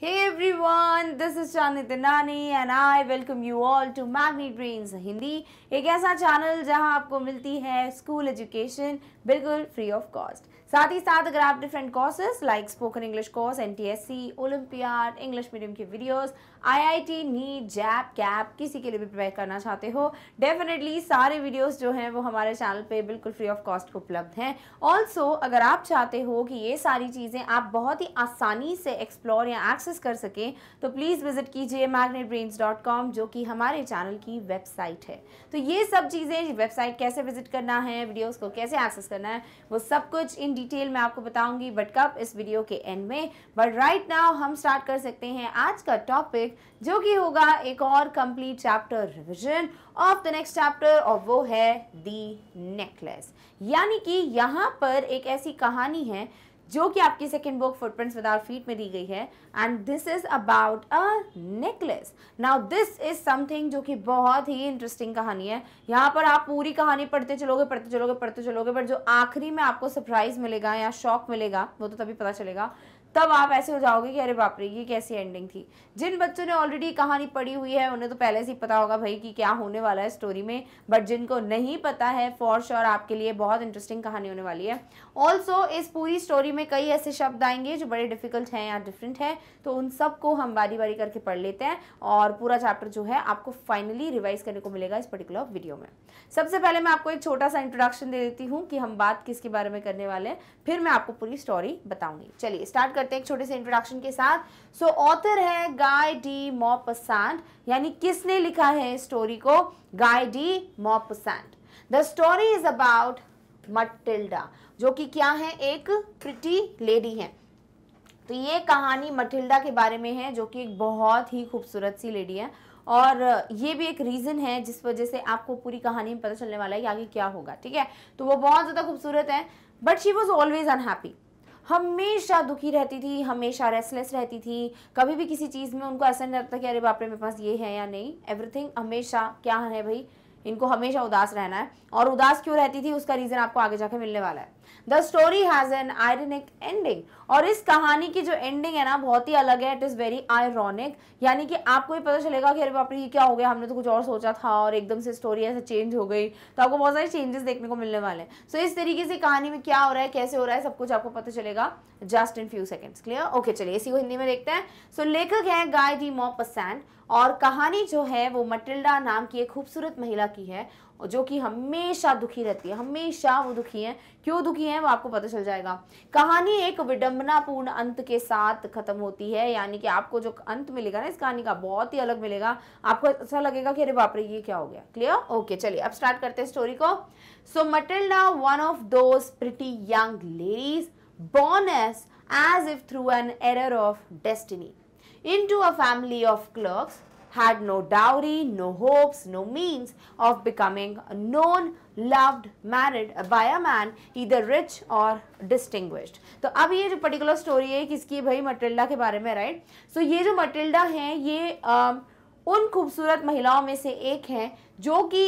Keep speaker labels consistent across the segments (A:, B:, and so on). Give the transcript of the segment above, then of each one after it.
A: Hey everyone, this is Chanit Nani and I welcome you all to Magnet Brains Hindi, एक ऐसा channel जहां आपको मिलती है स्कूल एजुकेशन बिल्कुल फ्री ऑफ कॉस्ट साथ ही साथ अगर आप different courses like spoken English course N T S C olympiad English medium के वीडियोस आईआईटी नीट जैप कैप किसी के लिए भी प्रिपेयर करना चाहते हो डेफिनेटली सारे वीडियोस जो हैं वो हमारे चैनल पे बिल्कुल फ्री ऑफ कॉस्ट उपलब्ध हैं ऑल्सो अगर आप चाहते हो कि ये सारी चीज़ें आप बहुत ही आसानी से एक्सप्लोर या एक्सेस कर सकें तो प्लीज़ विजिट कीजिए मैग्नेट जो कि हमारे चैनल की वेबसाइट है तो ये सब चीज़ें वेबसाइट कैसे विजिट करना है वीडियोज़ को कैसे एक्सेस करना है वो सब कुछ इन डिटेल में आपको बताऊंगी बट कब इस वीडियो के एंड में बट राइट नाउ हम स्टार्ट कर सकते हैं आज का टॉपिक टॉपिक जो कि होगा एक और complete chapter revision of the next chapter और वो है दी नेकलेस यानी कि यहाँ पर एक ऐसी कहानी है जो कि आपकी second book footprints without feet में दी गई है and this is about a necklace now this is something जो कि बहुत ही इंटरेस्टिंग कहानी है यहाँ पर आप पूरी कहानी पढ़ते चलोगे पढ़ते चलोगे पढ़ते चलोगे बट जो आखिरी में आपको सरप्राइज मिलेगा या शॉक मिलेगा वो तो तभी पता चलेगा तब आप ऐसे हो जाओगे कि अरे बाप रे ये कैसी एंडिंग थी जिन बच्चों ने ऑलरेडी कहानी पढ़ी हुई है उन्हें तो पहले से ही पता होगा भाई कि क्या होने वाला है स्टोरी में बट जिनको नहीं पता है फॉर श्योर sure आपके लिए बहुत इंटरेस्टिंग कहानी होने वाली है ऑल्सो इस पूरी स्टोरी में कई ऐसे शब्द आएंगे जो बड़े डिफिकल्ट हैं या डिफरेंट हैं तो उन सबको हम बारी बारी करके पढ़ लेते हैं और पूरा चैप्टर जो है आपको फाइनली रिवाइज करने को मिलेगा इस पर्टिकुलर वीडियो में सबसे पहले मैं आपको एक छोटा सा इंट्रोडक्शन दे देती हूँ कि हम बात किसके बारे में करने वाले हैं फिर मैं आपको पूरी स्टोरी बताऊंगी चलिए स्टार्ट करते हैं एक छोटे से इंट्रोडक्शन के साथ सो so, ऑथर है गाय डी मोपसैंट यानी किसने लिखा है स्टोरी को Guy de Maupassant the story is about Matilda जो कि क्या है एक प्रिटी लेडी है तो ये कहानी मटिल्डा के बारे में है जो कि एक बहुत ही खूबसूरत सी लेडी है और ये भी एक रीज़न है जिस वजह से आपको पूरी कहानी में पता चलने वाला है कि आगे क्या होगा ठीक है तो वो बहुत ज़्यादा खूबसूरत है but she was always unhappy हमेशा दुखी रहती थी हमेशा रेस्टलेस रहती थी कभी भी किसी चीज़ में उनको ऐसा नहीं लगता कि अरे बाप रे मेरे पास ये है या नहीं एवरीथिंग हमेशा क्या है भाई इनको हमेशा उदास रहना है और उदास क्यों रहती थी उसका रीज़न आपको आगे जाके मिलने वाला है the story has an ironic ending और इस कहानी की जो एंडिंग है ना बहुत ही अलग है इट इज़ वेरी आयरॉनिक यानी कि आपको ही पता चलेगा कि अरे बाप रे ये क्या हो गया हमने तो कुछ और सोचा था और एकदम से स्टोरी ऐसे चेंज हो गई तो आपको बहुत सारे चेंजेस देखने को मिलने वाले हैं सो so, इस तरीके से कहानी में क्या हो रहा है कैसे हो रहा है सब कुछ आपको पता चलेगा just in few seconds clear okay चलिए इसी को हिंदी में देखते हैं सो so, लेखक है गाय डी मोपसैन और कहानी जो है वो मटिल्डा नाम की एक खूबसूरत महिला की है जो कि हमेशा दुखी रहती है हमेशा वो दुखी है क्यों दुखी है वो आपको पता चल जाएगा कहानी एक विडंबनापूर्ण अंत के साथ खत्म होती है यानी कि आपको जो अंत मिलेगा ना इस कहानी का बहुत ही अलग मिलेगा आपको ऐसा लगेगा कि अरे बाप रे ये क्या हो गया क्लियर ओके चलिए अब स्टार्ट करते हैं स्टोरी को so Matilda one of those pretty young ladies as as if through an error of destiny into a family of clerks had no dowry, no hopes, no means of becoming known, loved, married by a man either rich or distinguished. to ab ye jo particular story hai kiski bhai matilda ke bare mein right so, ye jo matilda hai ye un khoobsurat mahilaon mein se ek hai jo ki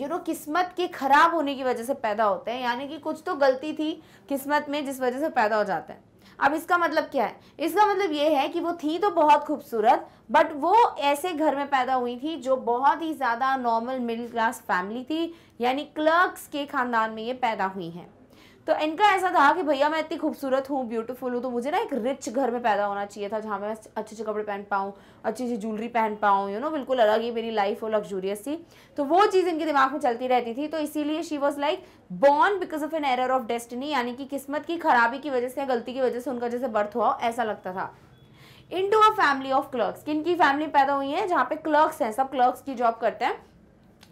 A: you know किस्मत के ख़राब होने की वजह से पैदा होते हैं यानी कि कुछ तो गलती थी किस्मत में जिस वजह से पैदा हो जाते हैं अब इसका मतलब क्या है इसका मतलब ये है कि वो थी तो बहुत खूबसूरत बट वो ऐसे घर में पैदा हुई थी जो बहुत ही ज़्यादा नॉर्मल मिडिल क्लास फैमिली थी यानी क्लर्क्स के ख़ानदान में ये पैदा हुई हैं तो इनका ऐसा था कि भैया मैं इतनी खूबसूरत हूँ ब्यूटीफुल हूँ तो मुझे ना एक रिच घर में पैदा होना चाहिए था जहाँ मैं अच्छे अच्छे कपड़े पहन पाऊँ अच्छी अच्छी ज्वेलरी पहन पाऊँ यू नो बिल्कुल अलग ही मेरी लाइफ हो लग्जूरियस थी तो वो चीज़ इनके दिमाग में चलती रहती थी तो इसीलिए she was like born because of an error of destiny यानी कि किस्मत की खराबी की वजह से गलती की वजह से उनका जैसे बर्थ हुआ ऐसा लगता था into a family of clerks किन की फैमिली पैदा हुई है जहाँ पे क्लर्क्स हैं सब क्लर्क्स की जॉब करते हैं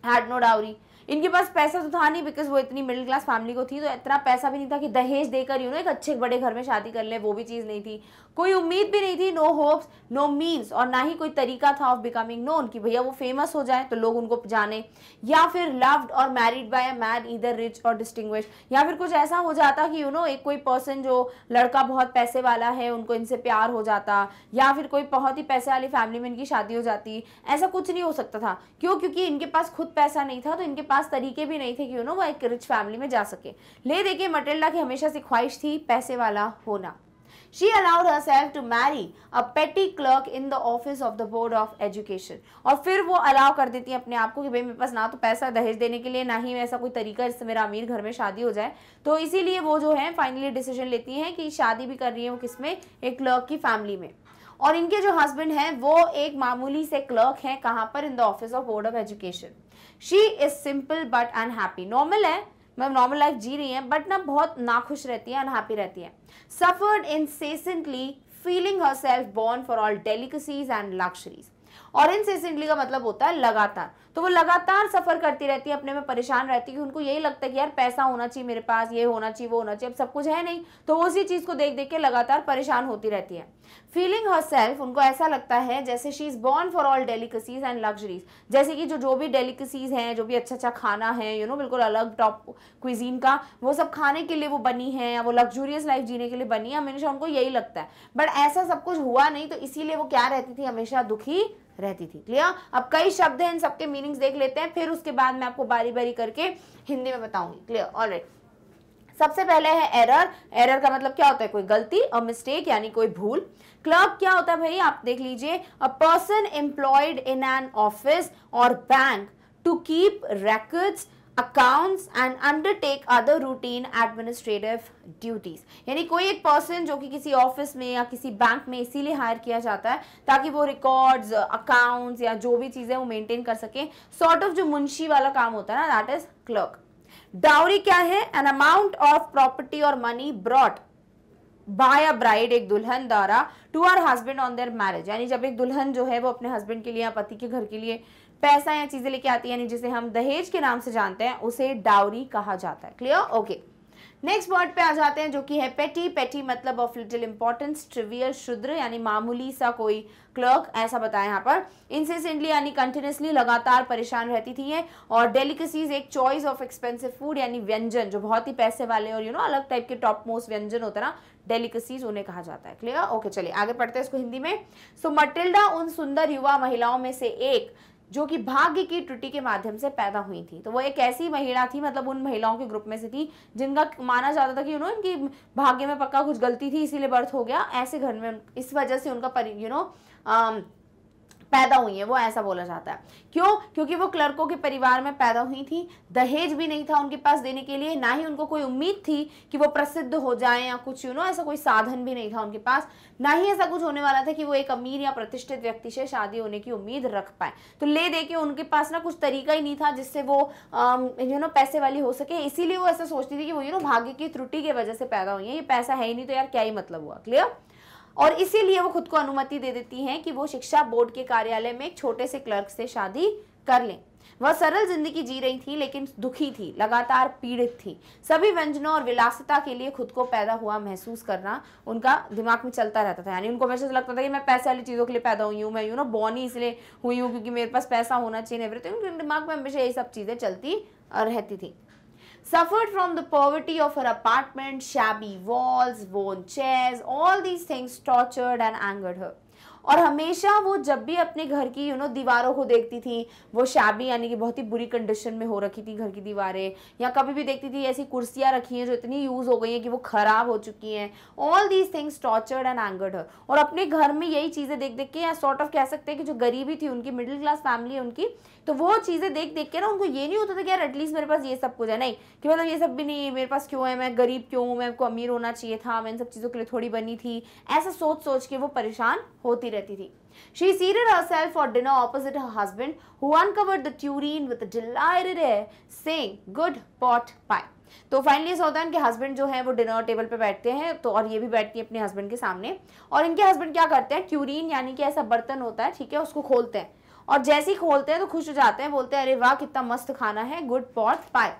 A: हैड नो डाउरी इनके पास पैसा तो था नहीं बिकॉज वो इतनी मिडिल क्लास फैमिली को थी तो इतना पैसा भी नहीं था कि दहेज देकर यू नो एक अच्छे बड़े घर में शादी कर ले वो भी चीज़ नहीं थी कोई उम्मीद भी नहीं थी नो होप्स नो मीन्स और ना ही कोई तरीका था ऑफ बिकमिंग नोन कि भैया वो फेमस हो जाए तो लोग उनको जाने या फिर लव्ड और मैरिड बाय अ मैन इधर रिच और डिस्टिंग या फिर कुछ ऐसा हो जाता कि यू नो एक कोई पर्सन जो लड़का बहुत पैसे वाला है उनको इनसे प्यार हो जाता या फिर कोई बहुत ही पैसे वाली फैमिली में इनकी शादी हो जाती ऐसा कुछ नहीं हो सकता था क्यों क्योंकि इनके पास खुद पैसा नहीं था तो इनके पास खास तरीके भी नहीं थे कि यू नो वो एक रिच फैमिली में जा सके ले देखिए मटेल्डा की हमेशा से ख्वाहिश थी पैसे वाला होना she allowed herself to marry a petty clerk in the office of the board of education और फिर वो अलाउ कर देती है अपने आप को कि भाई मेरे पास ना तो पैसा दहेज देने के लिए ना ही ऐसा कोई तरीका जिससे मेरा अमीर घर में शादी हो जाए तो इसीलिए वो जो है फाइनली डिसीजन लेती हैं कि शादी भी कर रही है वो किसमें एक क्लर्क की फैमिली में और इनके जो हस्बैंड हैं वो एक मामूली से क्लर्क हैं कहाँ पर in the office of board of education she is simple but unhappy normal है मैं नॉर्मल लाइफ जी रही है बट ना बहुत नाखुश रहती है अनहैप्पी रहती है suffered incessantly feeling herself born for all delicacies and luxuries और इनसेसेंटली का मतलब होता है लगातार तो वो लगातार सफर करती रहती है अपने में परेशान रहती है उनको यही लगता है कि यार पैसा होना चाहिए मेरे पास ये होना चाहिए वो होना चाहिए अब सब कुछ है नहीं तो वो उसी चीज़ को देख देख के लगातार परेशान होती रहती है फीलिंग हर सेल्फ उनको ऐसा लगता है जैसे she is born for all delicacies and luxuries जैसे कि जो जो भी डेलिकसीज हैं जो भी अच्छा अच्छा खाना है यू नो बिल्कुल अलग टॉप क्विजीन का वो सब खाने के लिए वो बनी है या वो लग्जूरियस लाइफ जीने के लिए बनी है हमेशा उनको यही लगता है बट ऐसा सब कुछ हुआ नहीं तो इसीलिए वो क्या रहती थी हमेशा दुखी रहती थी क्लियर अब कई शब्द हैं इन सबके मीनिंग्स देख लेते हैं फिर उसके बाद मैं आपको बारी बारी करके हिंदी में बताऊंगी क्लियर ऑलराइट सबसे पहले है एरर एरर का मतलब क्या होता है कोई गलती और मिस्टेक यानी कोई भूल क्लर्क क्या होता है भाई आप देख लीजिए a person employed in an office और bank to keep records accounts and undertake other routine administrative duties यानी कोई एक पर्सन जो कि किसी ऑफिस में या किसी बैंक में इसीलिए हायर किया जाता है ताकि वो रिकॉर्ड्स अकाउंट्स या जो भी चीज़ें वो मेंटेन कर सके सॉर्ट ऑफ of जो मुंशी वाला काम होता है ना दैट इज क्लर्क डाउरी क्या है एन अमाउंट ऑफ प्रॉपर्टी और money brought by a bride एक दुल्हन द्वारा to her husband on their marriage यानी जब एक दुल्हन जो है वो अपने हस्बैंड के लिए या पति के घर के लिए पैसा या चीज़ें लेके आती है यानी जिसे हम दहेज के नाम से जानते हैं उसे डाउरी कहा जाता है क्लियर ओके नेक्स्ट वर्ड पे आ जाते हैं जो कि है पेटी पेटी मतलब ऑफ लिटिल इंपॉर्टेंस ट्रिवियल शुद्र यानी मामूली सा कोई क्लर्क ऐसा बताया यहाँ पर इंसेसेंटली यानी कंटिन्यूसली लगातार परेशान रहती थी ये और डेलिकेसीज एक चॉइस ऑफ एक्सपेंसिव फूड यानी व्यंजन जो बहुत ही पैसे वाले और यू you नो know, अलग टाइप के टॉप मोस्ट व्यंजन होता ना डेलिकेसीज उन्हें कहा जाता है क्लियर ओके चलिए आगे पढ़ते हैं इसको हिंदी में सो so, मटिल्डा उन सुंदर युवा महिलाओं में से एक जो कि भाग्य की त्रुटि के माध्यम से पैदा हुई थी तो वो एक ऐसी महिला थी मतलब उन महिलाओं के ग्रुप में से थी जिनका माना जाता था कि यू नो इनकी भाग्य में पक्का कुछ गलती थी इसीलिए बर्थ हो गया ऐसे घर में इस वजह से उनका यू नो पैदा हुई हैं वो ऐसा बोला जाता है क्यों क्योंकि वो क्लर्कों के परिवार में पैदा हुई थी दहेज भी नहीं था उनके पास देने के लिए ना ही उनको कोई उम्मीद थी कि वो प्रसिद्ध हो जाए या कुछ यू नो ऐसा कोई साधन भी नहीं था उनके पास ना ही ऐसा कुछ होने वाला था कि वो एक अमीर या प्रतिष्ठित व्यक्ति से शादी होने की उम्मीद रख पाए तो ले दे के उनके पास ना कुछ तरीका ही नहीं था जिससे वो यू नो पैसे वाली हो सके इसीलिए वो ऐसा सोचती थी कि वो यू नो भाग्य की त्रुटि की वजह से पैदा हुई है ये पैसा है ही नहीं तो यार क्या ही मतलब हुआ क्लियर और इसीलिए वो खुद को अनुमति दे देती हैं कि वो शिक्षा बोर्ड के कार्यालय में एक छोटे से क्लर्क से शादी कर लें वह सरल जिंदगी जी रही थी लेकिन दुखी थी लगातार पीड़ित थी सभी व्यंजनों और विलासिता के लिए खुद को पैदा हुआ महसूस करना उनका दिमाग में चलता रहता था यानी उनको हमेशा लगता था कि मैं पैसे वाली चीज़ों के लिए पैदा हुई हूँ मैं यू नो बॉर्न ही इसलिए हुई हूँ क्योंकि मेरे पास पैसा होना चाहिए एवरीथिंग तो उनके दिमाग में हमेशा ये सब चीज़ें चलती रहती थी suffered from the poverty of her apartment, shabby walls, worn chairs, all these things tortured and angered her. और हमेशा वो जब भी अपने घर की यू नो दीवारों को देखती थी वो शाबी यानी कि बहुत ही बुरी कंडीशन में हो रखी थी घर की दीवारें या कभी भी देखती थी ऐसी कुर्सियाँ रखी हैं जो इतनी यूज़ हो गई हैं कि वो ख़राब हो चुकी हैं all these things tortured and angered और अपने घर में यही चीज़ें देख देख के या सॉर्ट ऑफ कह सकते हैं कि जो गरीबी थी उनकी मिडिल क्लास फैमिली है उनकी तो वो चीज़ें देख देख के ना उनको ये नहीं होता था कि यार एटलीस्ट मेरे पास ये सब कुछ है नहीं कि मतलब ये सब भी नहीं है मेरे पास क्यों है मैं गरीब क्यों हूँ मैं को अमीर होना चाहिए था मैं इन सब चीज़ों के लिए थोड़ी बनी थी ऐसा सोच सोच के वो परेशान होती करती रहती थी she seated herself for dinner opposite her husband, who uncovered the tureen with a delighted air saying good pot pie तो फाइनली ऐसा होता है इनके हस्बैंड जो है वो डिनर टेबल पे बैठते हैं तो और ये भी बैठती है अपने हस्बैंड के सामने और इनके हस्बैंड क्या करते हैं क्यूरीन यानी कि ऐसा बर्तन होता है ठीक है उसको खोलते हैं और जैसे ही खोलते हैं तो खुश हो जाते हैं बोलते हैं अरे वाह कितना मस्त खाना है good pot pie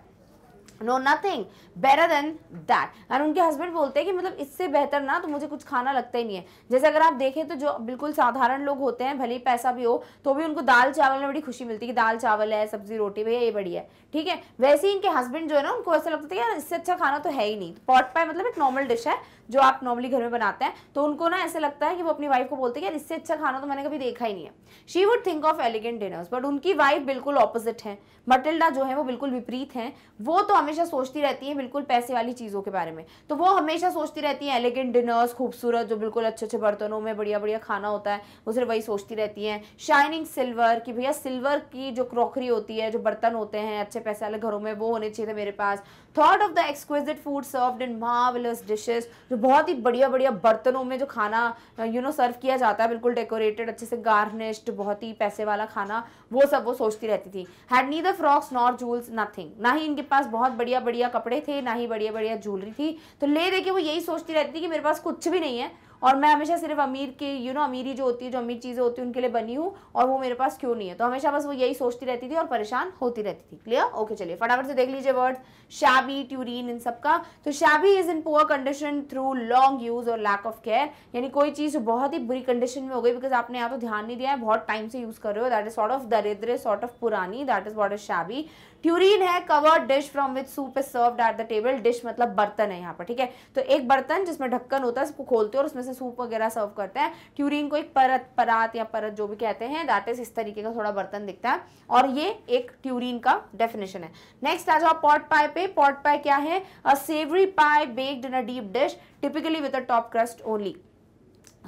A: no nothing better than that और उनके हस्बैंड बोलते हैं कि मतलब इससे बेहतर ना तो मुझे कुछ खाना लगता ही नहीं है जैसे अगर आप देखें तो जो बिल्कुल साधारण लोग होते हैं भले ही पैसा भी हो तो भी उनको दाल चावल में बड़ी खुशी मिलती है कि दाल चावल है सब्जी रोटी भैया ये बढ़िया है ठीक है वैसे ही इनके हस्बैंड जो है ना उनको ऐसा लगता था यार इससे अच्छा खाना तो है ही नहीं पॉट पाई मतलब एक नॉर्मल डिश है जो आप नॉर्मली घर में बनाते हैं तो उनको ना ऐसा लगता है कि वो अपनी वाइफ को बोलते हैं यार इससे अच्छा खाना तो मैंने कभी देखा ही नहीं है she would think of elegant dinners but उनकी वाइफ बिल्कुल ऑपोजिट है मटिल्डा जो है वो बिल्कुल विपरीत है वो तो हमें हमेशा सोचती रहती हैं बिल्कुल पैसे वाली चीज़ों के बारे में तो वो हमेशा सोचती रहती हैं एलिगेंट डिनर्स खूबसूरत जो बिल्कुल अच्छे अच्छे बर्तनों में बढ़िया बढ़िया खाना होता है वो सिर्फ वही सोचती रहती हैं शाइनिंग सिल्वर कि भैया सिल्वर की जो क्रॉकरी होती है जो बर्तन होते हैं अच्छे पैसे वाले घरों में वो होने चाहिए थे मेरे पास thought of the exquisite food served in marvellous dishes जो बहुत ही बढ़िया बढ़िया बर्तनों में जो खाना यू नो सर्व किया जाता है बिल्कुल डेकोरेटेड अच्छे से गार्निश्ड बहुत ही पैसे वाला खाना वो सब वो सोचती रहती थी had no the frocks not jewels nothing ना ही इनके पास बहुत बढ़िया बढ़िया कपड़े थे ना ही बढ़िया बढ़िया ज्वेलरी थी तो ले दे के वो यही सोचती रहती थी कि मेरे पास कुछ भी नहीं है और मैं हमेशा सिर्फ अमीर के यू नो अमीरी जो होती है जो अमीर चीज़ें होती है उनके लिए बनी हूँ और वो मेरे पास क्यों नहीं है तो हमेशा बस वो यही सोचती रहती थी और परेशान होती रहती थी क्लियर ओके चलिए फटाफट से देख लीजिए वर्ड शैबी ट्यूरिन इन सब का तो shabby is in poor condition through long use और लैक ऑफ केयर यानी कोई चीज़ बहुत ही बुरी कंडीशन में हो गई बिकॉज आपने यहाँ तो ध्यान नहीं दिया है बहुत टाइम से यूज़ कर रहे हो दैट इज सॉर्ट ऑफ दरिद्रे सॉर्ट ऑफ पुरानी that is what is shabby tureen है covered dish from with soup is served at the table dish मतलब बर्तन है यहाँ पर ठीक है तो एक बर्तन जिसमें ढक्कन होता है उसको खोलते हो और उसमें से सूप वगैरह सर्व करते हैं ट्यूरिन को एक परत परात या परत जो भी कहते हैं दैट इज इस तरीके का थोड़ा बर्तन दिखता है और ये एक ट्यूरिन का डेफिनेशन है नेक्स्ट आ जाओ पॉट पाए पे पॉट पाए क्या है a savoury pie baked in a deep dish typically with a top crust only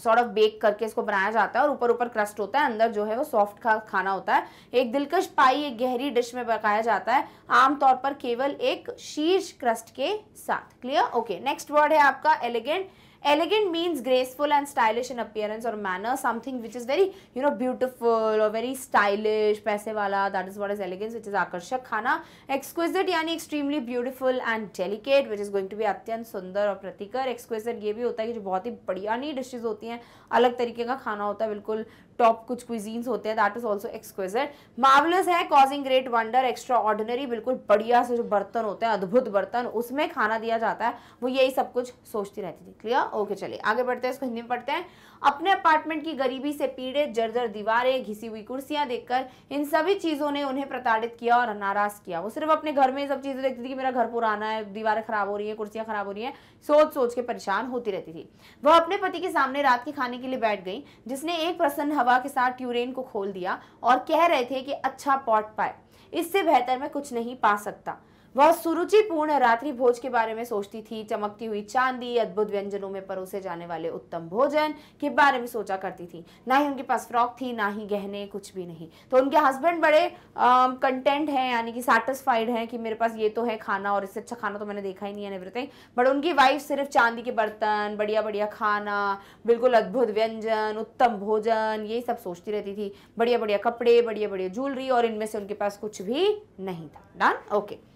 A: sort of bake करके इसको बनाया जाता है और ऊपर ऊपर क्रस्ट होता है अंदर जो है वो सॉफ्ट खा, खाना होता है एक दिलकश पाई एक गहरी डिश में पकाया जाता है आमतौर पर केवल एक शीर्ष क्रस्ट के साथ क्लियर ओके नेक्स्ट वर्ड है आपका elegant elegant means graceful and stylish in appearance or manner something which is very you know beautiful or very stylish paise wala that is what is elegance which is akarshak khana exquisite yani extremely beautiful and delicate which is going to be अत्यंत सुंदर और प्रतिकर exquisite ये भी होता है कि जो बहुत ही बढ़िया नी डिशेज होती हैं अलग तरीके का खाना होता है बिल्कुल टॉप कुछ क्विजीन्स होते हैं that is also exquisite marvellous है causing great wonder extraordinary बिल्कुल बढ़िया से जो बर्तन होते हैं अद्भुत बर्तन उसमें खाना दिया जाता है वो यही सब कुछ सोचती रहती थी क्लियर ओके चलिए आगे बढ़ते हैं इसको हिंदी में पढ़ते हैं अपने अपार्टमेंट की गरीबी से पीड़ित जर्जर दीवारें घिसी हुई कुर्सियां देखकर इन सभी चीज़ों ने उन्हें प्रताड़ित किया और नाराज किया वो सिर्फ अपने घर में सब चीज़ें देखती थी कि मेरा घर पुराना है दीवारें खराब हो रही है कुर्सियां खराब हो रही है सोच सोच के परेशान होती रहती थी वह अपने पति के सामने रात के खाने के लिए बैठ गई जिसने एक प्रसन्न हवा के साथ ट्यूरेन को खोल दिया और कह रहे थे कि अच्छा पॉट पाए इससे बेहतर मैं कुछ नहीं पा सकता वह सुरुचिपूर्ण रात्रि भोज के बारे में सोचती थी चमकती हुई चांदी अद्भुत व्यंजनों में परोसे जाने वाले उत्तम भोजन के बारे में सोचा करती थी ना ही उनके पास फ्रॉक थी ना ही गहने कुछ भी नहीं तो उनके हस्बैंड बड़े कंटेंट हैं यानी कि सेटिस्फाइड हैं कि मेरे पास ये तो है खाना और इससे अच्छा खाना तो मैंने देखा ही नहीं है एवरीथिंग बट उनकी वाइफ सिर्फ चांदी के बर्तन बढ़िया बढ़िया खाना बिल्कुल अद्भुत व्यंजन उत्तम भोजन यही सब सोचती रहती थी बढ़िया बढ़िया कपड़े बढ़िया बढ़िया ज्वेलरी और इनमें से उनके पास कुछ भी नहीं था done okay okay.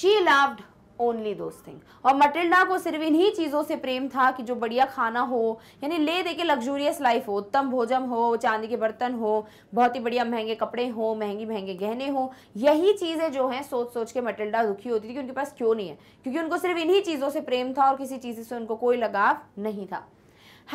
A: She loved only those thing और मटिल्डा को सिर्फ इन्हीं चीज़ों से प्रेम था कि जो बढ़िया खाना हो यानी ले दे के लग्जूरियस लाइफ हो उत्तम भोजन हो चांदी के बर्तन हो बहुत ही बढ़िया महंगे कपड़े हो महंगी महंगे गहने हो यही चीज़ें जो हैं सोच सोच के मटिल्डा दुखी होती थी कि उनके पास क्यों नहीं है क्योंकि उनको सिर्फ इन्हीं चीज़ों से प्रेम था और किसी चीज़ से उनको कोई लगाव नहीं था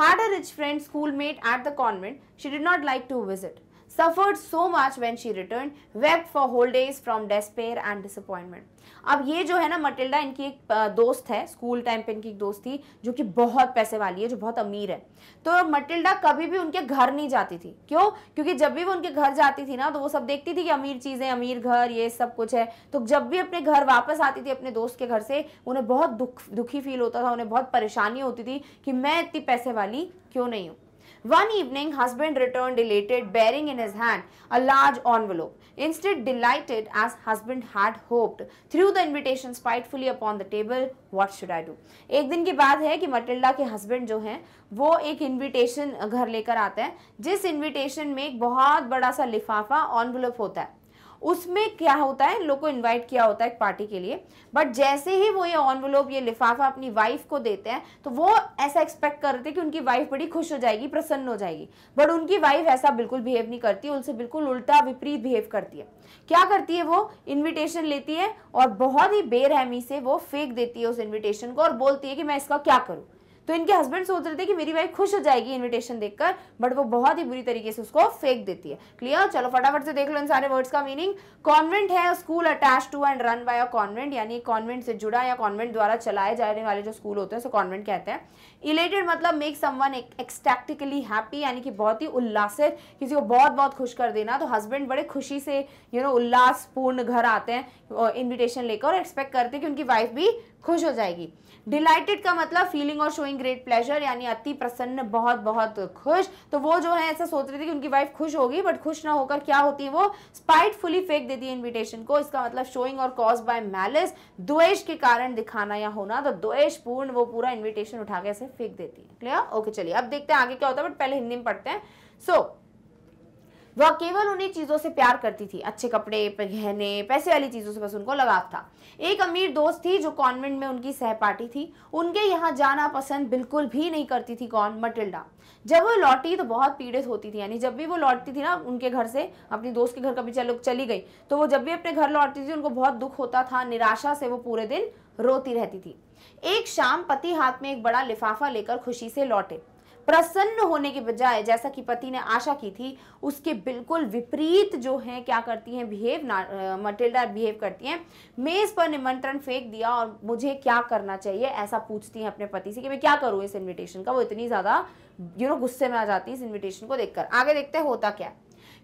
A: had a rich friend schoolmate at the convent she did not like to visit suffered so much when she return wept for whole days from despair and disappointment अब ये जो है ना मटिल्डा इनकी एक दोस्त है स्कूल टाइम पे इनकी एक दोस्त थी जो कि बहुत पैसे वाली है जो बहुत अमीर है तो मटिल्डा कभी भी उनके घर नहीं जाती थी क्यों क्योंकि जब भी वो उनके घर जाती थी ना तो वो सब देखती थी कि अमीर चीज़ें अमीर घर ये सब कुछ है तो जब भी अपने घर वापस आती थी अपने दोस्त के घर से उन्हें बहुत दुख दुखी फील होता था उन्हें बहुत परेशानी होती थी कि मैं इतनी पैसे वाली क्यों नहीं हूँ One evening, husband returned elated, bearing in his hand a large envelope. Instead delighted as husband had hoped, threw the invitation spitefully upon the table. What should I do? एक दिन की बात है कि मटिल्डा के हस्बैंड जो हैं वो एक इनविटेशन घर लेकर आते हैं जिस इनविटेशन में एक बहुत बड़ा सा लिफाफा ऑनवलप होता है उसमें क्या होता है लोग को इन्वाइट किया होता है एक पार्टी के लिए बट जैसे ही वो ये ऑनवलोप ये लिफाफा अपनी वाइफ को देते हैं तो वो ऐसा एक्सपेक्ट कर रहे थे कि उनकी वाइफ बड़ी खुश हो जाएगी प्रसन्न हो जाएगी बट उनकी वाइफ ऐसा बिल्कुल बिहेव नहीं करती उनसे बिल्कुल उल्टा विपरीत बिहेव करती है क्या करती है वो इन्विटेशन लेती है और बहुत ही बेरहमी से वो फेंक देती है उस इन्विटेशन को और बोलती है कि मैं इसका क्या करूँ तो इनके हस्बैंड सोच रहे थे कि मेरी वाइफ खुश हो जाएगी इन्विटेशन देखकर बट वो बहुत ही बुरी तरीके से उसको फेंक देती है क्लियर चलो फटाफट से देख लो इन सारे वर्ड्स का मीनिंग कॉन्वेंट है school attach to and run by a convent यानी कॉन्वेंट से जुड़ा या कॉन्वेंट द्वारा चलाए जाने वाले जो स्कूल होते हैं उसे कॉन्वेंट कहते हैं इलेटेड मतलब मेक समवन एक्सटैक्टिकली हैप्पी यानी कि बहुत ही उल्लासित किसी को बहुत बहुत खुश कर देना तो हस्बैंड बड़े खुशी से यू नो उल्लासपूर्ण घर आते हैं इन्विटेशन लेकर और एक्सपेक्ट करते हैं कि उनकी वाइफ भी खुश हो जाएगी डिलाइटेड का मतलब फीलिंग और शोइंग ग्रेट प्लेजर यानी अति प्रसन्न बहुत बहुत खुश तो वो जो है ऐसा सोच रही थी कि उनकी वाइफ खुश होगी बट खुश ना होकर क्या होती है वो स्पाइटफुली फेंक देती है इन्विटेशन को इसका मतलब शोइंग और कॉज बाय मैलिस द्वेष के कारण दिखाना या होना तो द्वेष पूर्ण वो पूरा इन्विटेशन उठा के ऐसे फेंक देती है क्लियर ओके चलिए अब देखते हैं आगे क्या होता है बट पहले हिंदी में पढ़ते हैं सो so, वह केवल उन्हीं चीज़ों से प्यार करती थी अच्छे कपड़े गहने पैसे वाली चीज़ों से बस उनको लगाव था एक अमीर दोस्त थी जो कॉन्वेंट में उनकी सहपाठी थी उनके यहाँ जाना पसंद बिल्कुल भी नहीं करती थी कौन मटिल्डा जब वो लौटी तो बहुत पीड़ित होती थी यानी जब भी वो लौटती थी ना उनके घर से अपनी दोस्त के घर कभी चलो चली गई तो वो जब भी अपने घर लौटती थी उनको बहुत दुख होता था निराशा से वो पूरे दिन रोती रहती थी एक शाम पति हाथ में एक बड़ा लिफाफा लेकर खुशी से लौटे प्रसन्न होने के बजाय जैसा कि पति ने आशा की थी उसके बिल्कुल विपरीत जो है क्या करती हैं बिहेव मटिल्डा बिहेव करती हैं मेज पर निमंत्रण फेंक दिया और मुझे क्या करना चाहिए ऐसा पूछती हैं अपने पति से कि मैं क्या करूँ इस इन्विटेशन का वो इतनी ज़्यादा यू नो गुस्से में आ जाती है इस इन्विटेशन को देखकर आगे देखते हैं होता क्या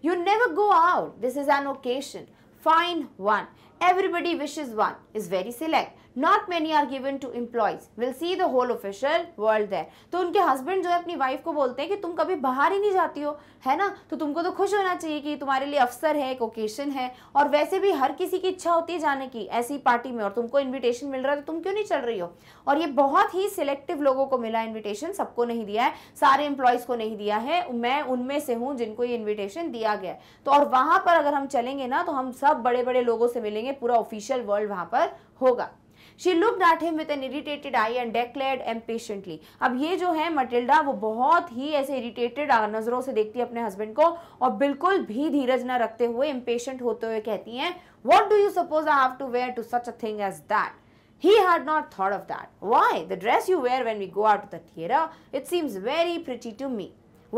A: you never go out this is an occasion fine one everybody wish is one is very select not many are given to employees will see the whole official world है तो उनके हस्बैंड जो है अपनी वाइफ को बोलते हैं कि तुम कभी बाहर ही नहीं जाती हो है ना तो तुमको तो खुश होना चाहिए कि तुम्हारे लिए अफसर है एक ओकेशन है और वैसे भी हर किसी की इच्छा होती है जाने की ऐसी पार्टी में और तुमको इन्विटेशन मिल रहा है तो तुम क्यों नहीं चल रही हो और ये बहुत ही सिलेक्टिव लोगों को मिला इन्विटेशन सबको नहीं दिया है सारे एम्प्लॉयज़ को नहीं दिया है मैं उनमें से हूँ जिनको ये इन्विटेशन दिया गया है तो और वहाँ पर अगर हम चलेंगे ना तो हम सब बड़े बड़े लोगों से मिलेंगे पूरा ऑफिशियल वर्ल्ड वहाँ पर होगा she looked at him with an irritated eye and declared impatiently अब ये जो है मटिल्डा वो बहुत ही ऐसे इरिटेटेड नजरों से देखती है अपने हस्बैंड को और बिल्कुल भी धीरज न रखते हुए इम्पेशेंट होते हुए कहती हैं what do you suppose I have to wear to such a thing as that He had not thought of that. Why? The dress you wear when we go out to the theatre, it seems very pretty to me.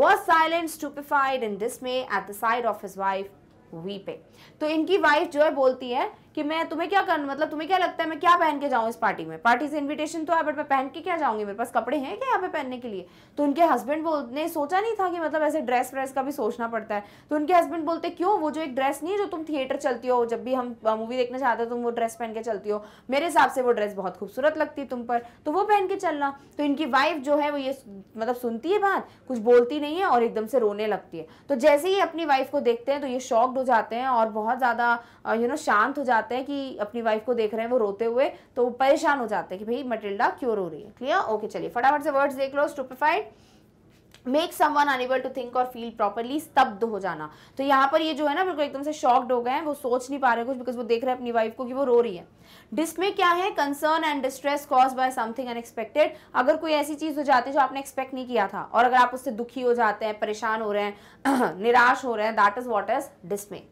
A: Was silent, stupefied in dismay at the sight of his wife weeping. तो इनकी wife जो है बोलती है कि मैं तुम्हें क्या करूँ मतलब तुम्हें क्या लगता है मैं क्या पहन के जाऊँ इस पार्टी में पार्टी से इन्विटेशन तो है बट मैं पहन के क्या जाऊँगी मेरे पास कपड़े हैं क्या यहाँ पे पहनने के लिए तो उनके हस्बैंड बोलने सोचा नहीं था कि मतलब ऐसे ड्रेस व्रेस का भी सोचना पड़ता है तो उनके हस्बैंड बोलते क्यों वो जो एक ड्रेस नहीं है जो तुम थिएटर चलती हो जब भी हम मूवी देखने जाते हो तुम वो ड्रेस पहन के चलती हो मेरे हिसाब से वो ड्रेस बहुत खूबसूरत लगती है तुम पर तो वो पहन के चलना तो इनकी वाइफ जो है वो ये मतलब सुनती है बात कुछ बोलती नहीं है और एकदम से रोने लगती है तो जैसे ही अपनी वाइफ को देखते हैं तो ये शॉक्ड हो जाते हैं और बहुत ज़्यादा यू नो शांत हो जाते जाते हैं कि अपनी वाइफ को देख रहे हैं वो रोते हुए तो परेशान हो जाते हैं कि भाई मटिल्डा क्यों रो रही है क्लियर ओके चलिए फटाफट से वर्ड्स देख लो stupefied make someone unable to think और फील प्रॉपरली स्तब्ध हो जाना तो यहाँ पर ये जो है ना बिल्कुल एकदम से शॉक्ड हो गए हैं वो सोच नहीं पा रहे कुछ बिकॉज वो देख रहे हैं अपनी वाइफ को कि वो रो रही है डिसमे क्या है concern and distress cause by something unexpected अगर कोई ऐसी चीज़ हो जाती है जो आपने एक्सपेक्ट नहीं किया था और अगर आप उससे दुखी हो जाते हैं परेशान हो रहे हैं निराश हो रहे हैं that is what is dismay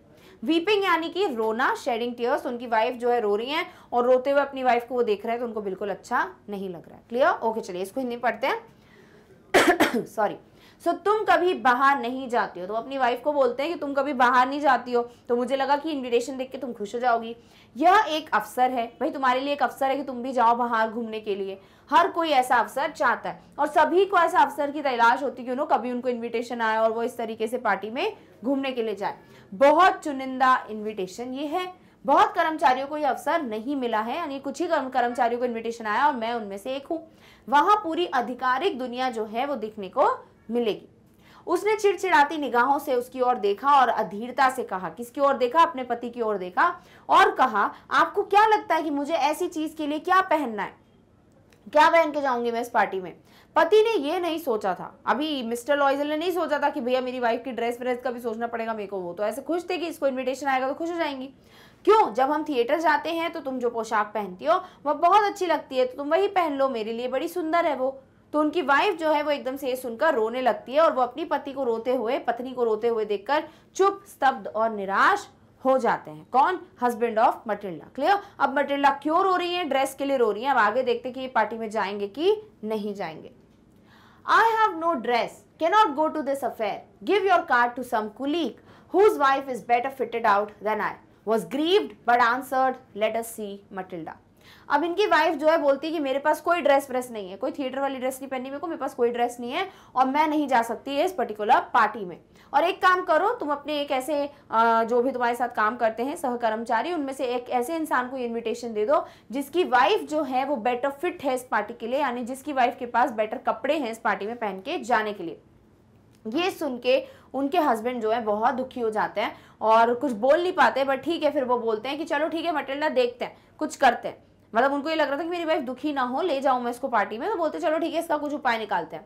A: weeping यानी कि रोना शेडिंग टीयर्स उनकी वाइफ जो है रो रही हैं और रोते हुए अपनी वाइफ को वो देख रहे हैं तो उनको बिल्कुल अच्छा नहीं लग रहा है क्लियर ओके चलिए इसको हिंदी पढ़ते हैं सॉरी सो so, तुम कभी बाहर नहीं जाती हो तो अपनी वाइफ को बोलते हैं कि तुम कभी बाहर नहीं जाती हो तो मुझे लगा कि इन्विटेशन देख के तुम खुश हो जाओगी यह एक अवसर है भाई तुम्हारे लिए एक अवसर है कि तुम भी जाओ बाहर घूमने के लिए हर कोई ऐसा अवसर चाहता है और सभी को ऐसा अवसर की तलाश होती है कि उन्होंने कभी उनको इन्विटेशन आए और वो इस तरीके से पार्टी में घूमने के लिए जाए बहुत चुनिंदा इन्विटेशन ये है बहुत कर्मचारियों को यह अवसर नहीं मिला है यानी कुछ ही कर्मचारियों को इन्विटेशन आया और मैं उनमें से एक हूं वहां पूरी आधिकारिक दुनिया जो है वो दिखने को मिलेगी उसने चिड़चिड़ाती निगाहों से उसकी ओर देखा और अधीरता से कहा किसकी ओर देखा अपने पति की ओर देखा और कहा आपको क्या लगता है कि मुझे ऐसी चीज के लिए क्या पहनना है क्या पहन के जाऊंगी मैं इस पार्टी में पति ने ये नहीं सोचा था अभी मिस्टर लॉइजल ने नहीं सोचा था कि भैया मेरी वाइफ की ड्रेस व्रेस का भी सोचना पड़ेगा मेरे को वो तो ऐसे खुश थे कि इसको इन्विटेशन आएगा तो खुश हो जाएंगी क्यों जब हम थिएटर जाते हैं तो तुम जो पोशाक पहनती हो वह बहुत अच्छी लगती है तो तुम वही पहन लो मेरे लिए बड़ी सुंदर है वो तो उनकी वाइफ जो है वो एकदम से ये सुनकर रोने लगती है और वो अपनी पति को रोते हुए पत्नी को रोते हुए देखकर चुप स्तब्ध और निराश हो जाते हैं कौन हस्बैंड ऑफ मटिल्डा क्लियर अब मटिल्डा क्यों रो रही है ड्रेस के लिए रो रही है अब आगे देखते कि ये पार्टी में जाएंगे कि नहीं जाएंगे I have no dress, cannot go to this affair. Give your card to some colleague whose wife is better fitted out than I. Was grieved but answered, let us see Matilda. अब इनकी wife जो है बोलती है कि मेरे पास कोई dress व्रेस नहीं है कोई थिएटर वाली ड्रेस नहीं पहननी मेरे को मेरे पास कोई ड्रेस नहीं है और मैं नहीं जा सकती है इस पर्टिकुलर पार्टी में और एक काम करो तुम अपने एक ऐसे जो भी तुम्हारे साथ काम करते हैं सहकर्मचारी उनमें से एक ऐसे इंसान को इन्विटेशन दे दो जिसकी वाइफ जो है वो बेटर फिट है इस पार्टी के लिए यानी जिसकी वाइफ के पास बेटर कपड़े हैं इस पार्टी में पहन के जाने के लिए ये सुन के उनके हस्बैंड जो है बहुत दुखी हो जाते हैं और कुछ बोल नहीं पाते बट ठीक है फिर वो बोलते हैं कि चलो ठीक है मटेरियल देखते हैं कुछ करते हैं मतलब उनको ये लग रहा था कि मेरी वाइफ दुखी ना हो ले जाऊं मैं इसको पार्टी में तो बोलते चलो ठीक है इसका कुछ उपाय निकालते हैं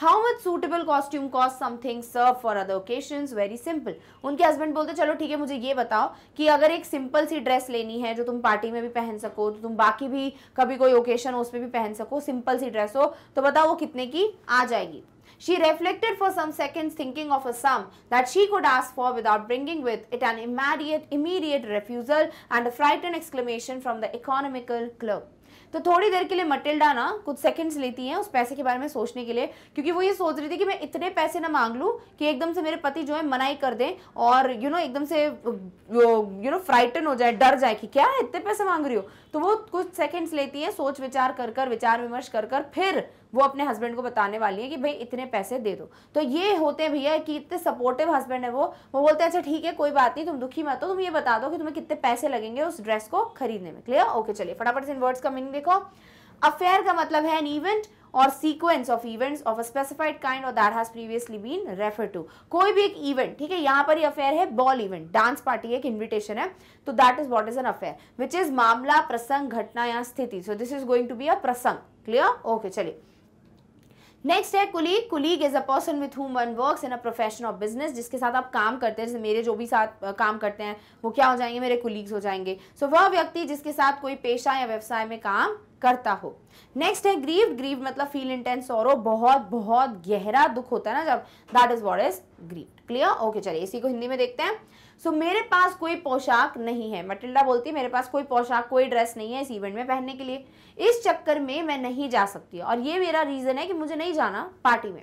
A: how much suitable costume cost something serve for other occasion very simple उनके हस्बैंड बोलते चलो ठीक है मुझे ये बताओ कि अगर एक सिंपल सी ड्रेस लेनी है जो तुम पार्टी में भी पहन सको तो तुम बाकी भी कभी कोई ओकेशन हो उसमें भी पहन सको सिंपल सी ड्रेस हो तो बताओ वो कितने की आ जाएगी She reflected for some seconds thinking of a sum that she could ask for without bringing with it an immediate, immediate refusal and a frightened exclamation from the economical clerk. तो थोड़ी देर के लिए मटिल्डा ना कुछ seconds लेती है उस पैसे के बारे में सोचने के लिए क्योंकि वो ये सोच रही थी कि मैं इतने पैसे ना मांग लूँ कि एकदम से मेरे पति जो है मनाई कर दें और यू नो एकदम से यू नो फ्राइटन हो जाए डर जाए कि क्या इतने पैसे मांग रही हो तो वो कुछ सेकेंड्स लेती है सोच विचार कर कर विचार विमर्श कर कर फिर वो अपने हस्बैंड को बताने वाली है कि भाई इतने पैसे दे दो तो ये होते हैं भैया कि इतने सपोर्टिव हस्बैंड है वो वो बोलते हैं अच्छा ठीक है कोई बात नहीं तुम दुखी मत हो तुम ये बता दो कि तुम्हें कितने पैसे लगेंगे उस ड्रेस को खरीदने में क्लियर ओके चलिए फटाफट से इन वर्ड्स का मीनिंग देखो अफेयर का मतलब है एन इवेंट और sequence of events of a specified kind और that has previously been refer to कोई भी एक इवेंट ठीक है यहाँ पर ही अफेयर है बॉल इवेंट डांस पार्टी एक इन्विटेशन है तो that is what is an affair which is मामला प्रसंग घटना या स्थिति so this is going to be a प्रसंग क्लियर ओके चलिए नेक्स्ट है colleague colleague is a person with whom one work in a profession of business जिसके साथ आप काम करते हैं जैसे मेरे जो भी साथ काम करते हैं वो क्या हो जाएंगे मेरे कुलीग्स हो जाएंगे सो so, वह व्यक्ति जिसके साथ कोई पेशा या व्यवसाय में काम करता हो नेक्स्ट है ग्रीव ग्रीव मतलब फील इंटेंस और बहुत बहुत गहरा दुख होता है ना जब that is what is grieve clear okay चलिए इसी को हिंदी में देखते हैं सो मेरे पास कोई पोशाक नहीं है मटिल्डा बोलती है मेरे पास कोई पोशाक कोई ड्रेस नहीं है इस इवेंट में पहनने के लिए इस चक्कर में मैं नहीं जा सकती और ये मेरा रीज़न है कि मुझे नहीं जाना पार्टी में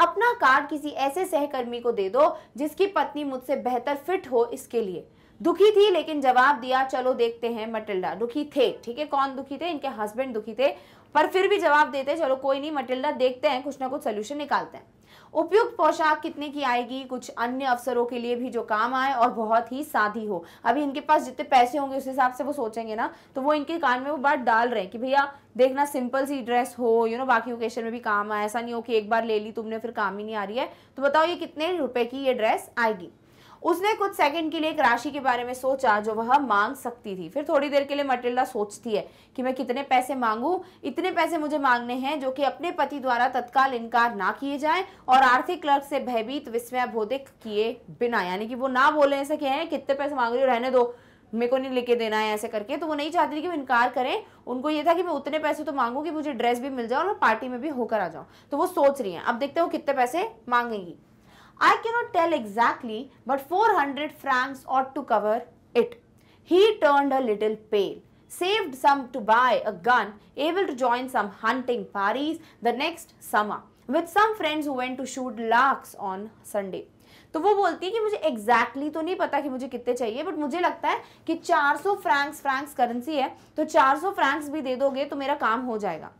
A: अपना कार्ड किसी ऐसे सहकर्मी को दे दो जिसकी पत्नी मुझसे बेहतर फिट हो इसके लिए दुखी थी लेकिन जवाब दिया चलो देखते हैं मटिल्डा दुखी थे ठीक है कौन दुखी थे इनके हस्बैंड दुखी थे पर फिर भी जवाब देते चलो कोई नहीं मटिल्डा देखते हैं कुछ ना कुछ सोल्यूशन निकालते हैं उपयुक्त पोशाक कितने की आएगी कुछ अन्य अवसरों के लिए भी जो काम आए और बहुत ही सादी हो अभी इनके पास जितने पैसे होंगे उस हिसाब से वो सोचेंगे ना तो वो इनके कान में वो बात डाल रहे हैं कि भैया देखना सिंपल सी ड्रेस हो यू you नो know, बाकी ओकेशन में भी काम आए ऐसा नहीं हो कि एक बार ले ली तुमने फिर काम ही नहीं आ रही है तो बताओ ये कितने रुपए की ये ड्रेस आएगी उसने कुछ सेकंड के लिए एक राशि के बारे में सोचा जो वह मांग सकती थी फिर थोड़ी देर के लिए मटिल्डा सोचती है कि मैं कितने पैसे मांगू इतने पैसे मुझे मांगने हैं जो कि अपने पति द्वारा तत्काल इनकार ना किए जाए और आर्थिक क्लर्क से भयभीत विस्मयाबोधिक किए बिना यानी कि वो ना बोले ऐसे कहें कितने पैसे मांग रही हो रहने दो मेरे को नहीं लेके देना है ऐसे करके तो वो नहीं चाहती कि वो इनकार करें उनको ये था कि मैं उतने पैसे तो मांगू कि मुझे ड्रेस भी मिल जाए और मैं पार्टी में भी होकर आ जाऊँ तो वो सोच रही हैं अब देखते हो कितने पैसे मांगेंगी I cannot tell exactly, but 400 francs ought to cover it. He turned a little pale, saved some to buy a gun, able to join some hunting parties the next summer with some friends who went to shoot larks on Sunday. तो वो बोलती है कि मुझे exactly exactly तो नहीं पता कि मुझे कितने चाहिए बट मुझे लगता है कि 400 फ्रैंक्स फ्रैंक्स करेंसी है तो 400 फ्रैंक्स भी दे दोगे तो मेरा काम हो जाएगा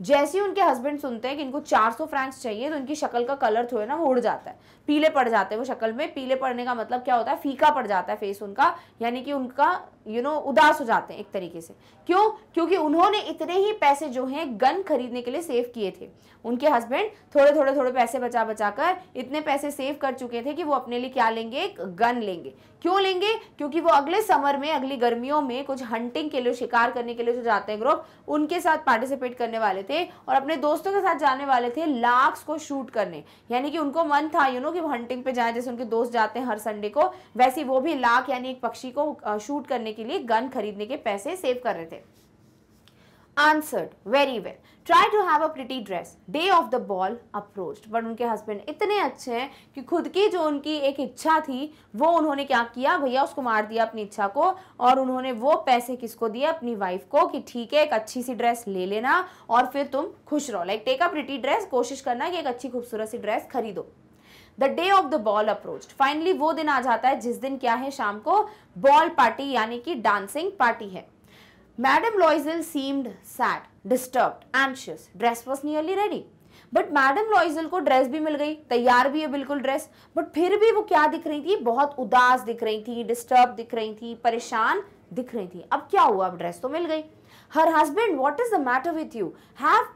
A: जैसे ही उनके हस्बैंड सुनते हैं कि इनको 400 फ्रैंक्स चाहिए तो इनकी शक्ल का कलर थोड़े ना उड़ जाता है पीले पड़ जाते हैं वो शक्ल में पीले पड़ने का मतलब क्या होता है फीका पड़ जाता है फेस उनका यानी कि उनका यू you नो know, उदास हो जाते हैं एक तरीके से क्यों क्योंकि उन्होंने इतने ही पैसे जो हैं गन खरीदने के लिए सेव किए थे उनके हस्बैंड थोड़े थोड़े थोड़े पैसे बचा बचा कर इतने पैसे सेव कर चुके थे कि वो अपने लिए क्या लेंगे एक गन लेंगे क्यों लेंगे क्योंकि वो अगले समर में अगली गर्मियों में कुछ हंटिंग के लिए शिकार करने के लिए जो जाते हैं ग्रुप उनके साथ पार्टिसिपेट करने वाले थे और अपने दोस्तों के साथ जाने वाले थे लाक्स को शूट करने यानी कि उनको मन था यू नो कि हंटिंग पे जाए जैसे उनके दोस्त जाते हैं हर संडे को वैसे वो भी लाख यानी एक पक्षी को शूट करने के लिए गन खरीदने के पैसे सेव कर रहे थे answered very well try to have a pretty dress day of the ball approach but उनके हस्बैंड इतने अच्छे हैं कि खुद की जो उनकी एक इच्छा थी वो उन्होंने क्या किया भैया उसको मार दिया अपनी इच्छा को और उन्होंने वो पैसे किसको दिए अपनी वाइफ को कि ठीक है एक अच्छी सी ड्रेस ले लेना और फिर तुम खुश रहो like take a pretty dress कोशिश करना कि एक अच्छी खूबसूरत सी ड्रेस खरीदो the day of the ball approach finally वो दिन आ जाता है जिस दिन क्या है शाम को बॉल पार्टी यानी कि डांसिंग पार्टी है madam Loisel seemed sad disturbed anxious dress was nearly ready but madam Loisel को ड्रेस भी मिल गई तैयार भी है बिल्कुल ड्रेस बट फिर भी वो क्या दिख रही थी बहुत उदास दिख रही थी डिस्टर्ब दिख रही थी परेशान दिख रही थी अब क्या हुआ अब ड्रेस तो मिल गई her husband what is the matter with you have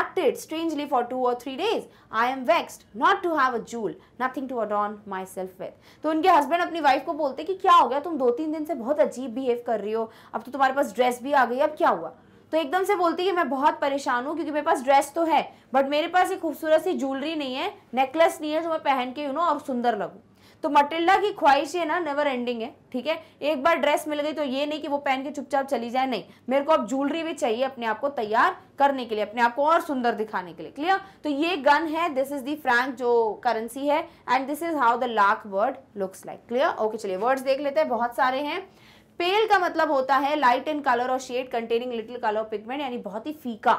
A: acted strangely for two और three days I am am not to have a jewel nothing to adorn adorn self with तो उनके हस्बैंड अपनी wife को बोलते कि क्या हो गया तुम दो तीन दिन से बहुत अजीब बिहेव कर रही हो अब तो तुम्हारे पास ड्रेस भी आ गई अब क्या हुआ तो एकदम से बोलती है मैं बहुत परेशान हूँ क्योंकि मेरे पास ड्रेस तो है बट मेरे पास एक खूबसूरत सी ज्वेलरी नहीं है नेकलेस नहीं है जो मैं पहन के यू नो और सुंदर लगूँ तो मटिल्डा की ख्वाहिश है ना नेवर एंडिंग है ठीक है एक बार ड्रेस मिल गई तो ये नहीं कि वो पहन के चुपचाप चली जाए नहीं मेरे को अब ज्वेलरी भी चाहिए अपने आप को तैयार करने के लिए अपने आप को और सुंदर दिखाने के लिए क्लियर तो ये गन है दिस इज दी फ्रैंक जो करेंसी है and this is how the lark word looks like clear okay चलिए वर्ड्स देख लेते हैं बहुत सारे हैं पेल का मतलब होता है लाइट इन कलर और shade containing little colour pigment यानी बहुत ही फीका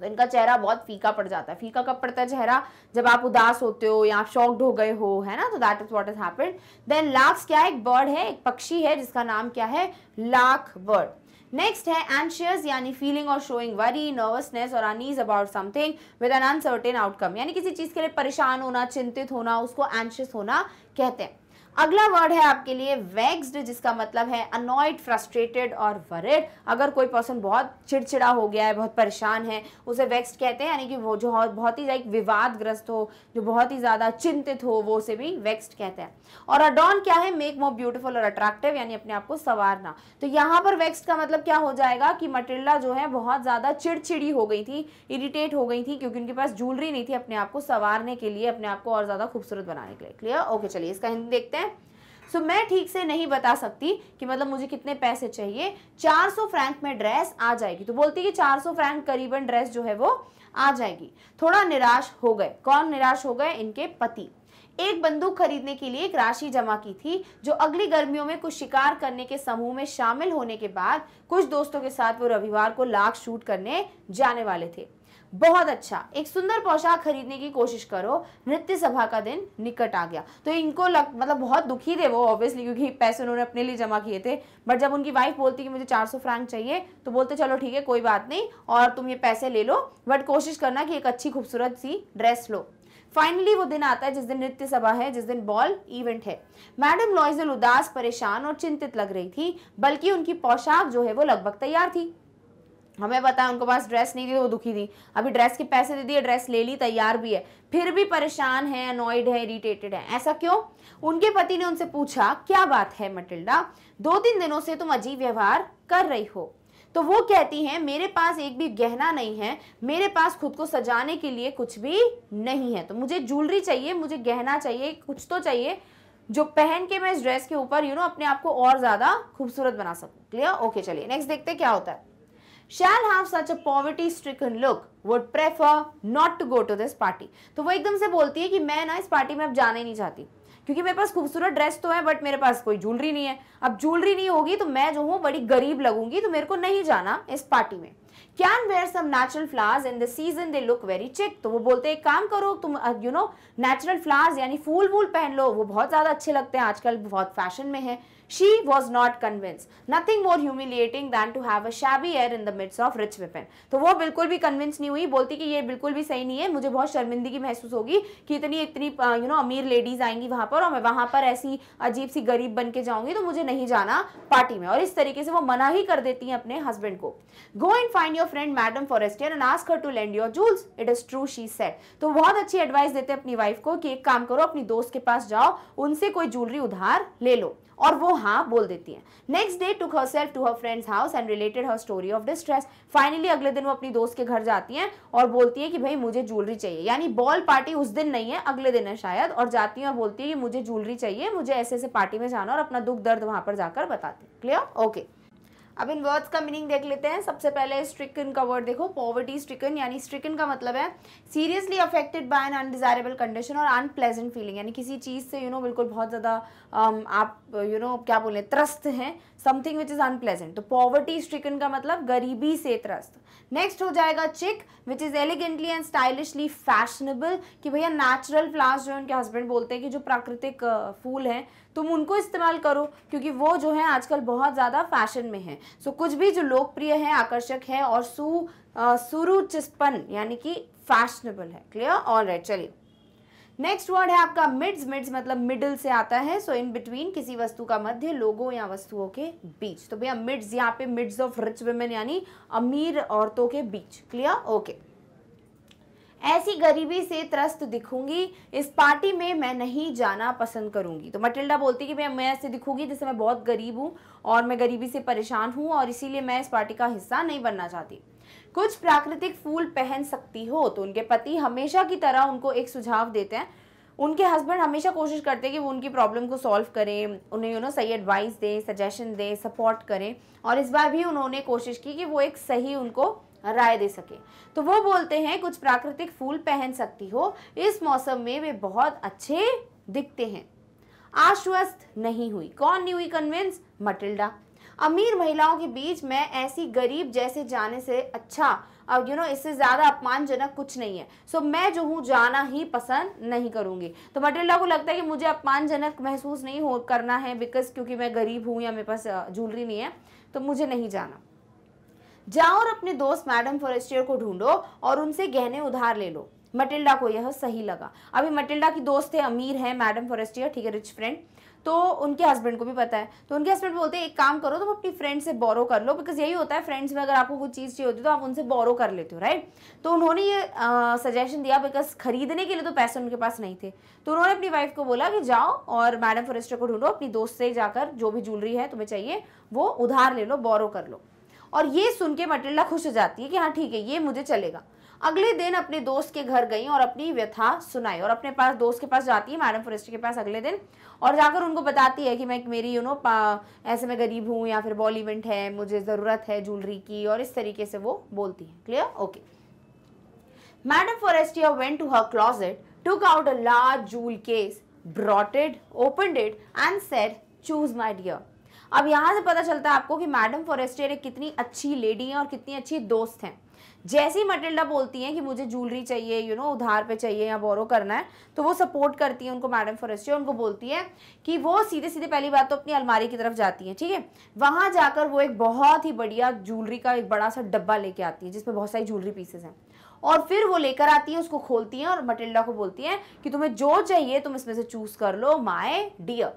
A: तो इनका चेहरा बहुत फीका पड़ जाता है फीका कब पड़ता है चेहरा जब आप उदास होते हो या आप शॉक्ड हो गए हो है ना तो that is what is happened then larks क्या है एक बर्ड है एक पक्षी है जिसका नाम क्या है लाख बर्ड नेक्स्ट है एंशियस यानी फीलिंग और शोइंग वरी नर्वसनेस और unease about something with an uncertain outcome यानी किसी चीज़ के लिए परेशान होना चिंतित होना उसको एंशियस होना कहते हैं अगला वर्ड है आपके लिए वेक्सड जिसका मतलब है अनॉयड फ्रस्ट्रेटेड और वरेड अगर कोई पर्सन बहुत चिड़चिड़ा हो गया है बहुत परेशान है उसे वेक्सड कहते हैं यानी कि वो जो बहुत ही लाइक विवादग्रस्त हो जो बहुत ही ज़्यादा चिंतित हो वो उसे भी वेक्सड कहते हैं और अडॉन क्या है मेक मोर ब्यूटिफुल और अट्रैक्टिव यानी अपने आप को संवारना तो यहाँ पर वेक्सड का मतलब क्या हो जाएगा कि मटिल्डा जो है बहुत ज़्यादा चिड़चिड़ी हो गई थी इरिटेट हो गई थी क्योंकि उनके पास ज्वेलरी नहीं थी अपने आप को संवारने के लिए अपने आप को और ज़्यादा खूबसूरत बनाने के लिए क्लियर ओके चलिए इसका हिंदी देखते हैं है सो so, मैं ठीक से नहीं बता सकती कि मतलब मुझे कितने पैसे चाहिए 400 फ्रैंक में ड्रेस आ जाएगी तो बोलती कि 400 फ्रैंक करीबन ड्रेस जो है वो आ जाएगी थोड़ा निराश हो गए कौन निराश हो गए इनके पति एक बंदूक खरीदने के लिए एक राशि जमा की थी जो अगली गर्मियों में कुछ शिकार करने के समूह में शामिल होने के बाद कुछ दोस्तों के साथ वो रविवार को लाख शूट करने जाने वाले थे बहुत अच्छा एक सुंदर पोशाक खरीदने की कोशिश करो नृत्य सभा का दिन निकट आ गया तो इनको लग मतलब बहुत दुखी थे वो ऑब्वियसली क्योंकि पैसे उन्होंने अपने लिए जमा किए थे बट जब उनकी वाइफ बोलती कि मुझे 400 फ्रैंक चाहिए तो बोलते चलो ठीक है कोई बात नहीं और तुम ये पैसे ले लो बट कोशिश करना कि एक अच्छी खूबसूरत सी ड्रेस लो फाइनली वो दिन आता है जिस दिन नृत्य सभा है जिस दिन बॉल इवेंट है मैडम लॉइजल उदास परेशान और चिंतित लग रही थी बल्कि उनकी पोशाक जो है वो लगभग तैयार थी हमें पता है उनके पास ड्रेस नहीं थी तो वो दुखी थी अभी ड्रेस के पैसे दे दिए ड्रेस ले ली तैयार भी है फिर भी परेशान है अनॉयड है इरिटेटेड है ऐसा क्यों उनके पति ने उनसे पूछा क्या बात है मटिल्डा दो तीन दिनों से तुम अजीब व्यवहार कर रही हो तो वो कहती हैं मेरे पास एक भी गहना नहीं है मेरे पास खुद को सजाने के लिए कुछ भी नहीं है तो मुझे ज्वेलरी चाहिए मुझे गहना चाहिए कुछ तो चाहिए जो पहन के मैं इस ड्रेस के ऊपर यू नो अपने आप को और ज़्यादा खूबसूरत बना सकूं क्लियर ओके चलिए नेक्स्ट देखते क्या होता है shall have such a poverty stricken look would prefer not to go to this party तो वो एकदम से बोलती है कि मैं ना इस पार्टी में अब जाना ही नहीं चाहती क्योंकि मेरे पास खूबसूरत ड्रेस तो है बट मेरे पास कोई ज्वेलरी नहीं है अब ज्वेलरी नहीं होगी तो मैं जो हूँ बड़ी गरीब लगूंगी तो मेरे को नहीं जाना इस पार्टी में can wear some natural flowers in the season they look very chic तो वो बोलते हैं काम करो तुम यू नो नेचुरल फ्लावर्स यानी फूल वूल पहन लो वो बहुत ज़्यादा अच्छे लगते हैं आजकल बहुत फैशन में है She was not convinced. Nothing more humiliating than to have a shabby hair in the midst of rich women. तो वो बिल्कुल भी कन्विंस नहीं हुई बोलती कि ये बिल्कुल भी सही नहीं है मुझे बहुत शर्मिंदगी महसूस होगी कि इतनी इतनी यू नो अमीर लेडीज आएंगी वहाँ पर और मैं वहाँ पर ऐसी अजीब सी गरीब बन के जाऊंगी तो मुझे नहीं जाना पार्टी में और इस तरीके से वो मना ही कर देती हैं अपने हस्बैंड को go and find your friend madam Forestier and ask her to lend your jewels it is true she said तो बहुत अच्छी एडवाइस देते हैं अपनी वाइफ को कि एक काम करो अपनी दोस्त के पास जाओ उनसे कोई ज्वेलरी उधार ले लो और वो हाँ बोल देती है next day to her self to her friends house and related her story of distress finally अगले दिन वो अपनी दोस्त के घर जाती है और बोलती है कि भाई मुझे ज्वेलरी चाहिए यानी बॉल पार्टी उस दिन नहीं है अगले दिन है शायद और जाती है और बोलती है कि मुझे ज्वेलरी चाहिए मुझे ऐसे ऐसे पार्टी में जाना और अपना दुख दर्द वहां पर जाकर बताती है क्लियर ओके अब इन वर्ड्स का मीनिंग देख लेते हैं सबसे पहले स्ट्रिकन का वर्ड देखो पॉवर्टी स्ट्रिकन यानी स्ट्रिकन का मतलब है seriously affected by an undesirable condition और अनप्लेजेंट फीलिंग यानी किसी चीज़ से यू you नो know, बिल्कुल बहुत ज़्यादा Um, आप यू नो क्या बोलें त्रस्त हैं समथिंग विच इज़ अनप्लेजेंट तो पॉवर्टी स्ट्रिकन का मतलब गरीबी से त्रस्त नेक्स्ट हो जाएगा chic which is elegantly and stylishly fashionable कि भैया नेचुरल फ्लावर्स जो उनके हस्बैंड बोलते हैं कि जो प्राकृतिक uh, फूल हैं तुम उनको इस्तेमाल करो क्योंकि वो जो है आजकल बहुत ज़्यादा फैशन में है सो so, कुछ भी जो लोकप्रिय है आकर्षक है और सु uh, सुरुचिस्पन यानी कि फैशनेबल है क्लियर ऑल राइट चलिए नेक्स्ट वर्ड है आपका मिड्स मिड्स मतलब मिडिल से आता है सो इन बिटवीन किसी वस्तु का मध्य लोगों या वस्तुओं के बीच तो भैया मिड्स यहाँ पे मिड्स ऑफ रिच वुमेन यानी अमीर औरतों के बीच क्लियर ओके ऐसी गरीबी से त्रस्त दिखूंगी इस पार्टी में मैं नहीं जाना पसंद करूंगी तो मटिल्डा बोलती कि मैं मैं ऐसे दिखूंगी जैसे मैं बहुत गरीब हूँ और मैं गरीबी से परेशान हूँ और इसीलिए मैं इस पार्टी का हिस्सा नहीं बनना चाहती कुछ प्राकृतिक फूल पहन सकती हो तो उनके पति हमेशा की तरह उनको एक सुझाव देते हैं उनके हस्बैंड हमेशा कोशिश करते हैं कि वो उनकी प्रॉब्लम को सॉल्व करें उन्हें यू नो सही एडवाइस दें सजेशन दें सपोर्ट करें और इस बार भी उन्होंने कोशिश की कि वो एक सही उनको राय दे सके तो वो बोलते हैं कुछ प्राकृतिक फूल पहन सकती हो इस मौसम में वे बहुत अच्छे दिखते हैं आश्वस्त नहीं हुई कौन नहीं हुई कन्विंस मटिल्डा अमीर महिलाओं के बीच में ऐसी गरीब जैसे जाने से अच्छा और यू नो इससे ज़्यादा अपमानजनक कुछ नहीं है सो so, मैं जो हूँ जाना ही पसंद नहीं करूंगी तो मटिल्डा को लगता है कि मुझे अपमानजनक महसूस नहीं हो करना है बिकॉज क्योंकि मैं गरीब हूँ या मेरे पास ज्वेलरी नहीं है तो मुझे नहीं जाना जाओ और अपने दोस्त मैडम फॉरेस्टियर को ढूंढो और उनसे गहने उधार ले लो मटिल्डा को यह सही लगा अभी मटिल्डा की दोस्त है अमीर है मैडम फॉरेस्टियर ठीक है रिच फ्रेंड तो उनके हस्बैंड को भी पता है तो उनके हस्बैंड बोलते हैं एक काम करो तुम तो अपनी फ्रेंड से बोरो कर लो बिकॉज यही होता है फ्रेंड्स में अगर आपको कुछ चीज़ चाहिए होती है तो आप उनसे बोरो कर लेते हो राइट तो उन्होंने ये सजेशन दिया बिकॉज खरीदने के लिए तो पैसे उनके पास नहीं थे तो उन्होंने अपनी वाइफ को बोला कि जाओ और मैडम फॉरेस्टर को ढूंढो अपनी दोस्त से जाकर जो भी ज्वेलरी है तुम्हें चाहिए वो उधार ले लो बोरो कर लो और ये सुन के मटिल्डा खुश हो जाती है कि हाँ ठीक है ये मुझे चलेगा अगले दिन अपने दोस्त के घर गई और अपनी व्यथा सुनाई और अपने पास दोस्त के पास जाती है मैडम फॉरेस्टर के पास अगले दिन और जाकर उनको बताती है कि मैं मेरी यू नो ऐसे मैं गरीब हूँ या फिर बॉलीवुड है मुझे ज़रूरत है ज्वेलरी की और इस तरीके से वो बोलती है clear okay madam Forestier went to her closet took out a large jewel case brought it open opened and said choose my dear अब यहाँ से पता चलता है आपको कि मैडम फॉरेस्टियर एक कितनी अच्छी लेडी हैं और कितनी अच्छी दोस्त हैं जैसे ही मटिल्डा बोलती हैं कि मुझे ज्वेलरी चाहिए यू you नो know, उधार पे चाहिए या बोरो करना है तो वो सपोर्ट करती है उनको मैडम फॉरेस्टियर उनको बोलती है कि वो सीधे सीधे पहली बात तो अपनी अलमारी की तरफ जाती है ठीक है वहां जाकर वो एक बहुत ही बढ़िया ज्वेलरी का एक बड़ा सा डब्बा लेके आती है जिसमें बहुत सारी ज्वेलरी पीसेस हैं और फिर वो लेकर आती है उसको खोलती है और मटिल्डा को बोलती है कि तुम्हें जो चाहिए तुम इसमें से चूज़ कर लो my dear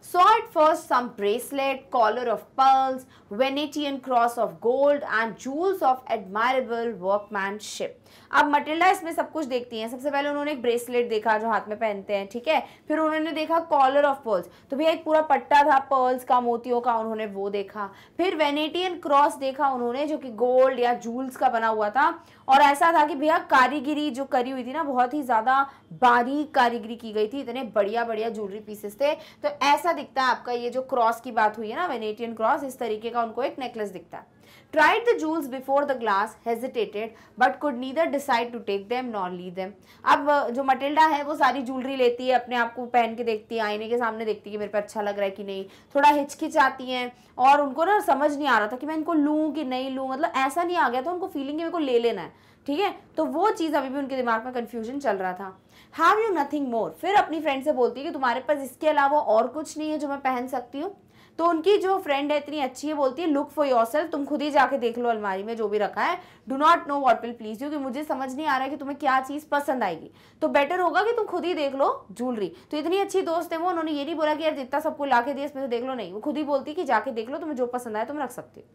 A: saw at first some bracelet, collar of pearls, Venetian cross of gold and jewels of admirable workmanship. अब मटिल्डा इसमें सब कुछ देखती हैं सबसे पहले उन्होंने एक ब्रेसलेट देखा जो हाथ में पहनते हैं ठीक है फिर उन्होंने देखा कॉलर ऑफ पर्ल्स तो भैया एक पूरा पट्टा था पर्ल्स का मोतियों का उन्होंने वो देखा फिर वेनेटियन क्रॉस देखा उन्होंने जो कि गोल्ड या जूल्स का बना हुआ था और ऐसा था कि भैया कारीगिरी जो करी हुई थी ना बहुत ही ज़्यादा बारीक कारीगिरी की गई थी इतने बढ़िया बढ़िया ज्वेलरी पीसेस थे तो ऐसा दिखता है आपका ये जो क्रॉस की बात हुई है ना वेनेटियन क्रॉस इस तरीके का उनको एक नेकलेस दिखता है tried the jewels before the glass, hesitated, but could neither decide to take them nor leave them. अब जो मटिल्डा है वो सारी ज्वेलरी लेती है अपने आप को पहन के देखती है आईने के सामने देखती है कि मेरे पर अच्छा लग रहा है कि नहीं थोड़ा हिचकिच आती है और उनको ना समझ नहीं आ रहा था कि मैं इनको लूँ कि नहीं लूँ मतलब ऐसा नहीं आ गया था उनको फीलिंग कि मेरे को ले लेना है ठीक है तो वो चीज़ अभी भी उनके दिमाग में कन्फ्यूजन चल रहा था हैव यू नथिंग मोर फिर अपनी फ्रेंड से बोलती है कि तुम्हारे पास इसके अलावा और कुछ नहीं है जो मैं पहन सकती हूँ तो उनकी जो फ्रेंड है इतनी अच्छी है बोलती है लुक फॉर योर तुम खुद ही जाके देख लो अलमारी में जो भी रखा है do not know what will please you कि मुझे समझ नहीं आ रहा है कि तुम्हें क्या चीज़ पसंद आएगी तो बेटर होगा कि तुम खुद ही देख लो ज्वेलरी तो इतनी अच्छी दोस्त है वो उन्होंने ये नहीं बोला कि यार जितना सबको ला के दिया इसमें से देख लो नहीं वो खुद ही बोलती कि जाके देख लो तुम्हें जो पसंद आए तुम रख सकते हो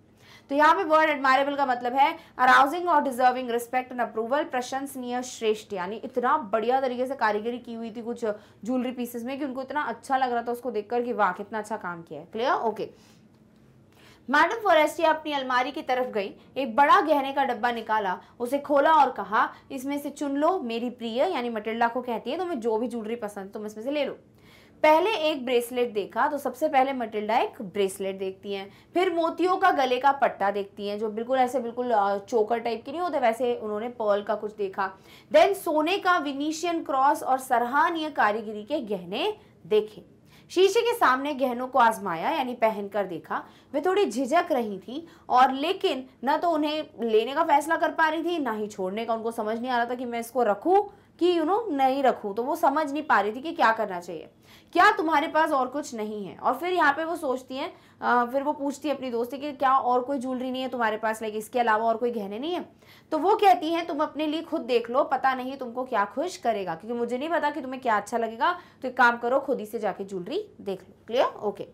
A: तो यहाँ पे वर्ड एडमायरेबल का मतलब है अराउजिंग और डिजर्विंग रिस्पेक्ट एंड अप्रूवल प्रशंसनीय श्रेष्ठ यानी इतना बढ़िया तरीके से कारीगरी की हुई थी कुछ ज्वेलरी पीसेस में कि उनको इतना अच्छा लग रहा था उसको देखकर कि वाह कितना अच्छा काम किया है क्लियर गया ओके मैडम फोरेस्टिया अपनी अलमारी की तरफ गई एक बड़ा गहने का डब्बा निकाला उसे खोला और कहा इसमें से चुन लो मेरी प्रिय यानी मटिल्डा को कहती है तुम्हें तो जो भी ज्वेलरी पसंद तुम इसमें से ले लो पहले एक ब्रेसलेट देखा तो सबसे पहले मटिल्डा एक ब्रेसलेट देखती हैं फिर मोतियों का गले का पट्टा देखती हैं जो बिल्कुल ऐसे बिल्कुल चोकर टाइप के नहीं होते वैसे उन्होंने पर्ल का कुछ देखा देन सोने का विनीशियन क्रॉस और सराहनीय कारीगरी के गहने देखे शीशे के सामने गहनों को आजमाया यानी पहनकर देखा वे थोड़ी झिझक रही थी और लेकिन न तो उन्हें लेने का फैसला कर पा रही थी ना ही छोड़ने का उनको समझ नहीं आ रहा था कि मैं इसको रखूँ कि यू नो नहीं रखूँ तो वो समझ नहीं पा रही थी कि क्या करना चाहिए क्या तुम्हारे पास और कुछ नहीं है और फिर यहाँ पे वो सोचती है फिर वो पूछती है अपनी दोस्त कि क्या और कोई ज्वेलरी नहीं है तुम्हारे पास लाइक इसके अलावा और कोई गहने नहीं है तो वो कहती है तुम अपने लिए खुद देख लो पता नहीं तुमको क्या खुश करेगा क्योंकि मुझे नहीं पता कि तुम्हें क्या अच्छा लगेगा तो एक काम करो खुद ही से जाके ज्वेलरी देख लो clear okay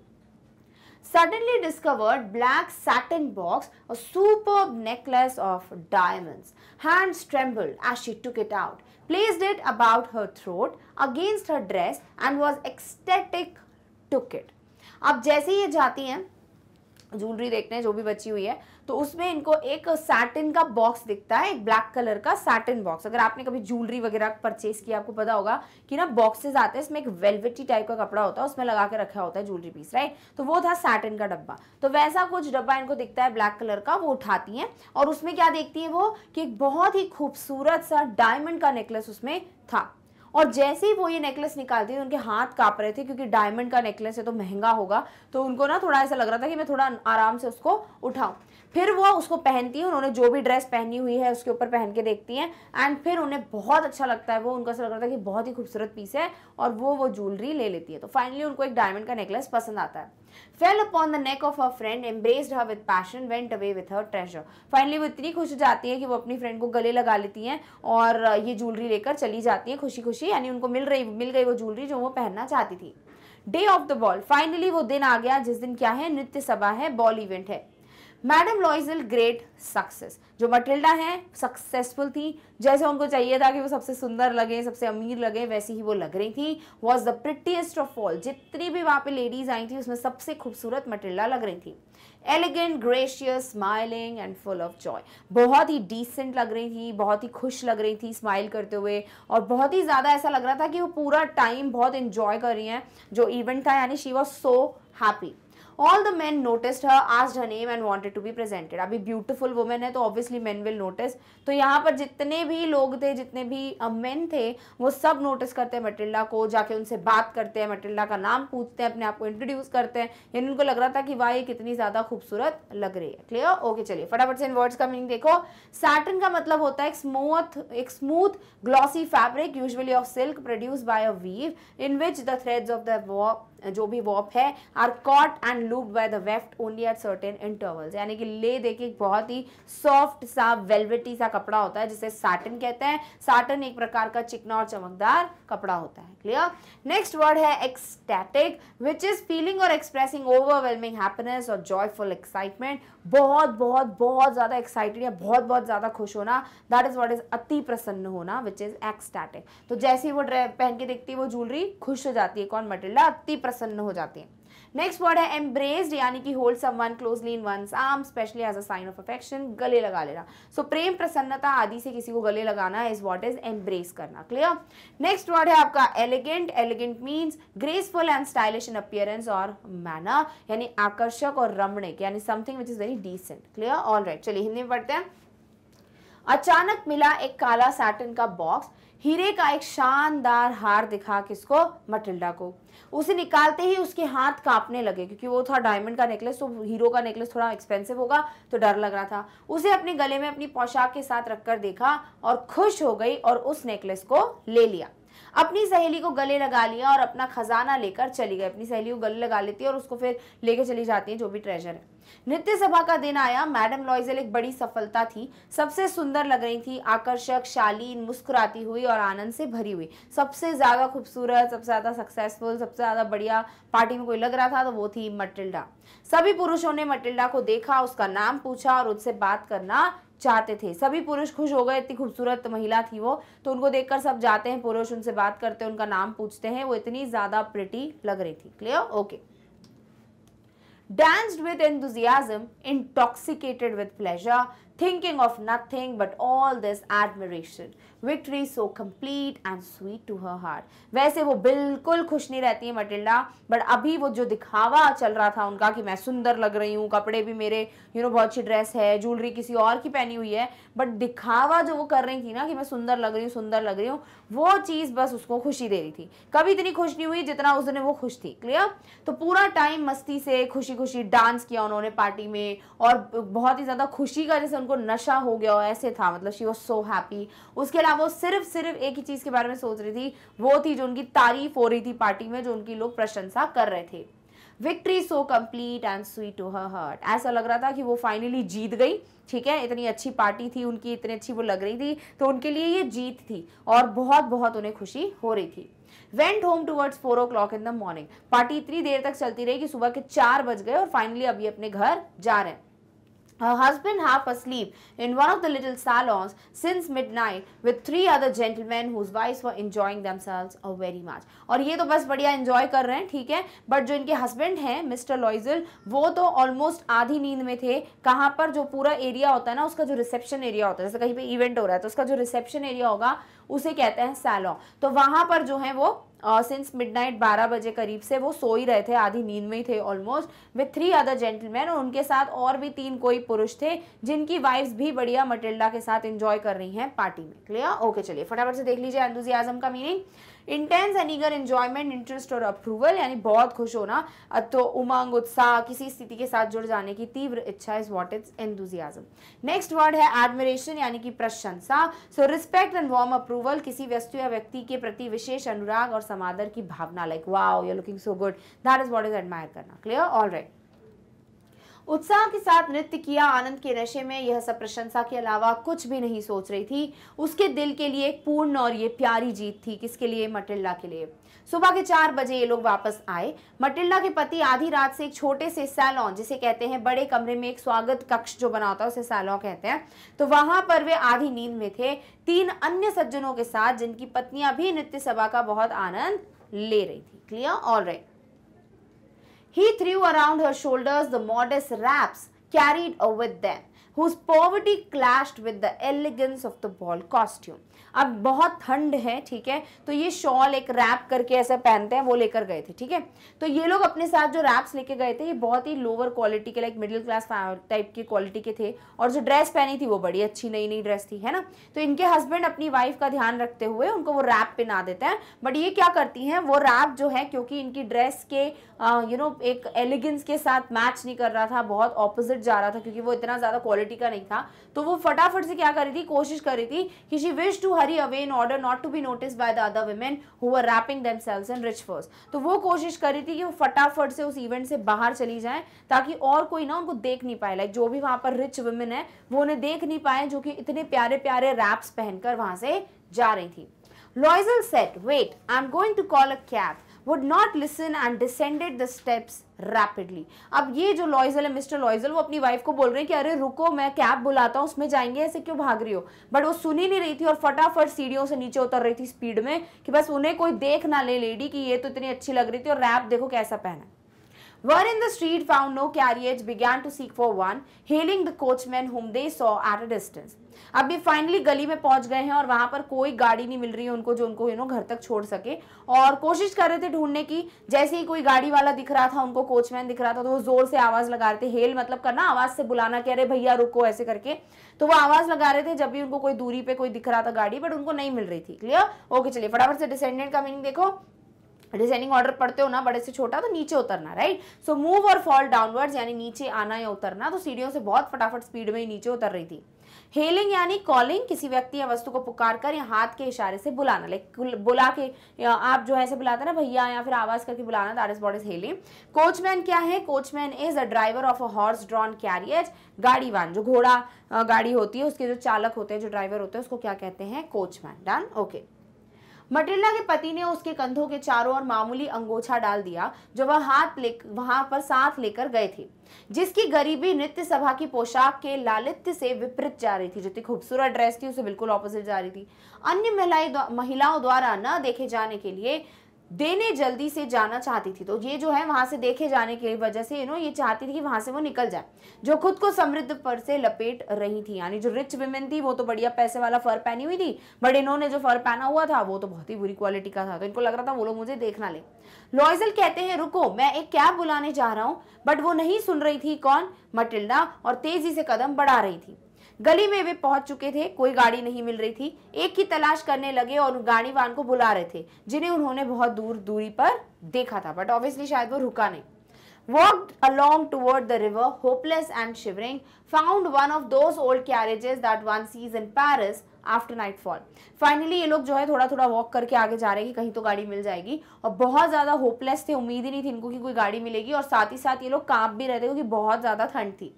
A: suddenly discovered black satin box, a superb necklace of diamonds. Hands trembled as she took it out. placed it about her throat against her dress and was ecstatic took it अब जैसे ही ये जाती हैं jewellery देखने जो भी बची हुई है तो उसमें इनको एक सैटिन का बॉक्स दिखता है एक ब्लैक कलर का सैटिन बॉक्स अगर आपने कभी ज्वेलरी वगैरह परचेज किया आपको पता होगा कि ना बॉक्सेस आते हैं इसमें एक वेलवेटी टाइप का कपड़ा होता है उसमें लगा के रखा होता है ज्वेलरी पीस राइट तो वो था सैटिन का डब्बा तो वैसा कुछ डब्बा इनको दिखता है ब्लैक कलर का वो उठाती है और उसमें क्या देखती है वो कि एक बहुत ही खूबसूरत सा डायमंड का नेकलेस उसमें था और जैसे ही वो ये नेकलेस निकालती थी उनके हाथ कांप रहे थे क्योंकि डायमंड का नेकलेस है तो महंगा होगा तो उनको ना थोड़ा ऐसा लग रहा था कि मैं थोड़ा आराम से उसको उठाऊं फिर वो उसको पहनती है उन्होंने जो भी ड्रेस पहनी हुई है उसके ऊपर पहन के देखती हैं एंड फिर उन्हें बहुत अच्छा लगता है वो उनको ऐसा लगता है कि बहुत ही खूबसूरत पीस है और वो वो ज्वेलरी ले लेती है तो फाइनली उनको एक डायमंड का नेकलेस पसंद आता है fell upon the neck of her friend embraced her with passion went away with her treasure finally वो इतनी खुश हो जाती है कि वो अपनी फ्रेंड को गले लगा लेती हैं और ये ज्वेलरी लेकर चली जाती है खुशी खुशी यानी उनको मिल रही मिल गई वो ज्वेलरी जो वो पहनना चाहती थी day of the ball finally वो दिन आ गया जिस दिन क्या है नृत्य सभा है बॉल इवेंट है मैडम लॉइजल ग्रेट सक्सेस जो मटिल्डा हैं सक्सेसफुल थी जैसे उनको चाहिए था कि वो सबसे सुंदर लगे सबसे अमीर लगे वैसी ही वो लग रही थी was the prettiest of all जितनी भी वहाँ पे लेडीज आई थी उसमें सबसे खूबसूरत मटिल्डा लग रही थी elegant gracious smiling and full of joy बहुत ही डिसेंट लग रही थी बहुत ही खुश लग रही थी स्माइल करते हुए और बहुत ही ज़्यादा ऐसा लग रहा था कि वो पूरा टाइम बहुत इन्जॉय कर रही हैं जो इवेंट था यानी she was so happy all the men noticed her आज her name and wanted to be presented अभी ब्यूटिफुल वुमेन है तो ऑब्वियसली मैन विल नोटिस तो यहाँ पर जितने भी लोग थे जितने भी मैन थे वो सब नोटिस करते हैं मटिल्डा को जाके उनसे बात करते हैं मटिल्डा का नाम पूछते हैं अपने आप को इंट्रोड्यूस करते हैं यानी उनको लग रहा था कि वाह ये कितनी ज़्यादा खूबसूरत लग रही है क्लियर ओके चलिए फटाफट से इन वर्ड्स का मीनिंग देखो सैटन का मतलब होता है एक स्मूथ एक smooth glossy fabric usually of silk produce by a weave in which the threads of the warp जो भी वॉप है are caught and looped by the weft only at certain intervals यानी कि ले देखिए एक बहुत ही सॉफ्ट सा वेलवेटी सा कपड़ा होता है जिसे साटन कहते हैं साटन एक प्रकार का चिकना और चमकदार कपड़ा होता है क्लियर नेक्स्ट वर्ड है एक्सटैटिक विच इज फीलिंग और एक्सप्रेसिंग ओवरवेलमिंग हैप्पीनेस और जॉयफुल एक्साइटमेंट बहुत बहुत बहुत ज़्यादा एक्साइटेड या बहुत बहुत ज़्यादा खुश होना दैट इज़ वॉट इज़ अति प्रसन्न होना विच इज़ एक्सटैटिक तो जैसे ही वो पहन के देखती है वो ज्वेलरी खुश हो जाती है कौन मटेरियल अति प्रसन्न हो जाती है नेक्स्ट वर्ड है एम्ब्रेस्ड यानी कि hold someone closely in one arm especially as a sign of affection गले लगा लेना सो so, प्रेम प्रसन्नता आदि से किसी को गले लगाना इज वॉट इज एम्ब्रेस करना क्लियर नेक्स्ट वर्ड है आपका elegant elegant means graceful and stylish in appearance और मैनर यानी आकर्षक और रमणिक यानी something which is very decent clear all right चलिए हिंदी में पढ़ते हैं अचानक मिला एक काला सैटन का बॉक्स हीरे का एक शानदार हार दिखा किसको मटिल्डा को उसे निकालते ही उसके हाथ कांपने लगे क्योंकि वो था डायमंड का नेकलेस तो हीरो का नेकलेस थोड़ा एक्सपेंसिव होगा तो डर लग रहा था उसे अपने गले में अपनी पोशाक के साथ रखकर देखा और खुश हो गई और उस नेकलेस को ले लिया अपनी सहेली को गले लगा लिया और अपना खजाना लेकर चली गई अपनी सहेली को गले लगा लेती है और उसको फिर लेके चली जाती है जो भी ट्रेजर है नृत्य सभा का दिन आया मैडम लॉइजल एक बड़ी सफलता थी सबसे सुंदर लग रही थी आकर्षक शालीन मुस्कुराती हुई और आनंद से भरी हुई सबसे ज़्यादा खूबसूरत सबसे ज़्यादा सक्सेसफुल सबसे ज़्यादा बढ़िया पार्टी में कोई लग रहा था तो वो थी मटिल्डा सभी पुरुषों ने मटिल्डा को देखा उसका नाम पूछा और उससे बात करना चाहते थे सभी पुरुष खुश हो गए इतनी खूबसूरत महिला थी वो तो उनको देखकर सब जाते हैं पुरुष उनसे बात करते हैं उनका नाम पूछते हैं वो इतनी ज़्यादा प्रिटी लग रही थी clear okay danced with enthusiasm, intoxicated with pleasure thinking of nothing but all this admiration. Victory so complete and sweet to her heart. वैसे वो बिल्कुल खुश नहीं रहती है मटिल्डा बट अभी वो जो दिखावा चल रहा था उनका कि मैं सुंदर लग रही हूँ कपड़े भी मेरे यू नो बहुत अच्छी ड्रेस है ज्वेलरी किसी और की पहनी हुई है बट दिखावा जो वो कर रही थी ना कि मैं सुंदर लग रही हूँ सुंदर लग रही हूँ वो चीज़ बस उसको खुशी दे रही थी कभी इतनी खुश नहीं हुई जितना उस दिन वो खुश थी क्लियर तो पूरा टाइम मस्ती से खुशी खुशी डांस किया उन्होंने पार्टी में और बहुत ही ज़्यादा खुशी का जैसे उनको नशा हो गया और ऐसे था मतलब शी वॉज सो हैप्पी उसके अलावा वो सिर्फ सिर्फ एक ही चीज़ के बारे में सोच रही थी वो थी जो उनकी तारीफ हो रही थी पार्टी में जो उनकी लोग प्रशंसा कर रहे थे victory so complete and sweet to her heart ऐसा लग रहा था कि वो फाइनली जीत गई ठीक है इतनी अच्छी पार्टी थी उनकी इतनी अच्छी वो लग रही थी तो उनके लिए ये जीत थी और बहुत बहुत उन्हें खुशी हो रही थी went home towards four o'clock in the morning party इतनी देर तक चलती रही कि सुबह के चार बज गए और फाइनली अभी अपने घर जा रहे हैं Her husband half asleep in one of the little salons since midnight with three other gentlemen whose wives were enjoying themselves a very much. और ये तो बस बढ़िया enjoy कर रहे हैं ठीक है but जो इनके husband हैं Mr. लॉइजल वो तो almost आधी नींद में थे कहाँ पर जो पूरा area होता है ना उसका जो reception area होता है जैसे कहीं पे event हो रहा है तो उसका जो reception area होगा उसे कहते हैं सैलॉन तो वहाँ पर जो है वो सिंस मिडनाइट 12 बजे करीब से वो सो ही रहे थे आधी नींद में ही थे almost with three other gentleman और उनके साथ और भी तीन कोई पुरुष थे जिनकी वाइफ्स भी बढ़िया मटिल्डा के साथ इंजॉय कर रही हैं पार्टी में क्लियर ओके चलिए फटाफट से देख लीजिए अंदुजी आजम का meaning intense and eager interest और अप्रूवल यानी बहुत खुश होना तो उमंग उत्साह किसी स्थिति के साथ जुड़ जाने की तीव्र इच्छा is what is enthusiasm next word है एडमिरेशन यानी कि प्रशंसा so respect and warm approval किसी वस्तु या व्यक्ति के प्रति विशेष अनुराग और समादर की भावना like wow you're looking so good that is what is admire करना क्लियर ऑल राइट उत्साह के साथ नृत्य किया आनंद के नशे में यह सब प्रशंसा के अलावा कुछ भी नहीं सोच रही थी उसके दिल के लिए एक पूर्ण और ये प्यारी जीत थी किसके लिए मटिल्डा के लिए सुबह के चार बजे ये लोग वापस आए मटिल्डा के पति आधी रात से एक छोटे से सैलॉन जिसे कहते हैं बड़े कमरे में एक स्वागत कक्ष जो बना होता है उसे सैलॉन कहते हैं तो वहां पर वे आधी नींद में थे तीन अन्य सज्जनों के साथ जिनकी पत्नियां भी नृत्य सभा का बहुत आनंद ले रही थी clear all right He threw around her shoulders the modest wraps carried with them, whose poverty clashed with the elegance of the ball costume. अब बहुत ठंड है ठीक है तो ये शॉल एक रैप करके ऐसे पहनते हैं वो लेकर गए थे ठीक है तो ये लोग अपने साथ जो रैप्स लेके गए थे ये बहुत ही लोअर क्वालिटी के लाइक मिडिल क्लास टाइप की क्वालिटी के थे और जो ड्रेस पहनी थी वो बड़ी अच्छी नई नई ड्रेस थी है ना तो इनके हस्बैंड अपनी वाइफ का ध्यान रखते हुए उनको वो रैप पहना देते हैं बट ये क्या करती हैं वो रैप जो है क्योंकि इनकी ड्रेस के यू नो एक एलिगेंस के साथ मैच नहीं कर रहा था बहुत ऑपोजिट जा रहा था क्योंकि वो इतना ज़्यादा क्वालिटी का नहीं था तो वो फटाफट से क्या कर रही थी कोशिश कर रही थी कि she wish to hurry away in order not to be noticed by the other women who were wrapping themselves in rich furs तो वो कोशिश कर रही थी कि वो फटाफट से उस इवेंट से बाहर चली जाए ताकि और कोई ना उनको देख नहीं पाए लाइक जो भी वहाँ पर रिच वुमेन है वो उन्हें देख नहीं पाए जो कि इतने प्यारे प्यारे रैप्स पहनकर वहां से जा रही थी Loisel said wait I am going to call a cab would not listen and descended the steps rapidly अब ये जो लॉयजल है मिस्टर लॉयजल वो अपनी वाइफ को बोल रहे हैं कि अरे रुको मैं कैब बुलाता हूँ उसमें जाएंगे ऐसे क्यों भाग रही हो बट वो सुन ही नहीं रही थी और फटाफट सीढ़ियों से नीचे उतर रही थी स्पीड में कि बस उन्हें कोई देख ना ले लेडी कि ये तो इतनी अच्छी लग रही थी और रैप देखो कैसा पहना were in the street found no carriage began to seek for one hailing the coachman whom they saw at a distance अभी फाइनली गली में पहुंच गए हैं और वहां पर कोई गाड़ी नहीं मिल रही है उनको जो उनको यू नो घर तक छोड़ सके और कोशिश कर रहे थे ढूंढने की जैसे ही कोई गाड़ी वाला दिख रहा था उनको कोचमैन दिख रहा था तो वो जोर से आवाज लगा रहे थे हेल मतलब करना आवाज से बुलाना कह रहे भैया रुको ऐसे करके तो वो आवाज लगा रहे थे जब भी उनको कोई दूरी पे कोई दिख रहा था गाड़ी बट उनको नहीं मिल रही थी क्लियर ओके चलिए फटाफट से डिसेंडेंट का मीनिंग देखो डिसेंडिंग ऑर्डर पढ़ते हो ना बड़े से छोटा तो नीचे उतरना राइट सो मूव और फॉल डाउनवर्ड्स यानी नीचे आना या उतरना तो सीढ़ियों से बहुत फटाफट स्पीड में ही नीचे उतर रही थी हेलिंग यानी कॉलिंग किसी व्यक्ति या वस्तु को पुकार कर या हाथ के इशारे से बुलाना लाइक बुला के आप जो है ऐसे बुलाते ना भैया या फिर आवाज करके बुलाना that is what is hailing coachman क्या है coachman is a driver of a horse drawn carriage one जो घोड़ा गाड़ी होती है उसके जो चालक होते हैं जो ड्राइवर होते हैं उसको क्या कहते हैं कोचमैन डन ओके मटिल्ला के पति ने उसके कंधों के चारों ओर मामूली अंगोछा डाल दिया जो वह हाथ ले वहां पर साथ लेकर गए थे जिसकी गरीबी नृत्य सभा की पोशाक के लालित्य से विपरीत जा रही थी जितनी खूबसूरत ड्रेस थी उसे बिल्कुल ऑपोजिट जा रही थी अन्य महिलाएं महिलाओं द्वारा न देखे जाने के लिए देने जल्दी से जाना चाहती थी तो ये जो है वहां से देखे जाने की वजह से यू नो ये चाहती थी कि वहां से वो निकल जाए जो खुद को समृद्ध पर से लपेट रही थी यानी जो रिच वुमेन थी वो तो बढ़िया पैसे वाला फर पहनी हुई थी बट इन्होंने जो फर पहना हुआ था वो तो बहुत ही बुरी क्वालिटी का था तो इनको लग रहा था वो लोग मुझे देखना ले लॉयजल कहते हैं रुको मैं एक कैब बुलाने जा रहा हूँ बट वो नहीं सुन रही थी कौन मटिल्डा और तेजी से कदम बढ़ा रही थी गली में वे पहुंच चुके थे कोई गाड़ी नहीं मिल रही थी एक की तलाश करने लगे और गाड़ी वाहन को बुला रहे थे जिन्हें उन्होंने बहुत दूर दूरी पर देखा था बट ऑब्वियसली शायद वो रुका नहीं walked along toward the river, hopeless and shivering, found one of those old carriages that one sees in Paris after nightfall. Finally ये लोग जो है थोड़ा थोड़ा वॉक करके आगे जा रहे हैं कि कहीं तो गाड़ी मिल जाएगी और बहुत ज़्यादा होपलेस थे उम्मीद ही नहीं थी इनको कि कोई गाड़ी मिलेगी और साथ ही साथ ये लोग कांप भी रहे थे क्योंकि बहुत ज़्यादा ठंड थी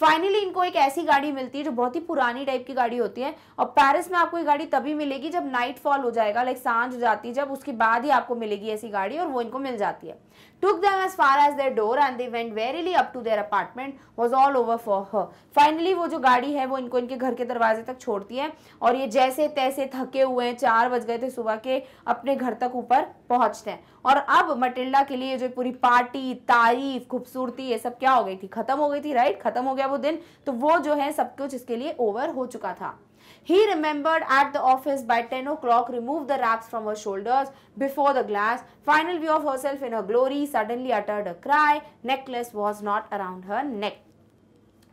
A: फाइनली इनको एक ऐसी गाड़ी मिलती है जो बहुत ही पुरानी टाइप की गाड़ी होती है और पेरिस में आपको ये गाड़ी तभी मिलेगी जब नाइट फॉल हो जाएगा लाइक सांझ हो जाती है जब उसके बाद ही आपको मिलेगी ऐसी गाड़ी और वो इनको मिल जाती है took them as far as their door and they went warily up to their apartment was all over for her finally वो जो गाड़ी है वो इनको इनके घर के दरवाजे तक छोड़ती है और ये जैसे तैसे थके हुए हैं चार बज गए थे सुबह के अपने घर तक ऊपर पहुंचते हैं और अब मटिल्डा के लिए जो पूरी पार्टी तारीफ खूबसूरती ये सब क्या हो गई थी खत्म हो गई थी राइट खत्म हो गया वो दिन तो वो जो है सब कुछ इसके लिए ओवर हो चुका था He remembered at the office by 10 o'clock, removed the wraps from her shoulders before the glass. Final view of herself in her glory, suddenly uttered a cry. Necklace was not around her neck.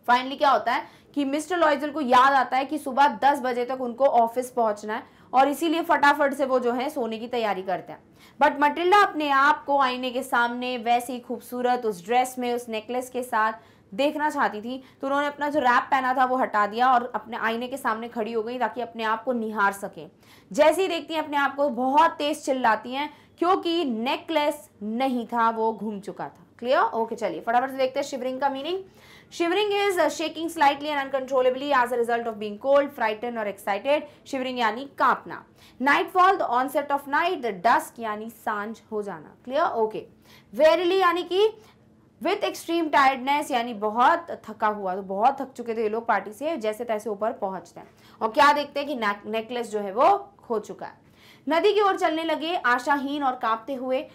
A: Finally क्या होता है कि mister लॉइजल को याद आता है कि सुबह 10 बजे तक उनको ऑफिस पहुंचना है और इसीलिए फटाफट से वो जो है सोने की तैयारी करते हैं बट मटिल्डा अपने आप को आईने के सामने वैसे ही खूबसूरत उस ड्रेस में उस नेकलेस के साथ देखना चाहती थी तो उन्होंने अपना जो रैप पहना था वो हटा दिया और अपने आईने के सामने खड़ी हो गई ताकि अपने आप को निहार सके जैसे ही देखती हैं अपने आप को बहुत तेज चिल्लाती हैं क्योंकि नेकलेस नहीं था वो घूम चुका था क्लियर ओके चलिए फटाफट से देखते हैं शिवरिंग का meaning shivering is shaking slightly and uncontrollably as a result of being cold frighten और एक्साइटेड शिवरिंग यानी कांपना nightfall the onset of night the dusk यानी सांझ हो जाना क्लियर ओके वेरिली यानी कि विथ एक्सट्रीम टायर्डनेस यानी बहुत थका हुआ तो बहुत थक चुके थे ये लोग पार्टी से जैसे तैसे ऊपर पहुंचते हैं और क्या देखते हैं कि नेकलेस जो है वो खो चुका है नदी की ओर चलने लगे आशाहीन और कांपते हुए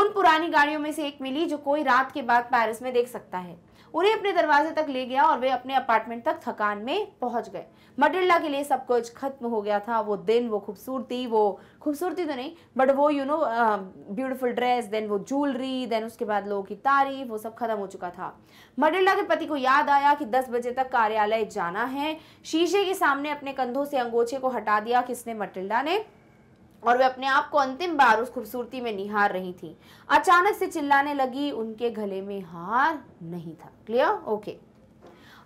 A: उन पुरानी गाड़ियों में से एक मिली जो कोई रात के बाद पेरिस में देख सकता है उन्हें अपने दरवाजे तक ले गया और वे अपने अपार्टमेंट तक थकान में पहुंच गए मटिल्डा के लिए सब कुछ खत्म हो गया था वो दिन वो खूबसूरती वो खूबसूरती तो नहीं बट वो you know beautiful dress then वो ज्वेलरी देन उसके बाद लोगों की तारीफ वो सब खत्म हो चुका था मडिल्डा के पति को याद आया कि 10 बजे तक कार्यालय जाना है शीशे के सामने अपने कंधों से अंगोछे को हटा दिया किसने मटिल्डा ने और वे अपने आप को अंतिम बार उस खूबसूरती में निहार रही थी अचानक से चिल्लाने लगी उनके गले में हार नहीं था clear okay okay.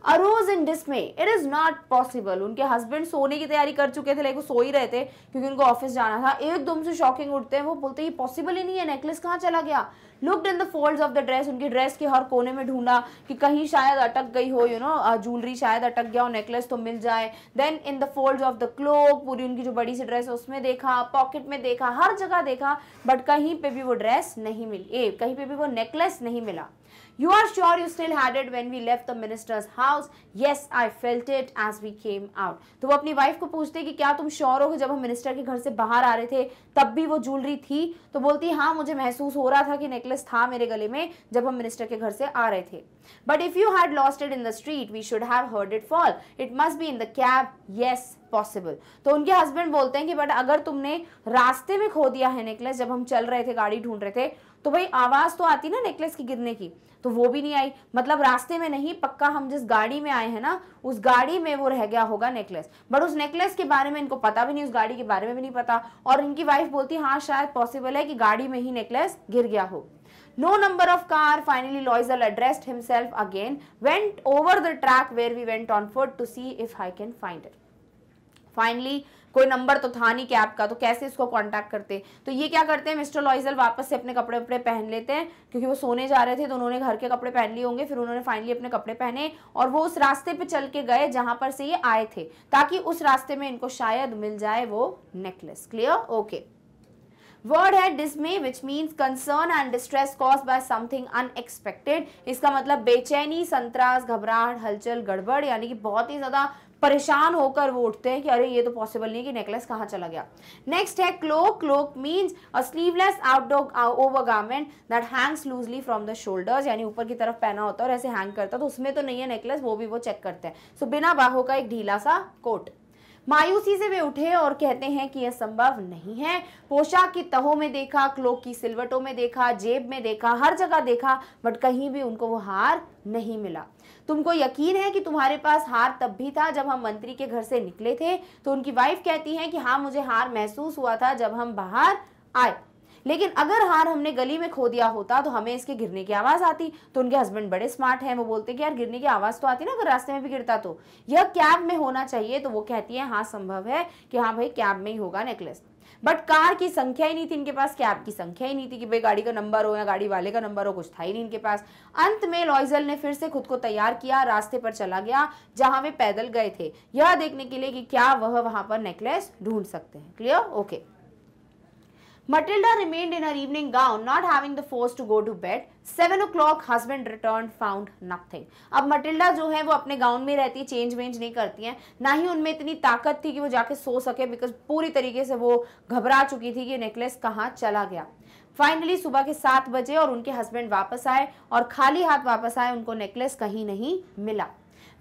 A: Arose in dismay it is not possible उनके हस्बैंड सोने की तैयारी कर चुके थे लेकिन सो ही रहे थे क्योंकि उनको ऑफिस जाना था एकदम से शॉकिंग उठते हैं वो बोलते हैं पॉसिबल ही नहीं है नेकलेस कहाँ चला गया looked in the fold of the dress उनकी ड्रेस के हर कोने में ढूंढा कि कहीं शायद अटक गई हो यू नो ज्वेलरी शायद अटक गया हो नेकलेस तो मिल जाए then in the fold of the cloak पूरी उनकी जो बड़ी सी ड्रेस है उसमें देखा पॉकेट में देखा हर जगह देखा बट कहीं पे भी वो ड्रेस नहीं मिली ए, कहीं पे भी वो नेकलेस नहीं मिला You are sure you still had it when we left the minister's house? Yes, I felt it as we came out. तो वो अपनी वाइफ को पूछते कि क्या तुम श्योर हो कि जब हम मिनिस्टर के घर से बाहर आ रहे थे तब भी वो जूलरी थी तो बोलती हाँ मुझे महसूस हो रहा था कि नेकलेस था मेरे गले में जब हम मिनिस्टर के घर से आ रहे थे but if you had lost it in the street we should have heard it fall it must be in the cab yes possible तो उनके हस्बैंड बोलते हैं कि बट अगर तुमने रास्ते में खो दिया है नेकलेस जब हम चल रहे थे गाड़ी ढूंढ रहे थे तो भाई आवाज़ तो आती ना नेकलेस की गिरने की तो वो भी नहीं आई मतलब रास्ते में नहीं पक्का हम जिस गाड़ी में आए हैं ना उस गाड़ी में वो रह गया होगा नेकलेस बट उस नेकलेस के बारे में इनको पता भी नहीं उस गाड़ी के बारे में भी नहीं पता और इनकी वाइफ बोलती हाँ शायद पॉसिबल है कि गाड़ी में ही नेकलेस गिर गया हो no number of car finally loisel addressed himself again went over the track where we went on foot to see if I can find it finally कोई नंबर तो था नहीं कैब का तो कैसे इसको कॉन्टैक्ट करते तो ये क्या करते हैं मिस्टर लॉइजल वापस से अपने कपड़े वपड़े पहन लेते हैं क्योंकि वो सोने जा रहे थे तो उन्होंने घर के कपड़े पहन लिए होंगे फिर उन्होंने फाइनली अपने कपड़े पहने और वो उस रास्ते पर चल के गए जहाँ पर से ये आए थे ताकि उस रास्ते में इनको शायद मिल जाए वो नेकलेस क्लियर ओके वर्ड है dismay which means concern and distress cause by something unexpected इसका मतलब बेचैनी संतरास घबराहट हलचल गड़बड़ यानी कि बहुत ही ज़्यादा परेशान होकर वो उठते हैं कि अरे ये तो पॉसिबल नहीं कि नेकलेस कहाँ चला गया नेक्स्ट है cloak cloak means a sleeveless outdoor over garment that hangs loosely from the shoulders यानी ऊपर की तरफ पहना होता है और ऐसे हैंग करता है तो उसमें तो नहीं है नेकलेस वो भी वो चेक करते हैं सो so, बिना बाहों का एक ढीला सा कोट मायूसी से वे उठे और कहते हैं कि यह संभव नहीं है पोशाक की तहों में देखा क्लोक की सिलवटों में देखा जेब में देखा हर जगह देखा बट कहीं भी उनको वो हार नहीं मिला तुमको यकीन है कि तुम्हारे पास हार तब भी था जब हम मंत्री के घर से निकले थे तो उनकी वाइफ कहती है कि हाँ मुझे हार महसूस हुआ था जब हम बाहर आए लेकिन अगर हार हमने गली में खो दिया होता तो हमें इसके गिरने की आवाज़ आती तो उनके हस्बैंड बड़े स्मार्ट हैं वो बोलते कि यार गिरने की आवाज़ तो आती ना अगर रास्ते में भी गिरता तो यह कैब में होना चाहिए तो वो कहती है हाँ संभव है कि हाँ भाई कैब में ही होगा नेकलेस बट कार की संख्या ही नहीं थी इनके पास कैब की संख्या ही नहीं थी कि भाई गाड़ी का नंबर हो या गाड़ी वाले का नंबर हो कुछ था ही नहीं इनके पास अंत में लॉइजल ने फिर से खुद को तैयार किया रास्ते पर चला गया जहां वे पैदल गए थे यह देखने के लिए कि क्या वह वहां पर नेकलेस ढूंढ सकते हैं clear okay Matilda remained in her evening gown not है having the force to go seven o'clock husband return found nothing अब मटिल्डा जो है वो अपने गाउन में रहती है चेंज वेंज नहीं करती हैं ना ही उनमें इतनी ताकत थी कि वो जाके सो सके बिकॉज पूरी तरीके से वो घबरा चुकी थी कि नेकलेस कहाँ चला गया फाइनली सुबह के सात बजे और उनके हस्बैंड वापस आए और खाली हाथ वापस आए उनको नेकलेस कहीं नहीं मिला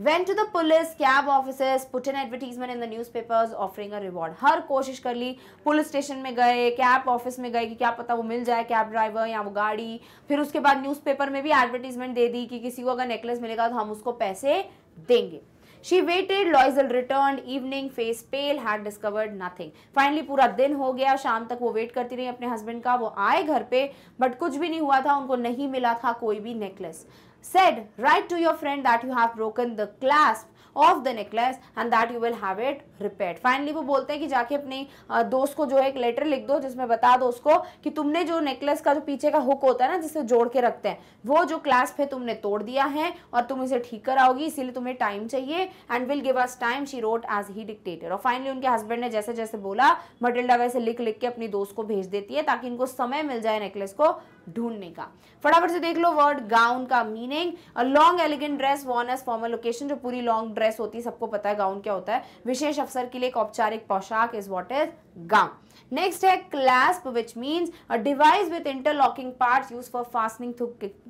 A: went to the police cab offices put an advertisement in the newspapers offering a reward हर कोशिश कर ली पुलिस स्टेशन में गए कैब ऑफिस में गए कि क्या पता वो मिल जाए कैब ड्राइवर या वो गाड़ी फिर उसके बाद न्यूज़पेपर में भी एडवर्टीजमेंट दे दी कि किसी को अगर नेकलेस मिलेगा तो हम उसको पैसे देंगे she waited loisel returned evening face pale had discovered nothing finally पूरा दिन हो गया शाम तक वो वेट करती रही अपने हस्बैंड का वो आए घर पे बट कुछ भी नहीं हुआ था उनको नहीं मिला था कोई भी necklace said write to your friend that you have broken the clasp of the necklace and that you will have it repair finally वो बोलते हैं कि जाके अपने दोस्त को जो है एक लेटर लिख दो जिसमें बता दो उसको कि तुमने जो नेकलेस का जो पीछे का हुक होता है ना जिसे जोड़ के रखते हैं वो जो क्लास्प है तुमने तोड़ दिया है और तुम इसे ठीक कराओगी इसीलिए तुम्हें टाइम चाहिए and will give us time she wrote as he dictated और फाइनली उनके हस्बैंड ने जैसे जैसे बोला मटिल्डा वैसे लिख लिख के अपनी दोस्त को भेज देती है ताकि इनको समय मिल जाए नेकलेस को ढूंढने का फटाफट से देख लो वर्ड गाउन का meaning long elegant dress worn as formal location जो पूरी लॉन्ग ड्रेस होती है सबको पता है गाउन क्या होता है विशेष अवसर के लिए एक औपचारिक पोशाक is what is gown next है clasp which means a device with interlocking part use for fastening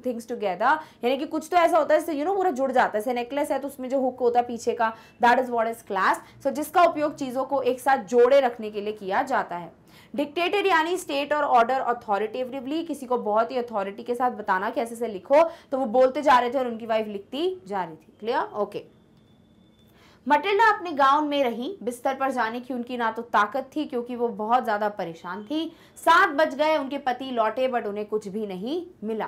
A: things together यानी कि कुछ तो ऐसा होता है यू नो पूरा जुड़ जाता है नेकलेस है तो उसमें जो हुक होता है पीछे का that is what is clasp so जिसका उपयोग चीजों को एक साथ जोड़े रखने के लिए किया जाता है डिक्टेटेड यानी स्टेट और ऑर्डर अथॉरिटेटिवली किसी को बहुत ही अथॉरिटी के साथ बताना कैसे से लिखो तो वो बोलते जा रहे थे और उनकी वाइफ लिखती जा रही थी क्लियर ओके मटिल्डा अपने गांव में रही बिस्तर पर जाने की उनकी ना तो ताकत थी क्योंकि वो बहुत ज़्यादा परेशान थी सात बज गए उनके पति लौटे बट उन्हें कुछ भी नहीं मिला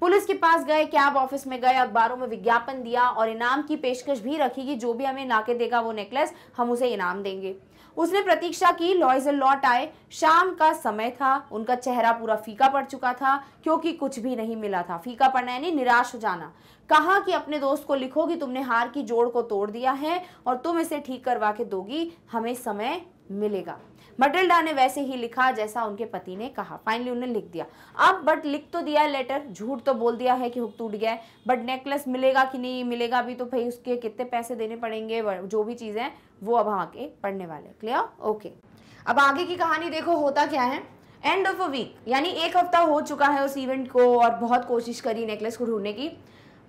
A: पुलिस के पास गए कैब ऑफिस में गए अखबारों में विज्ञापन दिया और इनाम की पेशकश भी रखी कि जो भी हमें नाके देगा वो नेकलेस हम उसे इनाम देंगे उसने प्रतीक्षा की लॉयज लौट आए शाम का समय था उनका चेहरा पूरा फीका पड़ चुका था क्योंकि कुछ भी नहीं मिला था फीका पड़ना यानी निराश हो जाना कहा कि अपने दोस्त को लिखो कि तुमने हार की जोड़ को तोड़ दिया है और तुम इसे ठीक करवा के दोगी हमें समय मिलेगा मटिल्डा ने वैसे ही लिखा जैसा उनके पति ने कहा फाइनली उन्हें लिख दिया अब बट लिख तो दिया लेटर झूठ तो बोल दिया है कि हुक टूट गया है बट नेकलेस मिलेगा कि नहीं मिलेगा अभी तो भाई उसके कितने पैसे देने पड़ेंगे जो भी चीज़ें वो अब हम आगे पढ़ने वाले क्लियर ओके अब आगे की कहानी देखो होता क्या है एंड ऑफ अ वीक यानी एक हफ्ता हो चुका है उस इवेंट को और बहुत कोशिश करी नेकलेस को ढूंढने की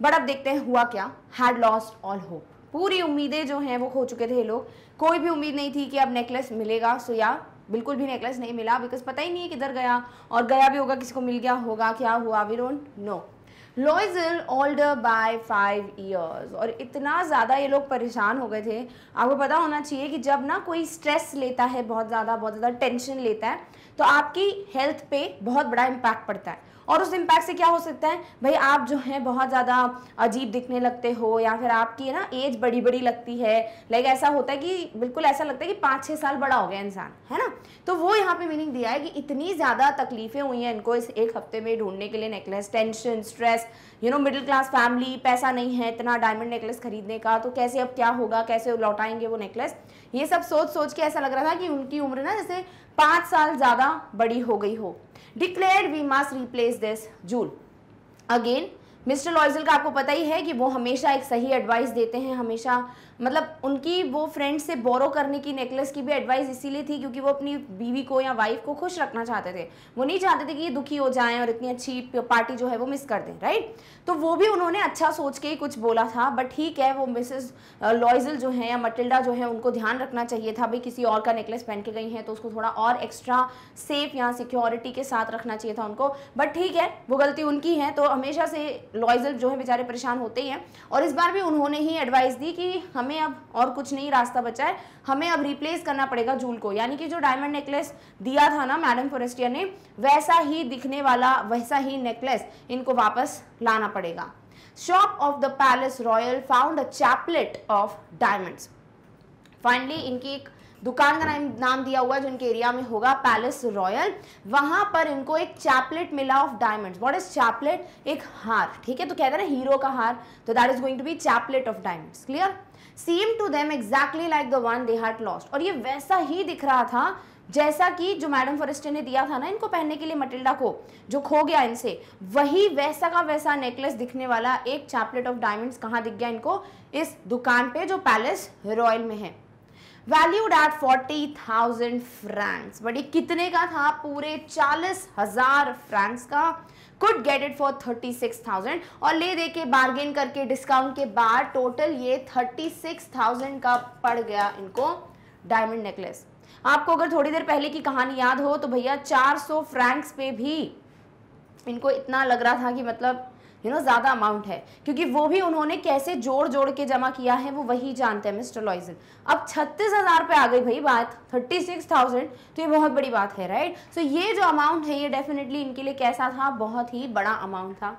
A: बट अब देखते हैं हुआ क्या हैड लॉस्ट ऑल होप पूरी उम्मीदें जो हैं वो खो चुके थे लोग कोई भी उम्मीद नहीं थी कि अब नेकलेस मिलेगा सो या बिल्कुल भी नेकलेस नहीं मिला बिकॉज पता ही नहीं है किधर गया और गया भी होगा किसी को मिल गया होगा क्या हुआ we don't know Loisel older by five years और इतना ज़्यादा ये लोग परेशान हो गए थे आपको पता होना चाहिए कि जब ना कोई स्ट्रेस लेता है बहुत ज़्यादा बहुत ज़्यादा टेंशन लेता है तो आपकी हेल्थ पे बहुत बड़ा इम्पैक्ट पड़ता है और उस इम्पैक्ट से क्या हो सकता है भाई आप जो है बहुत ज़्यादा अजीब दिखने लगते हो या फिर आपकी ना एज बड़ी बड़ी लगती है लाइक ऐसा होता है कि बिल्कुल ऐसा लगता है कि पाँच छः साल बड़ा हो गया इंसान है ना तो वो यहाँ पे मीनिंग दिया है कि इतनी ज़्यादा तकलीफ़ें हुई हैं इनको इस एक हफ्ते में ढूंढने के लिए necklace tension stress you know middle class family पैसा नहीं है इतना डायमंड नेकलेस खरीदने का तो कैसे अब क्या होगा कैसे लौटाएंगे वो नेकलेस ये सब सोच सोच के ऐसा लग रहा था कि उनकी उम्र ना जैसे पाँच साल ज़्यादा बड़ी हो गई हो declare we must replace this jewel again mister Loisel का आपको पता ही है कि वो हमेशा एक सही एडवाइस देते हैं हमेशा मतलब उनकी वो फ्रेंड से बोरो करने की नेकलेस की भी एडवाइस इसीलिए थी क्योंकि वो अपनी बीवी को या वाइफ को खुश रखना चाहते थे वो नहीं चाहते थे कि ये दुखी हो जाएं और इतनी अच्छी पार्टी जो है वो मिस कर दें राइट तो वो भी उन्होंने अच्छा सोच के ही कुछ बोला था बट ठीक है वो मिसेज लॉयजल जो है या मटिल्डा जो है उनको ध्यान रखना चाहिए था भाई किसी और का नेकलेस पहन के गई हैं तो उसको थोड़ा और एक्स्ट्रा सेफ या सिक्योरिटी के साथ रखना चाहिए था उनको बट ठीक है वो गलती उनकी है तो हमेशा से लॉयजल जो है बेचारे परेशान होते ही हैं और इस बार भी उन्होंने ही एडवाइस दी कि हमें अब और कुछ नहीं रास्ता बचा है हमें अब रिप्लेस करना पड़ेगा जूल को यानी कि जो डायमंड नेकलेस दिया था ना मैडम फोरेस्टिया ने वैसा ही दिखने वाला वैसा ही नेकलेस इनको वापस लाना पड़ेगा shop of the palace royal found a chaplet of diamonds finally इनकी एक दुकान का नाम दिया हुआ है जो इनके एरिया में होगा पैलेस रॉयल वहां पर इनको एक चैपलेट मिला of diamonds what is chaplet एक हार ठीक है तो कहते हैं ना हीरो का हार तो that is going to be chaplet of diamonds clear same to them exactly like the one they had lost और ये वैसा ही दिख रहा था जैसा कि जो मैडम फॉरेस्टर ने दिया था ना इनको पहनने के लिए मटिल्डा को जो खो गया इनसे वही वैसा का वैसा नेकलेस दिखने वाला एक चैपलेट ऑफ डायमंड्स कहाँ दिख गया इनको इस दुकान पे जो पैलेस रॉयल में है valued at forty thousand francs बड़ी कितने का था पूरे चालीस हजार फ्रैंक्स का could get it for thirty six thousand और ले दे के बार्गेन करके डिस्काउंट के बाद टोटल ये थर्टी सिक्स थाउजेंड का पड़ गया इनको डायमंड नेकलेस आपको अगर थोड़ी देर पहले की कहानी याद हो तो भैया 400 फ्रैंक्स पे भी इनको इतना लग रहा था कि मतलब यू नो ज़्यादा अमाउंट है क्योंकि वो भी उन्होंने कैसे जोड़ जोड़ के जमा किया है वो वही जानते हैं मिस्टर लॉइजन अब छत्तीस हज़ार पे आ गई भाई बात थर्टी सिक्स थाउजेंड तो ये बहुत बड़ी बात है राइट सो so ये जो अमाउंट है ये डेफिनेटली इनके लिए कैसा था बहुत ही बड़ा अमाउंट था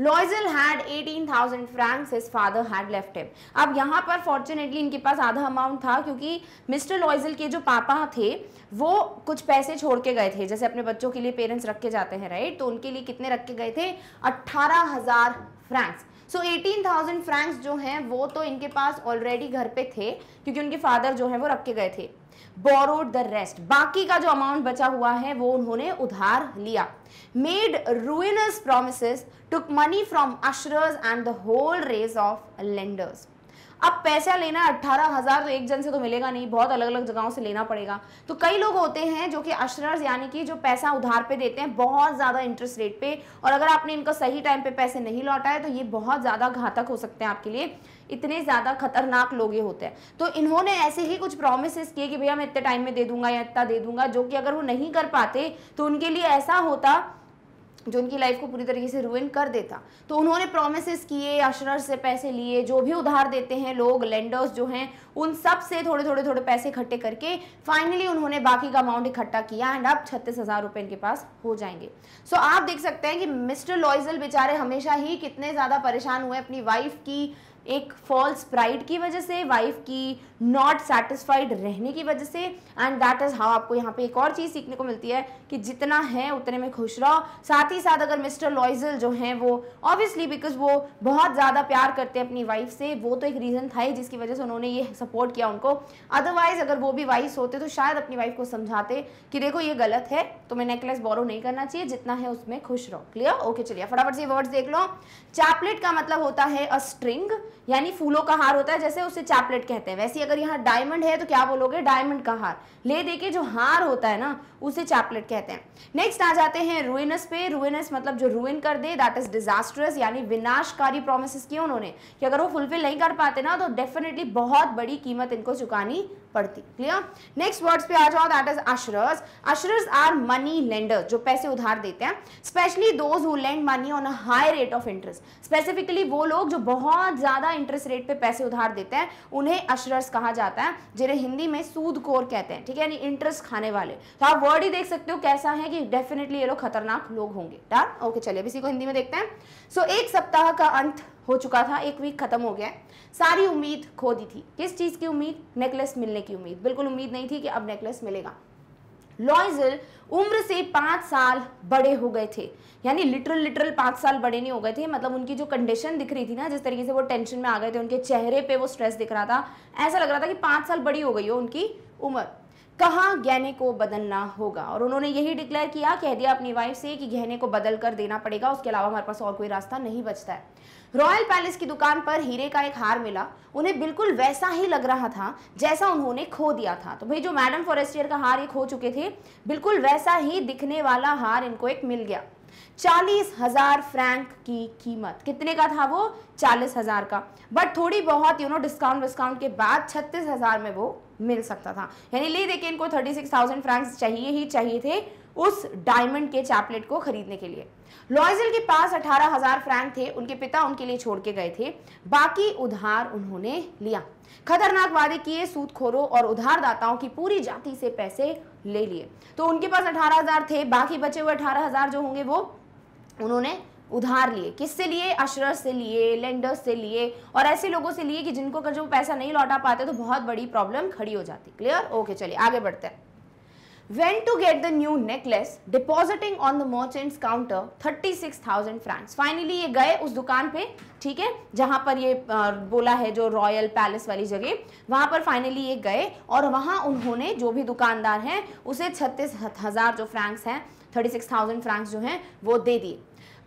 A: Loisel had 18,000 francs his father had left him अब यहाँ पर फॉर्चुनेटली इनके पास आधा अमाउंट था क्योंकि मिस्टर लॉइजल के जो पापा थे वो कुछ पैसे छोड़ के गए थे जैसे अपने बच्चों के लिए पेरेंट्स रख के जाते हैं राइट तो उनके लिए कितने रख के गए थे अट्ठारह हजार francs so eighteen thousand francs जो हैं वो तो इनके पास ऑलरेडी घर पे थे क्योंकि उनके फादर जो हैं वो रख के गए थे बोरोड द रेस्ट बाकी का जो अमाउंट बचा हुआ है वो उन्होंने उधार लिया made ruinous promise took money from usurers and the whole race of lenders अब पैसा लेना अट्ठारह हजार तो एक जन से तो मिलेगा नहीं बहुत अलग अलग जगहों से लेना पड़ेगा तो कई लोग होते हैं जो कि अशरर्स यानी कि जो पैसा उधार पे देते हैं बहुत ज़्यादा इंटरेस्ट रेट पे और अगर आपने इनको सही टाइम पे पैसे नहीं लौटाए तो ये बहुत ज़्यादा घातक हो सकते हैं आपके लिए इतने ज़्यादा खतरनाक लोग ये होते हैं तो इन्होंने ऐसे ही कुछ प्रोमिस किए कि भैया मैं इतने टाइम में दे दूंगा या इतना दे दूंगा जो कि अगर वो नहीं कर पाते तो उनके लिए ऐसा होता जो उनकी लाइफ को पूरी तरीके से रुइन कर देता तो उन्होंने प्रोमिस किए अशरर से पैसे लिए जो भी उधार देते हैं लोग लेंडर्स जो हैं उन सब से थोड़े थोड़े थोड़े पैसे इकट्ठे करके फाइनली उन्होंने बाकी का अमाउंट इकट्ठा किया एंड आप छत्तीस हज़ार रुपये इनके पास हो जाएंगे सो so, आप देख सकते हैं कि मिस्टर लॉइजल बेचारे हमेशा ही कितने ज़्यादा परेशान हुए अपनी वाइफ की एक फॉल्स ब्राइड की वजह से वाइफ की नॉट सेटिस्फाइड रहने की वजह से एंड दैट इज़ हाउ आपको यहाँ पे एक और चीज़ सीखने को मिलती है कि जितना है उतने में खुश रहो साथ ही साथ अगर मिस्टर लॉइजल जो हैं वो ऑब्वियसली बिकॉज वो बहुत ज़्यादा प्यार करते हैं अपनी वाइफ से वो तो एक रीज़न था ही जिसकी वजह से उन्होंने ये सपोर्ट किया उनको अदरवाइज़ अगर वो भी वाइफ होते तो शायद अपनी वाइफ को समझाते कि देखो ये गलत है तुम्हें नेकलेस बोरो नहीं करना चाहिए जितना है उसमें खुश रहो क्लियर ओके चलिए फटाफट से वर्ड्स देख लो चैपलेट का मतलब होता है अ स्ट्रिंग यानी फूलों का हार होता है जैसे उसे चैपलेट कहते हैं वैसे अगर यहाँ डायमंड है तो क्या बोलोगे डायमंड का हार ले दे के जो हार होता है ना उसे चैपलेट कहते हैं नेक्स्ट आ जाते हैं रुइनस पे रुइनस मतलब जो रुइन कर दे दैट इज डिजास्टरस यानी विनाशकारी प्रोमिस किए उन्होंने कि अगर वो फुलफिल नहीं कर पाते ना तो डेफिनेटली बहुत बड़ी कीमत इनको चुकानी पड़ती क्लियर नेक्स्ट वर्ड्स पे आ जाओ that is usurers usurers are money lender जो पैसे उधार देते हैं specially those who lend money on a high rate of interest specifically वो लोग जो बहुत ज़्यादा इंटरेस्ट रेट पे पैसे उधार देते हैं उन्हें अशरस कहा जाता है जिन्हें हिंदी में सूदखोर कहते हैं ठीक है यानी इंटरेस्ट खाने वाले तो आप वर्ड ही देख सकते हो कैसा है कि डेफिनेटली ये लोग खतरनाक लोग होंगे डन ओके चलिए अब इसी को हिंदी में देखते हैं सो so, एक सप्ताह का अंत हो चुका था एक वीक खत्म हो गया सारी उम्मीद खो दी थी किस चीज़ की उम्मीद नेकलेस मिलने की उम्मीद बिल्कुल उम्मीद नहीं थी कि अब नेकलेस मिलेगा लॉइजल उम्र से पांच साल बड़े हो गए थे यानी लिटरल लिटरल पांच साल बड़े नहीं हो गए थे मतलब उनकी जो कंडीशन दिख रही थी ना जिस तरीके से वो टेंशन में आ गए थे उनके चेहरे पे वो स्ट्रेस दिख रहा था ऐसा लग रहा था कि पांच साल बड़ी हो गई हो उनकी उम्र कहा गहने को बदलना होगा और उन्होंने यही डिक्लेयर किया कह दिया अपनी वाइफ से कि गहने को बदल कर देना पड़ेगा उसके अलावा हमारे पास और कोई रास्ता नहीं बचता है रॉयल पैलेस की दुकान पर हीरे का एक हार मिला उन्हें बिल्कुल वैसा ही लग रहा था जैसा उन्होंने खो दिया था तो भाई जो मैडम फॉरेस्टियर का हार ये खो चुके थे बिल्कुल वैसा ही दिखने वाला हार इनको एक मिल गया चालीस हजार फ्रैंक की कीमत कितने का था वो चालीस हजार का बट थोड़ी बहुत यू नो डिस्काउंट डिस्काउंट के बाद छत्तीस हजार में वो मिल सकता था यानी ले देखे इनको थर्टी सिक्स थाउजेंड फ्रैंक्स चाहिए ही चाहिए थे उस डायमंड के चैपलेट को खरीदने के लिए लॉयजल के पास अठारह हजार फ्रैंक थे उनके पिता उनके लिए छोड़ के गए थे बाकी उधार उन्होंने लिया खतरनाक वादे किए सूदखोरों और उधारदाताओं की पूरी जाति से पैसे ले लिए तो उनके पास अठारह हजार थे बाकी बचे हुए अठारह हजार जो होंगे वो उन्होंने उधार लिए किससे लिए अशर से लिए लेंडर्स से लिए और ऐसे लोगों से लिए कि जिनको अगर जो पैसा नहीं लौटा पाते तो बहुत बड़ी प्रॉब्लम खड़ी हो जाती क्लियर ओके चलिए आगे बढ़ते हैं when to get the new necklace depositing on the merchant's counter 36000 francs finally ये गए उस दुकान पे ठीक है जहाँ पर ये आ, बोला है जो रॉयल पैलेस वाली जगह वहाँ पर फाइनली ये गए और वहाँ उन्होंने जो भी दुकानदार हैं उसे छत्तीस हज़ार जो फ्रैंक्स हैं थर्टी सिक्स थाउजेंड फ्रैंक्स जो हैं वो दे दिए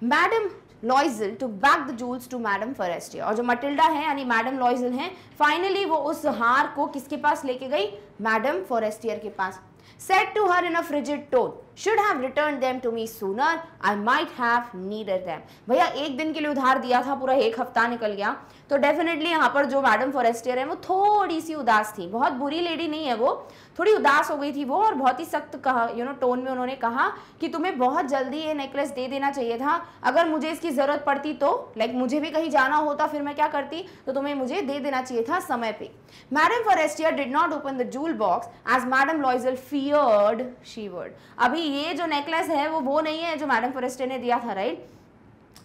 A: madam Loisel to back the jewels to madam Forestier और जो मटिल्डा है यानी मैडम लॉइजल हैं फाइनली वो उस हार को किसके पास लेके गई मैडम फॉरेस्टियर के पास said to her in a frigid tone, should have returned them to me sooner. I might have needed them. bhaiya ek din ke liye udhar diya tha pura ek hafta nikal gaya to definitely yahan par jo madam forestier hai wo thodi si उदास thi bahut buri lady nahi hai wo थोड़ी उदास हो गई थी वो और बहुत ही सख्त कहा यू नो टोन में उन्होंने कहा कि तुम्हें बहुत जल्दी ये नेकलेस दे देना चाहिए था अगर मुझे इसकी ज़रूरत पड़ती तो लाइक मुझे भी कहीं जाना होता फिर मैं क्या करती तो तुम्हें मुझे दे देना चाहिए था समय पे madam Forestier did not open the jewel box as madam Loisel feared she would अभी ये जो नेकलेस है वो वो नहीं है जो मैडम फॉरेस्टियर ने दिया था राइट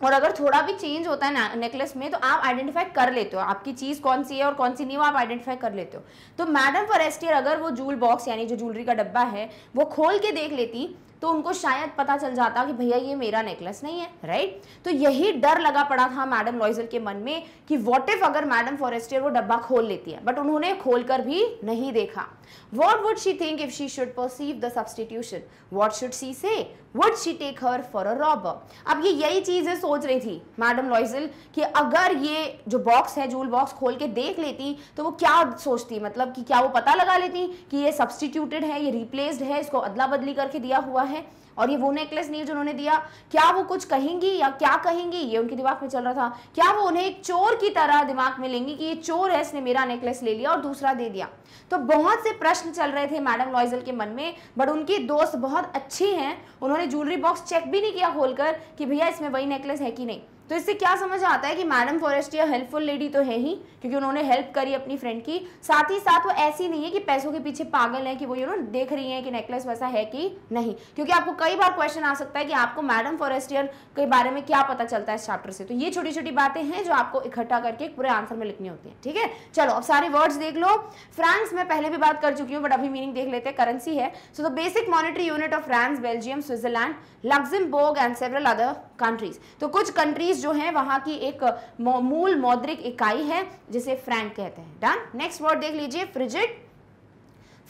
A: और अगर थोड़ा भी चेंज होता है ना नेकलेस में तो आप आइडेंटिफाई कर लेते हो आपकी चीज़ कौन सी है और कौन सी नहीं वो आप आइडेंटिफाई कर लेते हो तो मैडम फॉरेस्टियर अगर वो जूल बॉक्स यानी जो ज्वेलरी का डब्बा है वो खोल के देख लेती तो उनको शायद पता चल जाता कि भैया ये मेरा नेकलेस नहीं है राइट तो यही डर लगा पड़ा था मैडम लॉइजल के मन में कि वॉट इफ अगर मैडम फॉरेस्टियर वो डब्बा खोल लेती है बट उन्होंने खोल भी नहीं देखा what would she think if she should perceive the substitution what should she say would she take her for a robber अब ये यही चीज़ें सोच रही थी मैडम लॉइजल कि अगर ये जो बॉक्स है जूल बॉक्स खोल के देख लेती तो वो क्या सोचती मतलब कि क्या वो पता लगा लेती कि ये सब्सटीट्यूटेड है ये रिप्लेस्ड है इसको अदला बदली करके दिया हुआ है है और ये वो नेकलेस नहीं है जो उन्होंने दिया क्या वो कुछ कहेंगी या क्या कहेंगी ये उनके दिमाग में चल रहा था क्या वो उन्हें एक चोर की तरह दिमाग में लेंगी कि ये चोर है इसने मेरा नेकलेस ले लिया और दूसरा दे दिया तो बहुत से प्रश्न चल रहे थे मैडम लॉइजल के मन में बट उनके दोस्त बहुत अच्छे हैं उन्होंने ज्वेलरी बॉक्स चेक भी नहीं किया खोलकर कि भैया इसमें वही नेकलेस है कि नहीं तो इससे क्या समझ आता है कि मैडम फॉरेस्टिया हेल्पफुल लेडी तो है ही क्योंकि उन्होंने हेल्प करी अपनी फ्रेंड की साथ ही साथ वो ऐसी नहीं है कि पैसों के पीछे पागल है कि वो यू नो देख रही है कि नेकलेस वैसा है कि नहीं क्योंकि आपको कई बार क्वेश्चन आ सकता है कि आपको मैडम फॉरेस्टियर के बारे में क्या पता चलता है इस चैप्टर से तो ये छोटी छोटी बातें हैं जो आपको इकट्ठा करके पूरे आंसर में लिखनी होती है ठीक है चलो अब सारे वर्ड्स देख लो फ्रांस में पहले भी बात कर चुकी हूँ बट अभी मीनिंग देख लेते हैं करेंसी है so the basic monetary unit of France Belgium Switzerland Luxembourg and several other countries तो कुछ कंट्रीज रुपीज जो है वहां की एक मूल मौद्रिक इकाई है जिसे फ्रैंक कहते हैं डन नेक्स्ट वर्ड देख लीजिए फ्रिजिट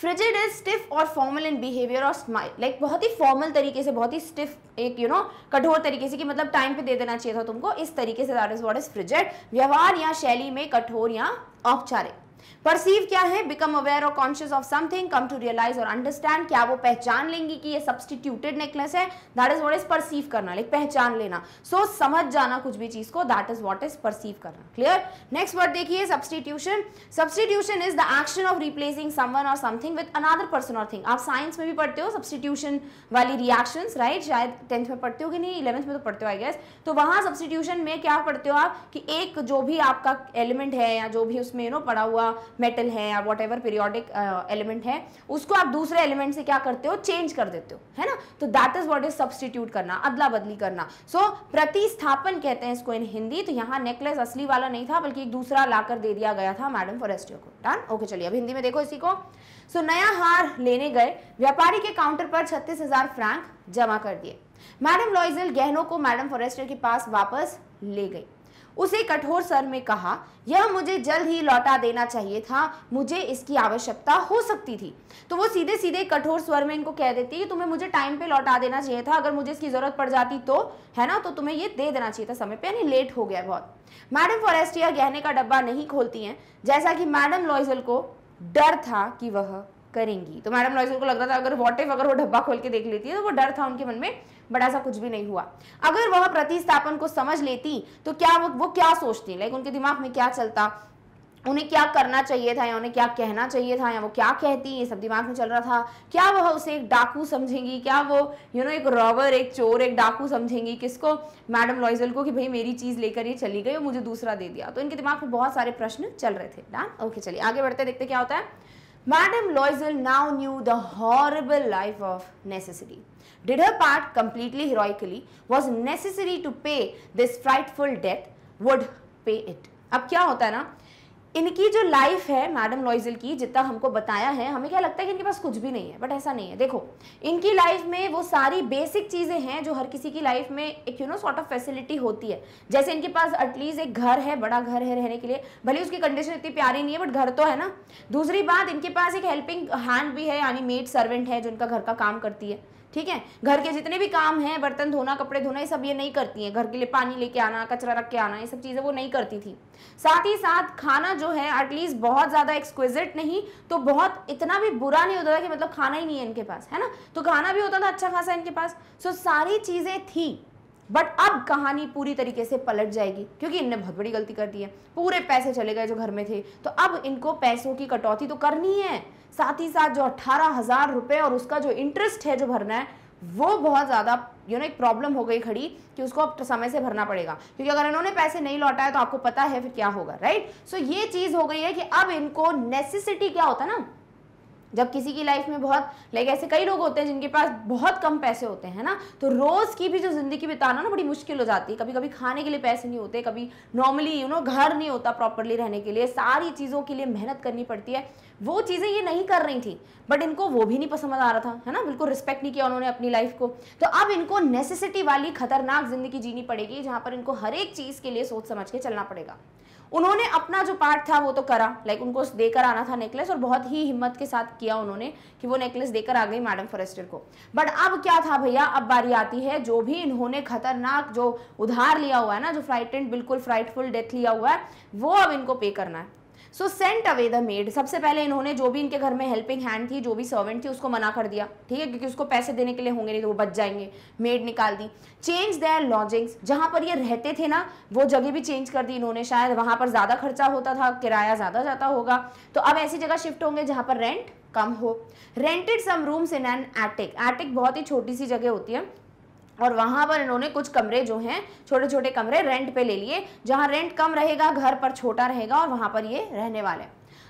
A: फ्रिजिड इज स्टिफ और फॉर्मल इन बिहेवियर और स्माइल लाइक बहुत ही फॉर्मल तरीके से बहुत ही स्टिफ एक यू नो कठोर तरीके से कि मतलब टाइम पे दे देना चाहिए था तुमको इस तरीके से that is what is frigid व्यवहार या शैली में कठोर या औपचारिक परसीव क्या है बिकम अवेयर और conscious of something come to realise और अंडरस्टैंड क्या वो पहचान लेंगी कि ये सब्सटीट्यूटेड नेकलेस है that is what is perceive करना लाइक पहचान लेना सो so, समझ जाना कुछ भी चीज को that is what is perceive करना क्लियर नेक्स्ट वर्ड देखिए substitution substitution is the action of replacing someone और समथिंग विद अनदर पर्सन और थिंग आप साइंस में भी पढ़ते हो सब्सटीट्यूशन वाली रिएक्शन राइट शायद टेंथ में पढ़ते हो कि नहीं इलेवंथ में तो पढ़ते हो आई गेस तो वहां सब्सटीट्यूशन में क्या पढ़ते हो आप कि एक जो भी आपका एलिमेंट है या जो भी उसमें यू नो पड़ा हुआ मेटल है या वॉट एवर पीरियोडिक एलिमेंट है उसको आप दूसरे एलिमेंट से क्या करते हो चेंज कर देते हो है ना तो that is what is substitute करना अदला बदली करना सो so, प्रतिस्थापन कहते हैं इसको इन हिंदी तो यहाँ नेकलेस असली वाला नहीं था बल्कि एक दूसरा लाकर दे दिया गया था मैडम फॉरेस्टियो को डन ओके चलिए अब हिंदी में देखो इसी को सो so, नया हार लेने गए व्यापारी के काउंटर पर छत्तीस फ्रैंक जमा कर दिए मैडम लॉइजल गहनों को मैडम फॉरेस्टर के पास वापस ले गई उसे कठोर सर में कहा यह मुझे जल्द ही लौटा देना चाहिए था मुझे इसकी आवश्यकता हो सकती थी तो वो सीधे सीधे कठोर स्वर में इनको कह देती है तुम्हें मुझे टाइम पे लौटा देना चाहिए था अगर मुझे इसकी ज़रूरत पड़ जाती तो है ना तो तुम्हें ये दे देना चाहिए था समय पर यानी लेट हो गया बहुत मैडम फॉरेस्टिया गहने का डब्बा नहीं खोलती है जैसा कि मैडम लॉइजल को डर था कि वह करेंगी तो मैडम लॉयसन को लग रहा था अगर वॉट इफ अगर वो डब्बा खोल के देख लेती है तो वो डर था उनके मन में बट ऐसा कुछ भी नहीं हुआ अगर वह प्रतिस्थापन को समझ लेती तो क्या वो, वो क्या सोचती लाइक उनके दिमाग में क्या चलता उन्हें क्या करना चाहिए था या उन्हें क्या कहना चाहिए था या वो क्या कहती ये सब दिमाग में चल रहा था क्या वह उसे एक डाकू समझेंगी क्या वो यू you नो know, एक रॉबर एक चोर एक डाकू समझेंगी किसको मैडम लॉइजल को कि भाई मेरी चीज़ लेकर ये चली गई और मुझे दूसरा दे दिया तो इनके दिमाग में बहुत सारे प्रश्न चल रहे थे ओके चलिए आगे बढ़ते देखते क्या होता है Madame Loisel now knew the horrible life of necessity. Did her part completely heroically, was necessary to pay this frightful debt, would pay it. अब क्या होता है ना इनकी जो लाइफ है मैडम लॉइजल की जितना हमको बताया है हमें क्या लगता है कि इनके पास कुछ भी नहीं है बट ऐसा नहीं है देखो इनकी लाइफ में वो सारी बेसिक चीज़ें हैं जो हर किसी की लाइफ में एक you know sort of facility होती है जैसे इनके पास एटलीस्ट एक घर है बड़ा घर है रहने के लिए भले उसकी कंडीशन इतनी प्यारी नहीं है बट घर तो है ना दूसरी बात इनके पास एक हेल्पिंग हैंड भी है यानी मेड सर्वेंट है जो इनका घर का काम करती है ठीक है घर के जितने भी काम हैं बर्तन धोना कपड़े धोना ये सब ये नहीं करती हैं घर के लिए पानी लेके आना कचरा रख के आना ये सब चीज़ें वो नहीं करती थी साथ ही साथ खाना जो है एटलीस्ट बहुत ज़्यादा एक्सक्विजिट नहीं तो बहुत इतना भी बुरा नहीं होता था कि मतलब खाना ही नहीं है इनके पास है ना तो खाना भी होता था अच्छा खासा इनके पास सो सारी चीज़ें थी बट अब कहानी पूरी तरीके से पलट जाएगी क्योंकि इनने बहुत बड़ी गलती कर दी है पूरे पैसे चले गए जो घर में थे तो अब इनको पैसों की कटौती तो करनी है साथ ही साथ जो अट्ठारह हज़ार रुपए और उसका जो इंटरेस्ट है जो भरना है वो बहुत ज़्यादा यू नो एक प्रॉब्लम हो गई खड़ी कि उसको अब तो समय से भरना पड़ेगा क्योंकि अगर इन्होंने पैसे नहीं लौटाए तो आपको पता है फिर क्या होगा राइट सो so, ये चीज़ हो गई है कि अब इनको नेसेसिटी क्या होता है ना जब किसी की लाइफ में बहुत लाइक ऐसे कई लोग होते हैं जिनके पास बहुत कम पैसे होते हैं ना तो रोज़ की भी जो ज़िंदगी बिताना ना बड़ी मुश्किल हो जाती है कभी कभी खाने के लिए पैसे नहीं होते कभी नॉर्मली यू नो घर नहीं होता प्रॉपरली रहने के लिए सारी चीज़ों के लिए मेहनत करनी पड़ती है वो चीज़ें ये नहीं कर रही थी बट इनको वो भी नहीं पसंद आ रहा था है ना बिल्कुल रिस्पेक्ट नहीं किया उन्होंने अपनी लाइफ को तो अब इनको नेसेसिटी वाली खतरनाक ज़िंदगी जीनी पड़ेगी जहाँ पर इनको हर एक चीज़ के लिए सोच समझ के चलना पड़ेगा उन्होंने अपना जो पार्ट था वो तो करा लाइक उनको देकर आना था नेकलेस और बहुत ही हिम्मत के साथ किया उन्होंने कि वो नेकलेस देकर आ गई मैडम फॉरेस्टर को बट अब क्या था भैया अब बारी आती है जो भी इन्होंने खतरनाक जो उधार लिया हुआ है ना जो फ्राइटेंट बिल्कुल फ्राइटफुल डेथ लिया हुआ है वो अब इनको पे करना है so sent away the maid सबसे पहले इन्होंने जो भी इनके घर में हेल्पिंग हैंड थी जो भी सर्वेंट थी उसको मना कर दिया ठीक है क्योंकि उसको पैसे देने के लिए होंगे नहीं तो वो बच जाएंगे मेड निकाल दी चेंज देयर लॉजिंग्स जहां पर ये रहते थे ना वो जगह भी चेंज कर दी इन्होंने शायद वहां पर ज़्यादा खर्चा होता था किराया ज़्यादा जाता होगा तो अब ऐसी जगह शिफ्ट होंगे जहां पर रेंट कम हो rented some rooms in an attic attic बहुत ही छोटी सी जगह होती है और वहाँ पर इन्होंने कुछ कमरे जो हैं छोटे छोटे कमरे रेंट पे ले लिए जहाँ रेंट कम रहेगा घर पर छोटा रहेगा और वहाँ पर ये रहने वाले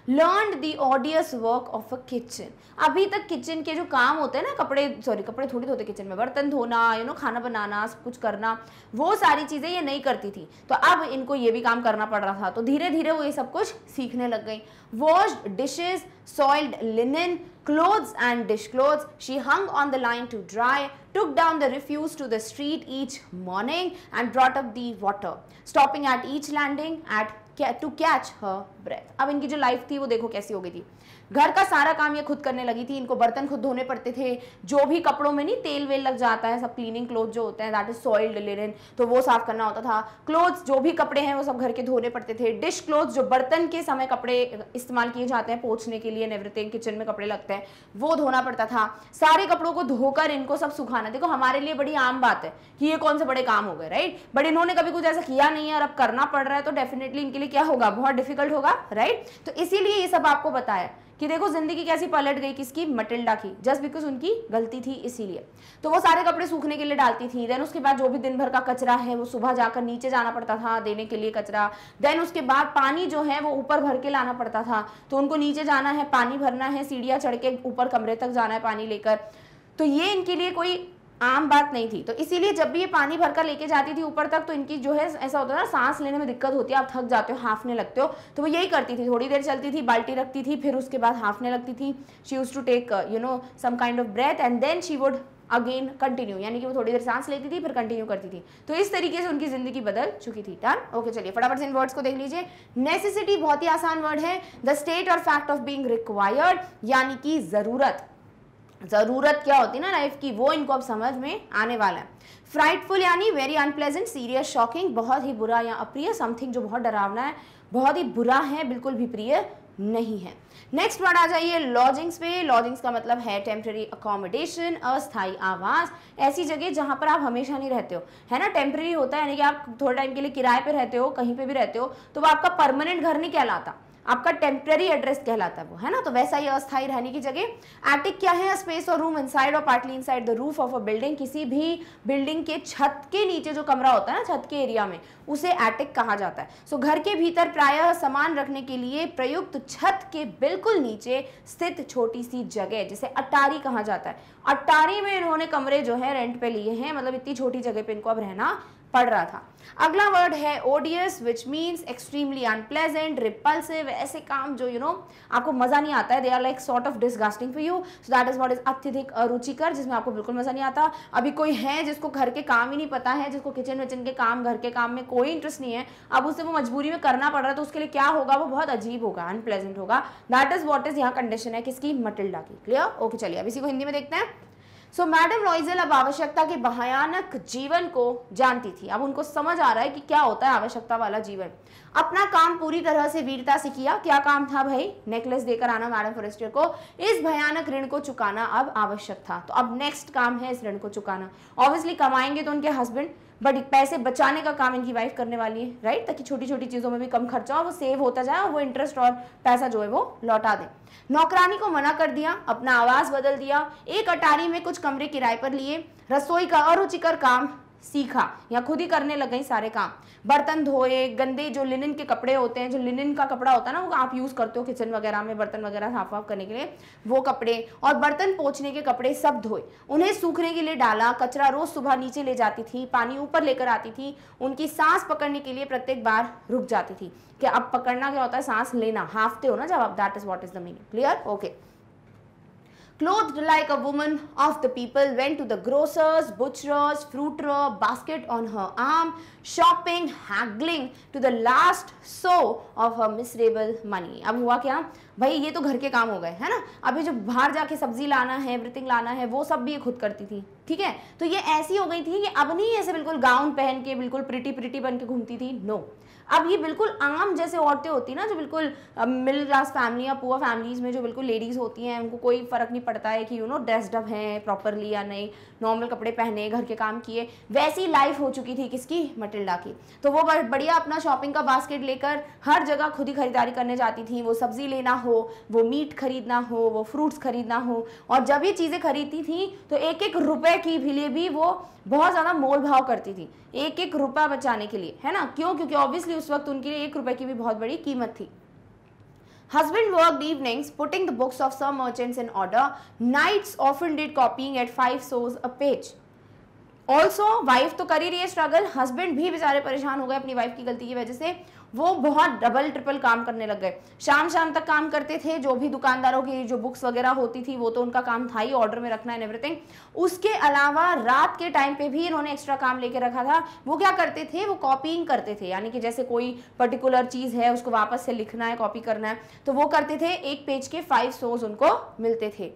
A: learn the odious work of a kitchen अभी तक किचन के जो काम होते हैं ना कपड़े सॉरी कपड़े थोड़ी धोते तो किचन में बर्तन धोना यू नो खाना बनाना सब कुछ करना वो सारी चीज़ें ये नहीं करती थी तो अब इनको ये भी काम करना पड़ रहा था तो धीरे धीरे वो ये सब कुछ सीखने लग गई wash dishes soiled linen clothes and dish clothes she hung on the line to dry, took down the refuse to the street each morning and brought up the water, stopping at each landing at to catch her breath. ab inki jo life thi wo dekho kaisi ho gayi thi घर का सारा काम ये खुद करने लगी थी इनको बर्तन खुद धोने पड़ते थे जो भी कपड़ों में नहीं तेल वेल लग जाता है सब क्लीनिंग क्लोथ जो होते हैं दैट इज सॉइल्ड लिनन तो वो साफ करना होता था क्लोथ्स जो भी कपड़े हैं वो सब घर के धोने पड़ते थे डिश क्लोथ्स जो बर्तन के समय कपड़े इस्तेमाल किए जाते हैं पोछने के लिए एवरीथिंग किचन में कपड़े लगते हैं वो धोना पड़ता था सारे कपड़ों को धोकर इनको सब सुखाना देखो हमारे लिए बड़ी आम बात है कि ये कौन से बड़े काम हो गए राइट बट इन्होंने कभी कुछ ऐसा किया नहीं है और अब करना पड़ रहा है तो डेफिनेटली इनके लिए क्या होगा बहुत डिफिकल्ट होगा राइट तो इसीलिए ये सब आपको बताया कि देखो जिंदगी कैसी पलट गई किसकी मटिल्डा की जस्ट बिकॉज उनकी गलती थी इसीलिए तो वो सारे कपड़े सूखने के लिए डालती थी देन उसके बाद जो भी दिन भर का कचरा है वो सुबह जाकर नीचे जाना पड़ता था देने के लिए कचरा देन उसके बाद पानी जो है वो ऊपर भर के लाना पड़ता था तो उनको नीचे जाना है पानी भरना है सीढ़ियाँ चढ़ के ऊपर कमरे तक जाना है पानी लेकर तो ये इनके लिए कोई आम बात नहीं थी तो इसीलिए जब भी ये पानी भरकर लेके जाती थी ऊपर तक तो इनकी जो है ऐसा होता था ना सांस लेने में दिक्कत होती है आप थक जाते हो हाफने लगते हो तो वो यही करती थी थोड़ी देर चलती थी बाल्टी रखती थी फिर उसके बाद हाफने लगती थी she used to take you know some kind of breath and then she would again continue यानी कि वो थोड़ी देर सांस लेती थी फिर कंटिन्यू करती थी तो इस तरीके से उनकी जिंदगी बदल चुकी थी डन ओके चलिए फटाफट से इन वर्ड्स को देख लीजिए नेसेसिटी बहुत ही आसान वर्ड है द स्टेट और फैक्ट ऑफ बींग रिक्वायर्ड यानी कि ज़रूरत ज़रूरत क्या होती है ना लाइफ की वो इनको अब समझ में आने वाला है फ्राइटफुल यानी वेरी अनप्लेजेंट सीरियस शॉकिंग बहुत ही बुरा या अप्रिय समथिंग जो बहुत डरावना है बहुत ही बुरा है बिल्कुल भी प्रिय नहीं है नेक्स्ट वर्ड आ जाइए लॉजिंग्स पे लॉजिंग्स का मतलब है टेम्प्रेरी अकोमोडेशन अस्थाई आवास ऐसी जगह जहां पर आप हमेशा नहीं रहते हो है ना टेम्प्रेरी होता है यानी कि आप थोड़े टाइम के लिए किराए पे रहते हो कहीं पे भी रहते हो तो वो आपका परमानेंट घर नहीं कहलाता आपका टेम्प्रेरी एड्रेस कहलाता है वो है ना तो वैसा ही अस्थाई रहने की जगह एटिक क्या है स्पेस और रूम इनसाइड और partly inside the roof of a building किसी भी बिल्डिंग के छत के नीचे जो कमरा होता है ना छत के एरिया में उसे एटिक कहा जाता है सो so, घर के भीतर प्रायः सामान रखने के लिए प्रयुक्त छत के बिल्कुल नीचे स्थित छोटी सी जगह जिसे अटारी कहा जाता है अटारी में इन्होंने कमरे जो है रेंट पे लिए हैं मतलब इतनी छोटी जगह पे इनको अब रहना पढ़ रहा था अगला वर्ड है odious which means extremely unpleasant repulsive ऐसे काम जो यू you नो know, आपको मजा नहीं आता है they are like sort of disgusting for you so that is what is अत्यधिक रुचिकर जिसमें आपको बिल्कुल मजा नहीं आता अभी कोई है जिसको घर के काम ही नहीं पता है जिसको किचन विचन के काम घर के काम में कोई इंटरेस्ट नहीं है अब उसे वो मजबूरी में करना पड़ रहा है तो उसके लिए क्या होगा वो बहुत अजीब होगा अनप्लेजेंट होगा दैट इज वॉट इज यहाँ कंडीशन है किसकी मटिल्डा की क्लियर ओके चलिए अब इसी को हिंदी में देखते हैं सो मैडम रॉयजल अब आवश्यकता के भयानक जीवन को जानती थी अब उनको समझ आ रहा है कि क्या होता है आवश्यकता वाला जीवन अपना काम पूरी तरह से वीरता से किया क्या काम था भाई नेकलेस देकर आना मैडम फॉरेस्टर को इस भयानक ऋण को चुकाना अब आवश्यक था तो अब नेक्स्ट काम है इस ऋण को चुकाना ऑब्वियसली कमाएंगे तो उनके हस्बैंड बट पैसे बचाने का काम इनकी वाइफ करने वाली है राइट ताकि छोटी छोटी चीज़ों में भी कम खर्चा हो वो सेव होता जाए और वो इंटरेस्ट और पैसा जो है वो लौटा दे नौकरानी को मना कर दिया अपना आवाज़ बदल दिया एक अटारी में कुछ कमरे किराए पर लिए रसोई का अरुचिकर काम सीखा या खुद ही करने लग गई सारे काम बर्तन धोए गंदे जो लिनन के कपड़े होते हैं जो लिनन का कपड़ा होता है ना वो आप यूज़ करते हो किचन वगैरह में बर्तन वगैरह साफ वाफ करने के लिए वो कपड़े और बर्तन पोछने के कपड़े सब धोए उन्हें सूखने के लिए डाला कचरा रोज़ सुबह नीचे ले जाती थी पानी ऊपर लेकर आती थी उनकी सांस पकड़ने के लिए प्रत्येक बार रुक जाती थी कि अब पकड़ना क्या होता है सांस लेना हाफते हो ना जब आप that is what is the meaning clear okay clothed like a woman of the people, went to the grocers, butchers, fruiterer, basket on her arm, shopping, haggling to the last so of her miserable money. ab hua kya bhai ye to ghar ke kaam ho gaye hai na abhi jo bahar ja ke sabzi lana hai everything lana hai wo sab bhi ye khud karti thi theek hai to ye aisi ho gayi thi ki ab nahi aise bilkul gown pehen ke bilkul pretty pretty ban ke ghumti thi no. अब ये बिल्कुल आम जैसे औरतें होती हैं ना जो बिल्कुल मिडिल क्लास फैमिली या पुअर फैमिलीज़ में जो बिल्कुल लेडीज़ होती हैं उनको कोई फ़र्क नहीं पड़ता है कि यू नो ड्रेस्ड अप हैं प्रॉपरली या नहीं नॉर्मल कपड़े पहने घर के काम किए वैसी लाइफ हो चुकी थी किसकी मटिल्डा की तो वो बढ़िया अपना शॉपिंग का बास्केट लेकर हर जगह खुद ही खरीदारी करने जाती थी वो सब्ज़ी लेना हो वो मीट खरीदना हो वो फ्रूट्स खरीदना हो और जब ये चीज़ें खरीदती थी तो एक एक रुपए की भी लिए भी वो बहुत ज़्यादा मोल भाव करती थी एक एक रुपया बचाने के लिए है ना क्यों क्योंकि ऑब्वियसली उस वक्त उनके लिए एक रुपए की भी बहुत बड़ी कीमत थी Husband worked evenings, putting the books of some merchants in order. Knights often did copying at five sous a page also wife तो कर ही रही है स्ट्रगल हस्बैंड भी बेचारे परेशान हो गए अपनी वाइफ की गलती की वजह से वो बहुत डबल ट्रिपल काम करने लग गए शाम शाम तक काम करते थे जो भी दुकानदारों की जो बुक्स वगैरह होती थी वो तो उनका काम था ही ऑर्डर में रखना एंड एवरीथिंग उसके अलावा रात के टाइम पे भी इन्होंने एक्स्ट्रा काम लेके रखा था वो क्या करते थे वो कॉपिंग करते थे यानी कि जैसे कोई पर्टिकुलर चीज़ है उसको वापस से लिखना है कॉपी करना है तो वो करते थे एक पेज के फाइव सोज उनको मिलते थे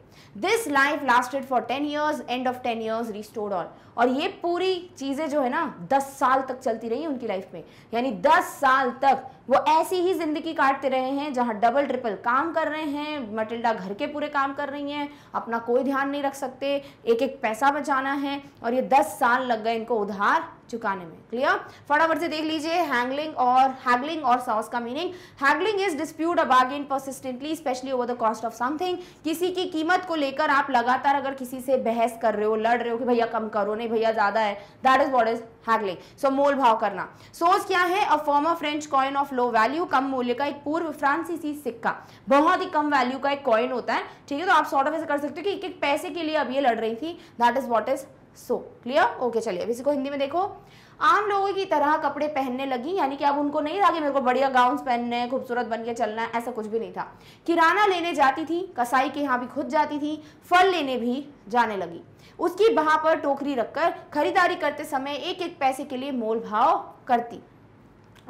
A: this life lasted for ten years end of ten years restored all और ये पूरी चीज़ें जो है ना दस साल तक चलती रही उनकी लाइफ में यानी दस साल तक तक वो ऐसी ही ज़िंदगी काटते रहे हैं जहां डबल ट्रिपल काम कर रहे हैं मटिल्डा घर के पूरे काम कर रही हैं अपना कोई ध्यान नहीं रख सकते एक एक पैसा बचाना है और ये दस साल लग गए इनको उधार चुकाने में क्लियर फटाफट से देख लीजिए हैंगलिंग और हैगलिंग और सॉस का meaning haggling is dispute a in persistently specially over the cost of something किसी की कीमत को लेकर आप लगातार अगर किसी से बहस कर रहे हो लड़ रहे हो कि भैया कम करो नहीं भैया ज्यादा है that is what is haggling so मोल भाव करना सोच क्या है a of French coin of low value कम मूल्य का एक पूर्व फ्रांसीसी सिक्का बहुत ही कम वैल्यू का एक कॉइन होता है ठीक है तो आप सॉर्ट ऑफ ऐसे कर सकते हो कि एक एक पैसे के लिए अब ये लड़ रही थी that is what is so clear okay चलिए अब इसको हिंदी में देखो आम लोगों की तरह कपड़े पहनने लगी यानी कि अब उनको नहीं था कि मेरे को बढ़िया गाउन्स पहनने खूबसूरत बन के चलना है ऐसा कुछ भी नहीं था किराना लेने जाती थी कसाई के यहाँ भी खुद जाती थी फल लेने भी जाने लगी उसकी वहाँ पर टोकरी रखकर खरीदारी करते समय एक एक पैसे के लिए मोल भाव करती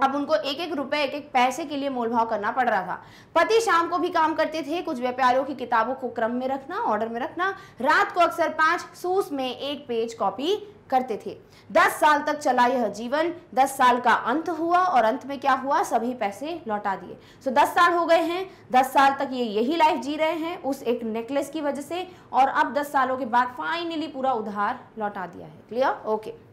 A: अब उनको एक एक रुपए एक एक पैसे के लिए मोल भाव करना पड़ रहा था पति शाम को भी काम करते थे कुछ व्यापारियों की किताबों को क्रम में रखना ऑर्डर में रखना रात को अक्सर पांच सूस में एक पेज कॉपी करते थे दस साल तक चला यह जीवन दस साल का अंत हुआ और अंत में क्या हुआ सभी पैसे लौटा दिए सो दस साल हो गए हैं दस साल तक ये यही लाइफ जी रहे हैं उस एक नेकलेस की वजह से और अब दस सालों के बाद फाइनली पूरा उधार लौटा दिया है clear okay okay.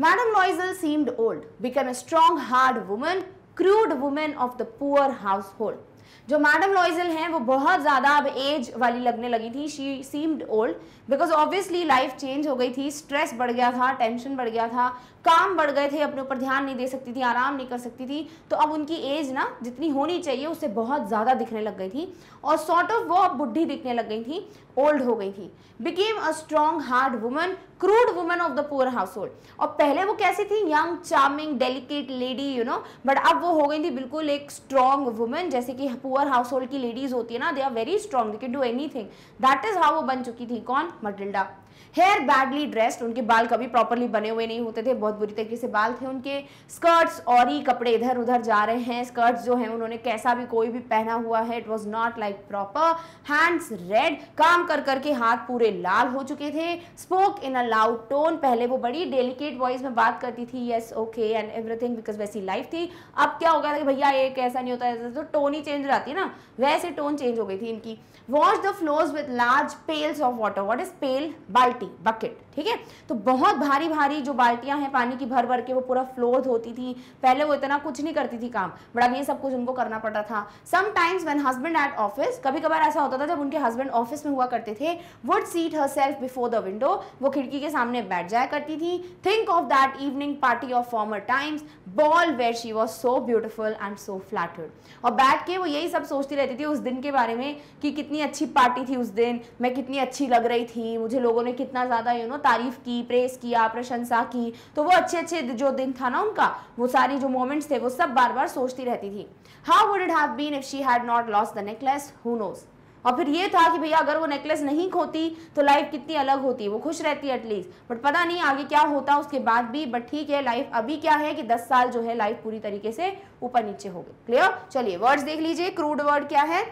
A: Madame Loisel seemed old, became a strong, hard woman, crude woman of the poor household. जो मैडम लॉइजल हैं वो बहुत ज़्यादा अब एज वाली लगने लगी थी she seemed old because obviously life change हो गई थी स्ट्रेस बढ़ गया था टेंशन बढ़ गया था काम बढ़ गए थे अपने ऊपर ध्यान नहीं दे सकती थी आराम नहीं कर सकती थी तो अब उनकी एज ना जितनी होनी चाहिए उससे बहुत ज़्यादा दिखने लग गई थी और सॉर्ट ऑफ वो अब बुढ़ी दिखने लग गई थी ओल्ड हो गई थी became a strong hard woman crude woman of the poor household और पहले वो कैसी थी young charming delicate lady you know but अब वो हो गई थी बिल्कुल एक स्ट्रॉन्ग वुमन जैसे कि पुअर हाउस होल्ड की लेडीज होती है ना they are very strong they can do anything that is how वो बन चुकी थी कौन मटिल्डा हेयर बैडली ड्रेस्ड उनके बाल कभी प्रॉपरली बने हुए नहीं होते थे बहुत बुरी तरीके से बाल थे उनके स्कर्ट्स और ही कपड़े इधर उधर जा रहे हैं स्कर्ट्स जो हैं उन्होंने कैसा भी कोई भी पहना हुआ है it was not like proper hands red काम कर करके हाथ पूरे लाल हो चुके थे spoke in a loud tone पहले वो बड़ी डेलिकेट वॉइस में बात करती थी yes okay and everything because वैसी लाइफ थी अब क्या हो गया था कि भैया ये कैसा नहीं होता है तो टोन ही चेंज रहती है ना वैसे टोन चेंज हो गई थी इनकी wash the floors with large pails of water what is pail बाल्टी bucket ठीक है तो बहुत भारी भारी जो बाल्टियां हैं पानी की भर भर के वो पूरा फ्लोर होती थी पहले वो इतना कुछ नहीं करती थी काम बट अब ये सब कुछ उनको करना पड़ता था sometimes when husband at office कभी कभार ऐसा होता था जब उनके हस्बैंड ऑफिस में हुआ करते थे would seat herself before the window वो खिड़की के सामने बैठ जाया करती थी think of that evening party of former times ball where she was so beautiful and so flattered और बैठ के वो यही सब सोचती रहती थी उस दिन के बारे में कि कितनी अच्छी पार्टी थी उस दिन मैं कितनी अच्छी लग रही थी मुझे लोगों ने कितना ज़्यादा यू नो तारीफ की प्रेस किया प्रशंसा की तो वो अच्छे अच्छे जो दिन था ना उनका वो सारी जो मोमेंट्स थे वो सब बार बार सोचती रहती थी how would it have been if she had not lost the necklace who knows और फिर ये था कि भैया अगर वो नेकलेस नहीं खोती तो लाइफ कितनी अलग होती वो खुश रहती एटलीस्ट बट पता नहीं आगे क्या होता उसके बाद भी बट ठीक है लाइफ अभी क्या है कि 10 साल जो है लाइफ पूरी तरीके से ऊपर नीचे हो गई क्लियर चलिए वर्ड्स देख लीजिए क्रूड वर्ड क्या है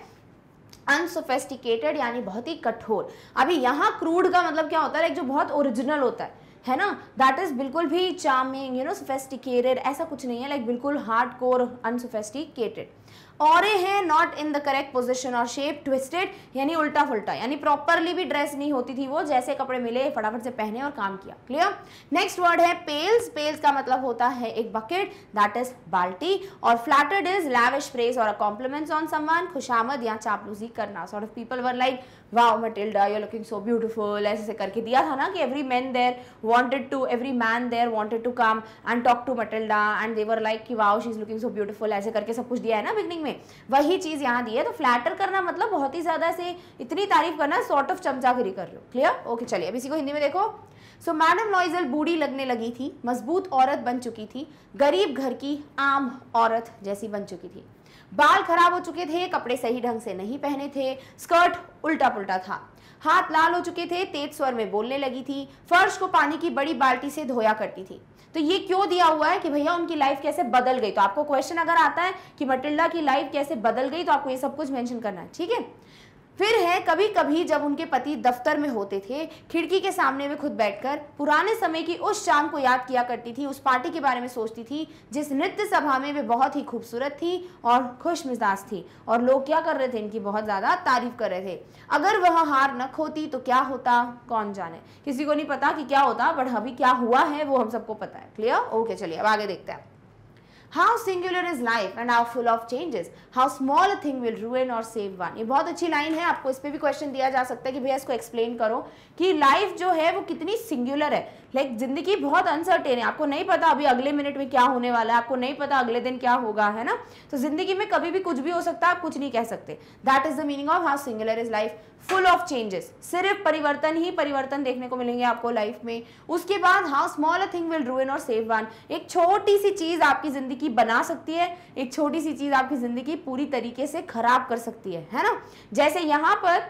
A: अनसोफेस्टिकेटेड यानी बहुत ही कठोर अभी यहाँ क्रूड का मतलब क्या होता है जो बहुत ओरिजिनल होता है है ना दैट इज़ बिल्कुल भी चार्मिंग यू नो सोफेस्टिकेटेड ऐसा कुछ नहीं है लाइक like, बिल्कुल हार्ड कोर अनसोफेस्टिकेटेड और हैं not in the correct position और शेप ट्विस्टेड यानी उल्टा फुलटा यानी प्रॉपरली भी ड्रेस नहीं होती थी वो जैसे कपड़े मिले फटाफट से पहने और काम किया क्लियर नेक्स्ट वर्ड है पेल्स पेल्स का मतलब होता है एक बकेट दैट इज बाल्टी और फ्लैटेड इज लैविश प्रेस और कॉम्प्लीमेंट्स ऑन समान खुशामद या चापलूजी करना sort of people were like वाह Matilda you looking so beautiful ऐसे ऐसे करके दिया था ना कि every man there wanted to every man there wanted to come and talk to Matilda and they were like कि wow she is looking so beautiful ऐसे करके सब कुछ दिया है ना बिगनिंग में वही चीज़ यहाँ दी है तो फ्लैटर करना मतलब बहुत ही ज़्यादा से इतनी तारीफ करना सॉर्ट ऑफ चमचागिरी कर लो क्लियर ओके चलिए अब इसी को हिंदी में देखो सो मैडम नॉइजल बूढ़ी लगने लगी थी मजबूत औरत बन चुकी थी गरीब घर की आम औरत जैसी बन चुकी थी बाल खराब हो चुके थे कपड़े सही ढंग से नहीं पहने थे स्कर्ट उल्टा पुल्टा था हाथ लाल हो चुके थे तेज स्वर में बोलने लगी थी फर्श को पानी की बड़ी बाल्टी से धोया करती थी तो ये क्यों दिया हुआ है कि भैया उनकी लाइफ कैसे बदल गई तो आपको क्वेश्चन अगर आता है कि मटिल्डा की लाइफ कैसे बदल गई तो आपको ये सब कुछ मेंशन करना है ठीक है फिर है कभी कभी जब उनके पति दफ्तर में होते थे खिड़की के सामने में खुद बैठकर पुराने समय की उस शाम को याद किया करती थी उस पार्टी के बारे में सोचती थी जिस नृत्य सभा में वे बहुत ही खूबसूरत थी और खुश मिजाज थी और लोग क्या कर रहे थे इनकी बहुत ज़्यादा तारीफ कर रहे थे अगर वह हार न खोती तो क्या होता कौन जाने किसी को नहीं पता कि क्या होता बट अभी क्या हुआ है वो हम सबको पता है क्लियर ओके चलिए अब आगे देखते हैं how singular is life and how full of changes how small thing will ruin और सेव वन ये बहुत अच्छी लाइन है आपको इस पर भी क्वेश्चन दिया जा सकता है कि भैया इसको एक्सप्लेन करो कि लाइफ जो है वो कितनी सिंगुलर है लाइक ज़िंदगी बहुत अनसर्टेन है आपको नहीं पता अभी अगले मिनट में क्या होने वाला है आपको नहीं पता अगले दिन क्या होगा है ना तो ज़िंदगी में कभी भी कुछ भी हो सकता है आप कुछ नहीं कह सकते that is the meaning of how singular is life full of changes सिर्फ परिवर्तन ही परिवर्तन देखने को मिलेंगे आपको लाइफ में उसके बाद how small a thing will ruin और सेव वन एक छोटी सी चीज़ आपकी ज़िंदगी बना सकती है एक छोटी सी चीज़ आपकी ज़िंदगी पूरी तरीके से ख़राब कर सकती है है ना जैसे यहाँ पर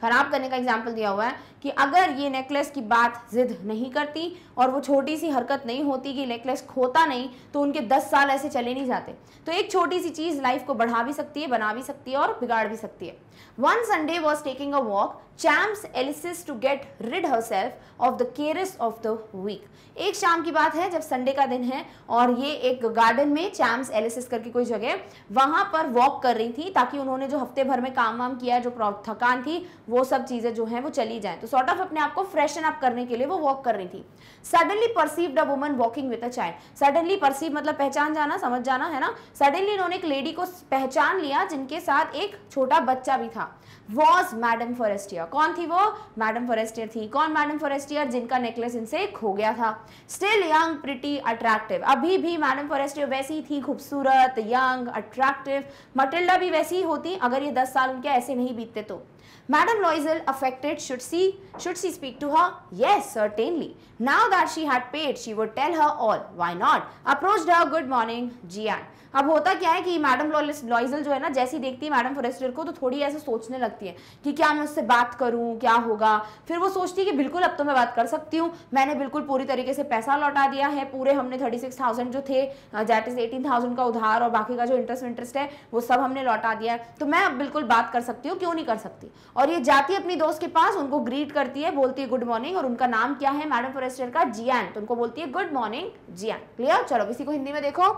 A: खराब करने का एग्जाम्पल दिया हुआ है कि अगर ये नेकलेस की बात जिद नहीं करती और वो छोटी सी हरकत नहीं होती कि नेकलेस खोता नहीं तो उनके दस साल ऐसे चले नहीं जाते तो एक छोटी सी चीज़ लाइफ को बढ़ा भी सकती है बना भी सकती है और बिगाड़ भी सकती है one Sunday was taking a walk Champs Elysees to get rid herself of the cares of the week एक शाम की बात है जब संडे का दिन है और ये एक गार्डन में चैम्स एलिसिस करके कोई जगह वहां पर वॉक कर रही थी ताकि उन्होंने जो हफ्ते भर में काम वाम किया जो थकान थी वो सब चीज़ें जो हैं वो चली जाए तो सॉर्ट ऑफ अपने आप को फ्रेशन अप करने के लिए वो वॉक कर रही थी suddenly perceive a woman walking with a child suddenly perceive मतलब पहचान जाना समझ जाना है ना सडनली इन्होंने एक लेडी को पहचान लिया जिनके साथ एक छोटा बच्चा भी था वॉज मैडम फॉरेस्टियर कौन थी वो मैडम फॉरेस्टियर थी कौन मैडम फॉरेस्टियर जिनका नेकलेस इनसे खो गया था स्टिल यंग प्रिटी अट्रैक्टिव अभी भी मैडम फॉरेस्टियर वैसी थी खूबसूरत यंग अट्रैक्टिव मटिल्डा भी वैसी ही होती अगर ये दस साल उनके ऐसे नहीं बीतते तो Madame Loisel, affected, should see should she speak to her? Yes, certainly. Now that she had paid, she would tell her all. Why not? Approached her, good morning, Jian. अब होता क्या है कि मैडम लॉइजल जो है ना जैसी देखती है मैडम फॉरेस्टर को तो थोड़ी ऐसे सोचने लगती है कि क्या मैं उससे बात करूं क्या होगा फिर वो सोचती है कि बिल्कुल अब तो मैं बात कर सकती हूं मैंने बिल्कुल पूरी तरीके से पैसा लौटा दिया है पूरे हमने थर्टी सिक्स थाउजेंड जो थे जैट इज एटीन थाउजेंड का उधार और बाकी का जो इंटरेस्ट इंटरेस्ट है वो सब हमने लौटा दिया तो मैं बिल्कुल बात कर सकती हूँ क्यों नहीं कर सकती और ये जाती है अपनी दोस्त के पास उनको ग्रीट करती है बोलती है गुड मॉर्निंग और उनका नाम क्या है मैडम फॉरेस्टर का जियान तो उनको बोलती है गुड मॉर्निंग जियान क्लियर चलो किसी को हिंदी में देखो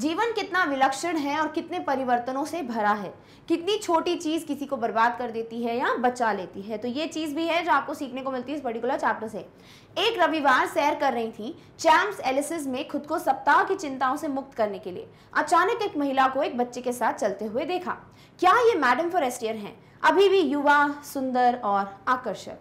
A: जीवन कितना विलक्षण है और कितने परिवर्तनों से भरा है कितनी छोटी चीज़ किसी को बर्बाद कर देती है या बचा लेती है तो ये चीज़ भी है जो आपको सीखने को मिलती है इस पर्टिकुलर चैप्टर से एक रविवार सैर कर रही थी चैम्स एलिसिस में खुद को सप्ताह की चिंताओं से मुक्त करने के लिए अचानक एक महिला को एक बच्चे के साथ चलते हुए देखा क्या ये मैडम फॉरेस्टियर हैं अभी भी युवा सुंदर और आकर्षक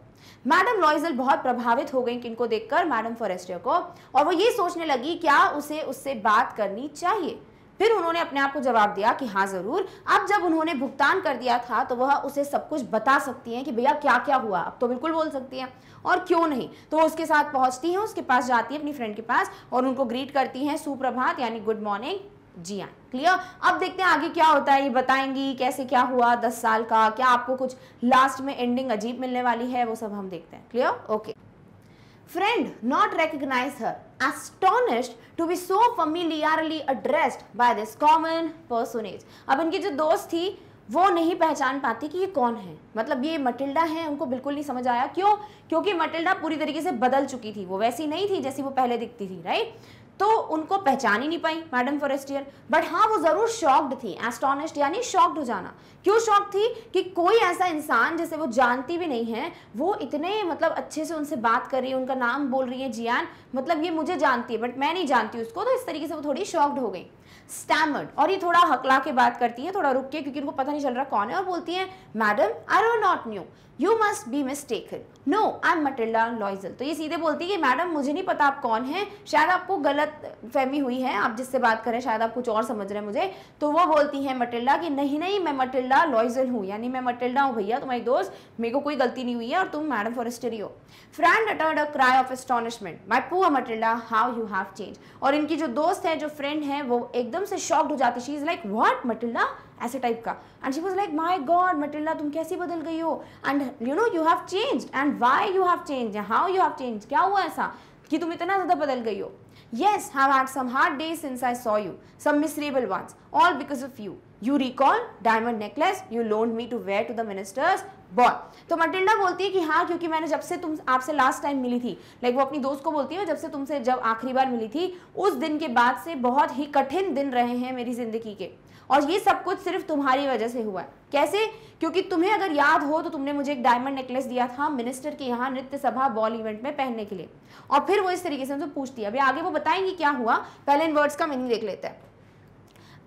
A: मैडम लॉइजल बहुत प्रभावित हो गई इनको देखकर मैडम फॉरेस्टर को और वो ये सोचने लगी क्या उसे उससे बात करनी चाहिए फिर उन्होंने अपने आप को जवाब दिया कि हाँ ज़रूर अब जब उन्होंने भुगतान कर दिया था तो वह उसे सब कुछ बता सकती हैं कि भैया क्या क्या हुआ अब तो बिल्कुल बोल सकती हैं और क्यों नहीं तो उसके साथ पहुंचती हैं उसके पास जाती हैं अपनी फ्रेंड के पास और उनको ग्रीट करती हैं सुप्रभात यानी गुड मॉर्निंग जी हाँ क्लियर अब देखते हैं आगे क्या होता है ये बताएंगी कैसे क्या हुआ दस साल का क्या आपको कुछ लास्ट में एंडिंग अजीब मिलने वाली है वो सब हम देखते हैं clear okay friend not recognize her astonished to be so familiarly addressed by this common personage अब इनकी जो दोस्त थी वो नहीं पहचान पाती कि ये कौन है मतलब ये मटिल्डा है उनको बिल्कुल नहीं समझ आया क्यों क्योंकि मटिल्डा पूरी तरीके से बदल चुकी थी वो वैसी नहीं थी जैसी वो पहले दिखती थी राइट तो उनको पहचान ही नहीं पाई मैडम फॉरेस्टियर बट हाँ वो ज़रूर शॉक्ड थी एस्टोनिश्ड यानी शॉक्ड हो जाना क्यों शॉक थी कि कोई ऐसा इंसान जैसे वो जानती भी नहीं है वो इतने मतलब अच्छे से उनसे बात कर रही है उनका नाम बोल रही है जियान मतलब ये मुझे जानती है बट मैं नहीं जानती उसको तो इस तरीके से वो थोड़ी शॉक्ड हो गई स्टैमर्ड और ये थोड़ा हकला के बात करती है थोड़ा रुक के क्योंकि उनको पता नहीं चल रहा कौन है और बोलती है madam I don't not knew you must be mistaken no I am Matilda Loisel तो ये सीधे बोलती है कि मैडम मुझे नहीं पता आप कौन हैं शायद आपको गलत फहमी हुई है आप जिससे बात करें शायद आप कुछ और समझ रहे हैं मुझे तो वो बोलती है मटिल्डा कि नहीं नहीं मैं मटिल्डा लॉइजल हूँ यानी मैं मटिल्डा हूँ भैया तुम्हारी दोस्त मेरे को कोई गलती नहीं हुई है और तुम मैडम फॉरेस्टरी हो friend uttered a cry of astonishment my poor Matilda how you have change और इनकी जो दोस्त है जो फ्रेंड है वो एकदम से शॉक्ड हो जाती she is like what Matilda ऐसे टाइप का and she was like my God Matilda तुम कैसी बदल गई हो and you know you have change and why you have change how you have change क्या हुआ ऐसा कि तुम इतना ज़्यादा बदल गई हो yes have had some hard days since I saw you some miserable ones all because of you you recall diamond necklace you loan me to wear to the minister's ball तो मटिल्डा बोलती है कि हाँ क्योंकि मैंने जब से तुम आपसे लास्ट टाइम मिली थी लाइक वो अपनी दोस्त को बोलती है जब से तुमसे जब आखिरी बार मिली थी उस दिन के बाद से बहुत ही कठिन दिन रहे हैं मेरी जिंदगी के और ये सब कुछ सिर्फ तुम्हारी वजह से हुआ है कैसे क्योंकि तुम्हें अगर याद हो तो तुमने मुझे एक डायमंड नेकलेस दिया था मिनिस्टर के यहाँ नृत्य सभा बॉल इवेंट में पहनने के लिए और फिर वो इस तरीके से उनसे पूछती है अभी आगे वो बताएंगे क्या हुआ पहले इन वर्ड्स का मीनिंग देख लेते हैं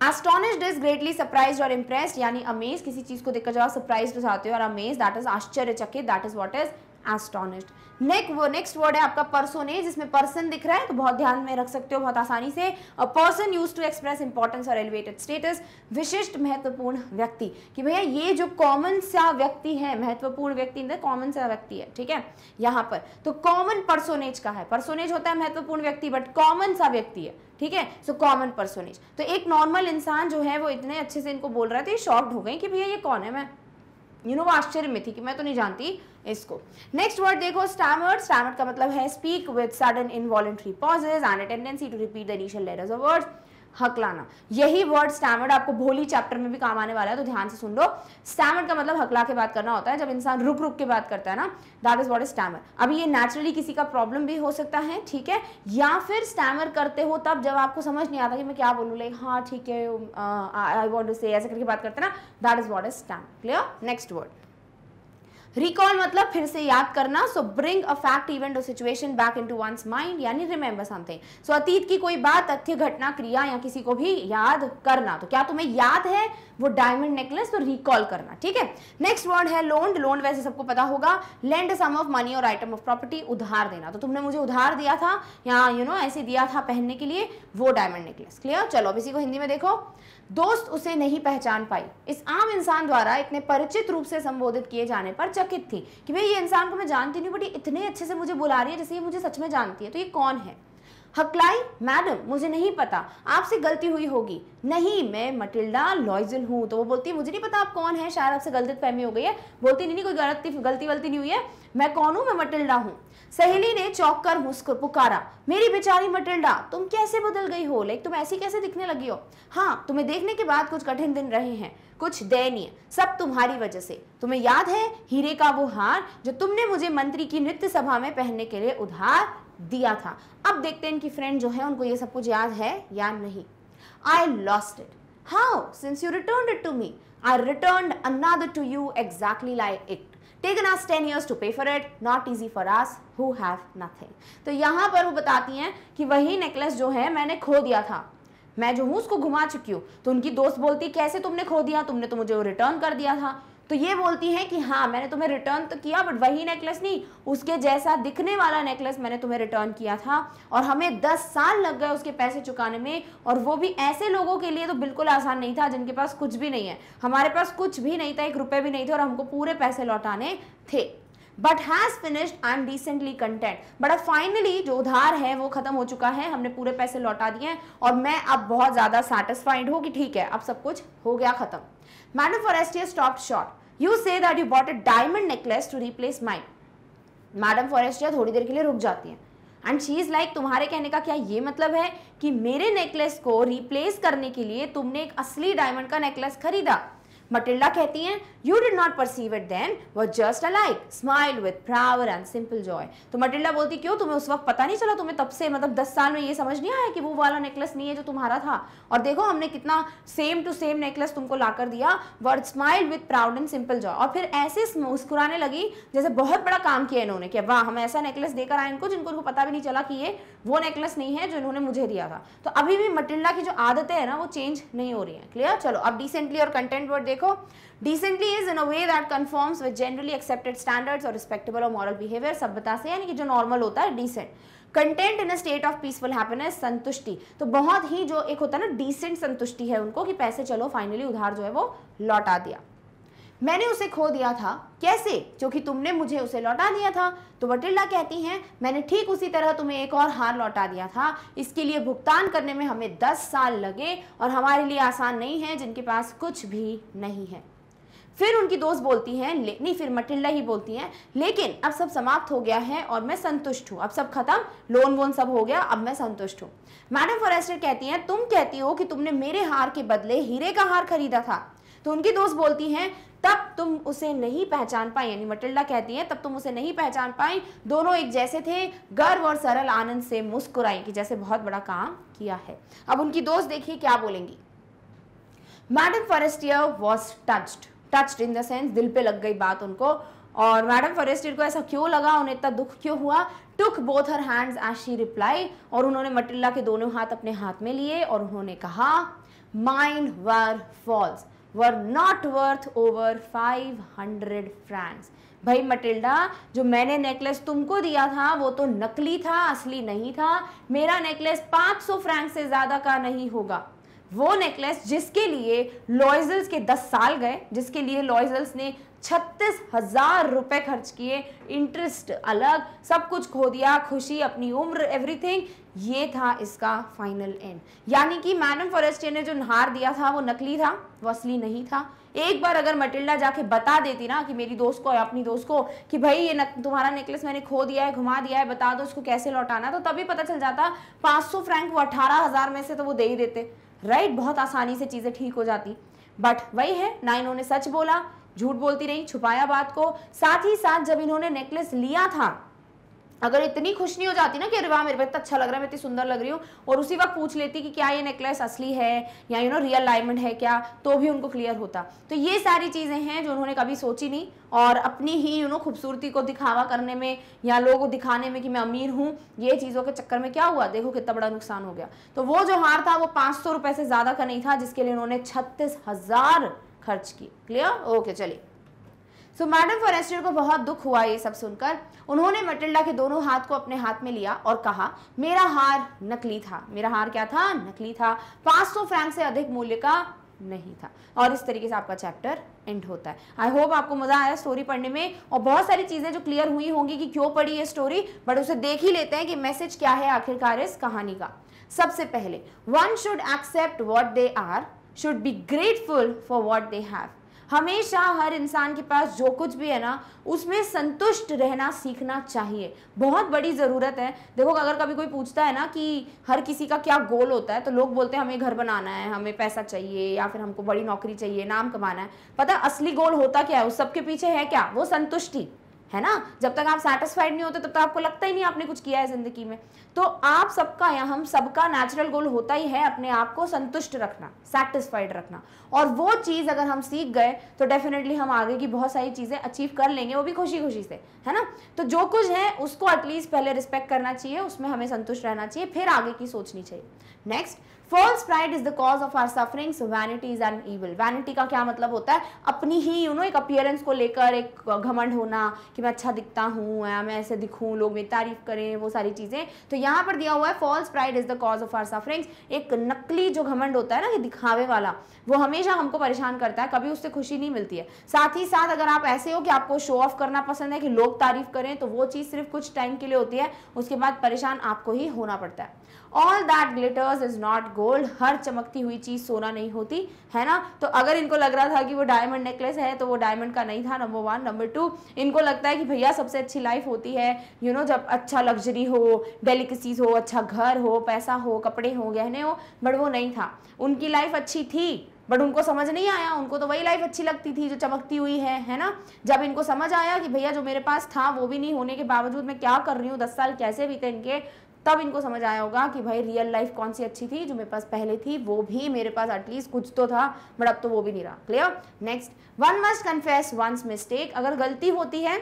A: Astonished इज ग्रेटली सरप्राइज और इम्प्रेस्ड यानी अमेज किसी चीज को देखकर जब आप सरप्राइज हो जाते हो और amazed that is आश्चर्यचकित that is what is astonished next वो नेक्स्ट वर्ड है आपका पर्सोनेज जिसमें पर्सन दिख रहा है तो बहुत ध्यान में रख सकते हो बहुत आसानी से a person use to express importance और एलिवेटेड स्टेटस विशिष्ट महत्वपूर्ण व्यक्ति कि भैया ये जो कॉमन सा व्यक्ति है महत्वपूर्ण व्यक्ति नहीं कॉमन सा व्यक्ति है ठीक है यहां पर तो कॉमन पर्सोनेज का है पर्सोनेज होता है महत्वपूर्ण व्यक्ति बट कॉमन सा व्यक्ति है ठीक है सो कॉमन पर्सोनेज तो एक नॉर्मल इंसान जो है वो इतने अच्छे से इनको बोल रहा था तो ये शॉर्ट हो गए कि भैया ये कौन है मैं यू नो वो आश्चर्य में थी कि मैं तो नहीं जानती इसको नेक्स्ट वर्ड देखो स्टैमर्ड स्टैमर्ड का मतलब है speak with sudden involuntary pauses and a tendency to repeat the initial letters of words हकलाना यही वर्ड स्टैमर्ड आपको भोली चैप्टर में भी काम आने वाला है तो ध्यान से सुन लो स्टैमर्ड का मतलब हकला के बात करना होता है जब इंसान रुक रुक के बात करता है ना that is what is stammer अभी ये नेचुरली किसी का प्रॉब्लम भी हो सकता है ठीक है या फिर स्टैमर करते हो तब जब आपको समझ नहीं आता कि मैं क्या बोलूँ लाइक हाँ ठीक है आई वॉन्ट टू से ऐसे करके बात करते ना that is what is stammer clear next word recall मतलब फिर से याद करना so bring a fact event और situation back in to one's mind यानी रिमेंबर समथिंग सो अतीत की कोई बात तथ्य घटना क्रिया या किसी को भी याद करना तो क्या तुम्हें याद है वो डायमंड नेकलेस तो रिकॉल करना ठीक है नेक्स्ट वर्ड है लोन लोन वैसे सबको पता होगा लैंड सम ऑफ मनी और आइटम ऑफ प्रॉपर्टी उधार देना तो तुमने मुझे उधार दिया था या यू you नो know, ऐसे दिया था पहनने के लिए वो डायमंड नेकलेस क्लियर चलो अब इसी को हिंदी में देखो दोस्त उसे नहीं पहचान पाई इस आम इंसान द्वारा इतने परिचित रूप से संबोधित किए जाने पर चकित थी कि भाई ये इंसान को मैं जानती नहीं बट ये इतने अच्छे से मुझे बुला रही है जैसे ये मुझे सच में जानती है तो ये कौन है हकलाई मैडम मुझे नहीं पता आपसे गलती हुई होगी नहीं मैं मटिल्डा लॉइजल हूँ तो वो बोलती है मुझे नहीं पता आप कौन है शायद आपसे गलत फहमी हो गई है बोलती नहीं, नहीं कोई गलती गलती वलती नहीं हुई है मैं कौन हूँ मैं मटिल्डा हूँ सहेली ने चौक कर मुस्कुर पुकारा मेरी बेचारी मटिल्डा तुम कैसे बदल गई हो लाइक तुम ऐसी कैसे दिखने लगी हो हाँ तुम्हें देखने के बाद कुछ कठिन दिन रहे हैं कुछ दयनीय सब तुम्हारी वजह से तुम्हें याद है हीरे का वो हार जो तुमने मुझे मंत्री की नृत्य सभा में पहनने के लिए उधार दिया था अब देखते हैं इनकी फ्रेंड जो है उनको ये सब कुछ याद है या नहीं I lost it how since you return it to me I return another to you exactly like it Taken us 10 years to pay for it. Not easy for us who have nothing. तो यहाँ पर वो बताती हैं कि वही necklace जो है मैंने खो दिया था मैं जो हूँ उसको घुमा चुकी हूँ तो उनकी दोस्त बोलती कैसे तुमने खो दिया तुमने तो मुझे वो रिटर्न कर दिया था तो ये बोलती है कि हाँ मैंने तुम्हें रिटर्न तो किया बट वही नेकलेस नहीं उसके जैसा दिखने वाला नेकलेस मैंने तुम्हें रिटर्न किया था और हमें दस साल लग गए उसके पैसे चुकाने में और वो भी ऐसे लोगों के लिए तो बिल्कुल आसान नहीं था जिनके पास कुछ भी नहीं है हमारे पास कुछ भी नहीं था एक रुपये भी नहीं थे और हमको पूरे पैसे लौटाने थे but has finished I am recently content but अब फाइनली जो उधार है वो खत्म हो चुका है हमने पूरे पैसे लौटा दिए हैं और मैं अब बहुत ज़्यादा सेटिस्फाइड हूँ कि ठीक है अब सब कुछ हो गया खत्म madam Forestier stop short you say that you bought a diamond necklace to replace mine madam Forestier थोड़ी देर के लिए रुक जाती हैं एंड शी इज़ लाइक तुम्हारे कहने का क्या ये मतलब है कि मेरे नेकलेस को रिप्लेस करने के लिए तुमने एक असली डायमंड का नेकलेस खरीदा मटिल्डा कहती हैं you did not perceive it then वो just alike smile with proud and simple joy तो मटिल्डा बोलती क्यों तुम्हें उस वक्त पता नहीं चला तुम्हें तब से मतलब दस साल में ये समझ नहीं आया कि वो वाला नेकलेस नहीं है जो तुम्हारा था और देखो हमने कितना सेम टू सेम नेकलेस तुमको ला कर दिया word smile with proud and simple joy और फिर ऐसे मुस्कुराने लगी जैसे बहुत बड़ा काम किया इन्होंने कि वाह हम ऐसा नेकलेस देकर आए इनको जिनको उनको पता भी नहीं चला कि ये वो नेकलेस नहीं है जो इन्होंने मुझे दिया था तो अभी भी मटिल्डा की जो आदतें हैं ना वो चेंज नहीं हो रही है क्लियर चलो अब डिसेंटली और कंटेंट वर्ड देख देखो decently is in a way that confirms with generally accepted standards और रिस्पेक्टेबल और मॉरल बिहेवियर सभ्यता से यानी कि जो normal होता है Content in a state of peaceful happiness, संतुष्टि तो बहुत ही जो एक होता है ना decent संतुष्टि है उनको कि पैसे चलो फाइनली उधार जो है वो लौटा दिया मैंने उसे खो दिया था कैसे क्योंकि तुमने मुझे उसे लौटा दिया था तो वटिल्डा कहती हैं मैंने ठीक उसी तरह तुम्हें एक और हार लौटा दिया था इसके लिए भुगतान करने में हमें दस साल लगे और हमारे लिए आसान नहीं है जिनके पास कुछ भी नहीं है फिर उनकी दोस्त बोलती हैं नहीं फिर मटिल्डा ही बोलती हैं लेकिन अब सब समाप्त हो गया है और मैं संतुष्ट हूँ अब सब खत्म लोन वोन सब हो गया अब मैं संतुष्ट हूँ मैडम फॉरेस्टर कहती हैं तुम कहती हो कि तुमने मेरे हार के बदले हीरे का हार खरीदा था तो उनकी दोस्त बोलती हैं तब तुम उसे नहीं पहचान पाए यानी मटिल्डा कहती है तब तुम उसे नहीं पहचान पाए दोनों एक जैसे थे गर्व और सरल आनंद से मुस्कुराई कि जैसे बहुत बड़ा काम किया है अब उनकी दोस्त देखिए क्या बोलेंगी madam Forestier was touched touched in the sense दिल पे लग गई बात उनको और मैडम फॉरेस्टियर को ऐसा क्यों लगा उन्हें इतना दुख क्यों हुआ took both her hands she replied और उन्होंने मटिल्ला के दोनों हाथ अपने हाथ में लिए और उन्होंने कहा mine were false were not worth over 500 francs भाई मटिल्डा जो मैंने नेकलेस तुमको दिया था वो तो नकली था असली नहीं था मेरा नेकलेस 500 फ्रैंक से ज़्यादा का नहीं होगा वो नेकलेस जिसके लिए लॉयजल्स के 10 साल गए जिसके लिए लॉयजल्स ने छत्तीस हजार रुपए खर्च किए इंटरेस्ट अलग सब कुछ खो दिया खुशी अपनी उम्र एवरीथिंग ये था इसका फाइनल एंड यानी कि मैडम फॉरेस्टियर ने जो नहार दिया था वो नकली था वो असली नहीं था एक बार अगर मटिल्डा जाके बता देती ना कि मेरी दोस्त को या अपनी दोस्त को कि भाई ये नक, तुम्हारा नेकलेस मैंने खो दिया है घुमा दिया है बता दो उसको कैसे लौटाना तो तभी पता चल जाता 500 फ्रैंक वो अठारह हज़ार में से तो वो दे ही देते राइट बहुत आसानी से चीज़ें ठीक हो जाती बट वही है ना इन्होंने सच बोला झूठ बोलती रही छुपाया बात को साथ ही साथ जब इन्होंने नेकलेस लिया था अगर इतनी खुश नहीं हो जाती ना कि अरे वाह मेरे को इतना अच्छा लग रहा है मैं इतनी सुंदर लग रही हूँ और उसी वक्त पूछ लेती कि क्या ये नेकलेस असली है या यू नो रियल डायमंड है क्या तो भी उनको क्लियर होता तो ये सारी चीज़ें हैं जो उन्होंने कभी सोची नहीं और अपनी ही यू नो खूबसूरती को दिखावा करने में या लोगों को दिखाने में कि मैं अमीर हूँ ये चीज़ों के चक्कर में क्या हुआ देखो कितना बड़ा नुकसान हो गया तो वो जो हार था वो पाँच से ज़्यादा का नहीं था जिसके लिए उन्होंने छत्तीस हज़ार खर्च की क्लियर ओके चलिए सो मैडम फॉरेस्टर को बहुत दुख हुआ ये सब सुनकर उन्होंने मटिल्डा के दोनों हाथ को अपने हाथ में लिया और कहा मेरा हार नकली था मेरा हार क्या था नकली था 500 फ्रैंक से अधिक मूल्य का नहीं था और इस तरीके से आपका चैप्टर एंड होता है आई होप आपको मजा आया स्टोरी पढ़ने में और बहुत सारी चीज़ें जो क्लियर हुई होंगी कि क्यों पढ़ी ये स्टोरी बट उसे देख ही लेते हैं कि मैसेज क्या है आखिरकार इस कहानी का सबसे पहले one should accept what they are should be grateful for what they have हमेशा हर इंसान के पास जो कुछ भी है ना उसमें संतुष्ट रहना सीखना चाहिए बहुत बड़ी ज़रूरत है देखो अगर कभी कोई पूछता है ना कि हर किसी का क्या गोल होता है तो लोग बोलते हैं हमें घर बनाना है हमें पैसा चाहिए या फिर हमको बड़ी नौकरी चाहिए नाम कमाना है पता असली गोल होता क्या है उस सबके पीछे है क्या वो संतुष्टि है ना जब तक आप सेटिस्फाइड नहीं होते तब तक आपको लगता ही नहीं आपने कुछ किया है ज़िंदगी में तो आप सबका या हम सबका नेचुरल गोल होता ही है अपने आप को संतुष्ट रखना सेटिस्फाइड रखना और वो चीज़ अगर हम सीख गए तो डेफिनेटली हम आगे की बहुत सारी चीज़ें अचीव कर लेंगे वो भी खुशी खुशी से है ना तो जो कुछ है उसको एटलीस्ट पहले रिस्पेक्ट करना चाहिए उसमें हमें संतुष्ट रहना चाहिए फिर आगे की सोचनी चाहिए next false pride is the cause of our sufferings vanity is and evil vanity का क्या मतलब होता है अपनी ही यू नो एक अपियरेंस को लेकर एक घमंड होना कि मैं अच्छा दिखता हूँ या मैं ऐसे दिखूँ लोग मेरी तारीफ करें वो सारी चीज़ें तो यहाँ पर दिया हुआ है false pride is the cause of our sufferings एक नकली जो घमंड होता है ना ये दिखावे वाला वो हमेशा हमको परेशान करता है कभी उससे खुशी नहीं मिलती है साथ ही साथ अगर आप ऐसे हो कि आपको शो ऑफ करना पसंद है कि लोग तारीफ करें तो वो चीज़ सिर्फ कुछ टाइम के लिए होती है उसके बाद परेशान आपको ही होना पड़ता है all that glitters is not gold हर चमकती हुई चीज़ सोना नहीं होती है ना तो अगर इनको लग रहा था कि वो डायमंड नेकलेस है तो वो डायमंड का नहीं था नंबर वन नंबर टू इनको लगता है कि भैया सबसे अच्छी लाइफ होती है यू you नो know, जब अच्छा लग्जरी हो डेलिकेसीज हो अच्छा घर हो पैसा हो कपड़े हो गहने हो बट वो नहीं था उनकी लाइफ अच्छी थी बट उनको समझ नहीं आया उनको तो वही लाइफ अच्छी लगती थी जो चमकती हुई है है ना जब इनको समझ आया कि भैया जो मेरे पास था वो भी नहीं होने के बावजूद मैं क्या कर रही हूँ दस साल कैसे बीते इनके तब इनको समझ आया होगा कि भाई रियल लाइफ कौन सी अच्छी थी जो मेरे पास पहले थी वो भी मेरे पास एटलीस्ट कुछ तो था बट अब तो वो भी नहीं रहा clear next one must confess one's mistake अगर गलती होती है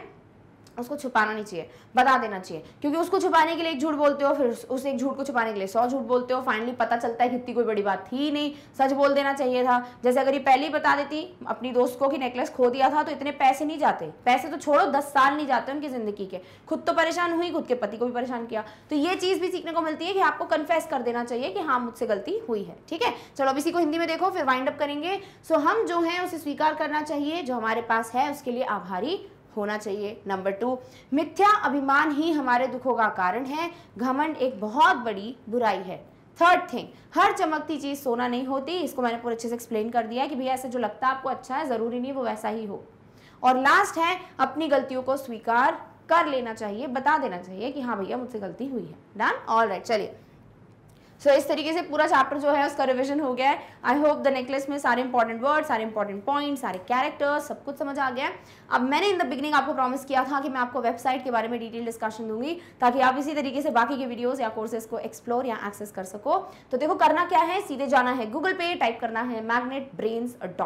A: उसको छुपाना नहीं चाहिए बता देना चाहिए क्योंकि उसको छुपाने के लिए एक झूठ बोलते हो फिर उस एक झूठ को छुपाने के लिए सौ झूठ बोलते हो फाइनली पता चलता है कितनी कोई बड़ी बात थी नहीं सच बोल देना चाहिए था जैसे अगर ये पहले ही बता देती अपनी दोस्त को कि नेकलेस खो दिया था तो इतने पैसे नहीं जाते पैसे तो छोड़ो दस साल नहीं जाते उनकी ज़िंदगी के खुद तो परेशान हुई खुद के पति को भी परेशान किया तो ये चीज़ भी सीखने को मिलती है कि आपको कन्फेस कर देना चाहिए कि हाँ मुझसे गलती हुई है ठीक है चलो अब इसी को हिंदी में देखो फिर वाइंड अप करेंगे सो हम जो है उसे स्वीकार करना चाहिए जो हमारे पास है उसके लिए आभारी होना चाहिए नंबर टू मिथ्या अभिमान ही हमारे दुखों का कारण है घमंड एक बहुत बड़ी बुराई है थर्ड थिंग हर चमकती चीज़ सोना नहीं होती इसको मैंने पूरे अच्छे से एक्सप्लेन कर दिया है कि भैया ऐसा जो लगता है आपको अच्छा है ज़रूरी नहीं वो वैसा ही हो और लास्ट है अपनी गलतियों को स्वीकार कर लेना चाहिए बता देना चाहिए कि हाँ भैया मुझसे गलती हुई है डन ऑल राइट चलिए सो so, इस तरीके से पूरा चैप्टर जो है उसका रिविजन हो गया है आई होप द नेकलेस में सारे इंपॉर्टेंट वर्ड सारे इंपॉर्टेंट पॉइंट सारे कैरेक्टर्स सब कुछ समझ आ गया अब मैंने इन द बिगिनिंग आपको प्रॉमिस किया था कि मैं आपको वेबसाइट के बारे में डिटेल डिस्कशन दूंगी ताकि आप इसी तरीके से बाकी के वीडियोज या कोर्सेज को एक्सप्लोर या एक्सेस कर सको तो देखो करना क्या है सीधे जाना है गूगल पे टाइप करना है मैग्नेट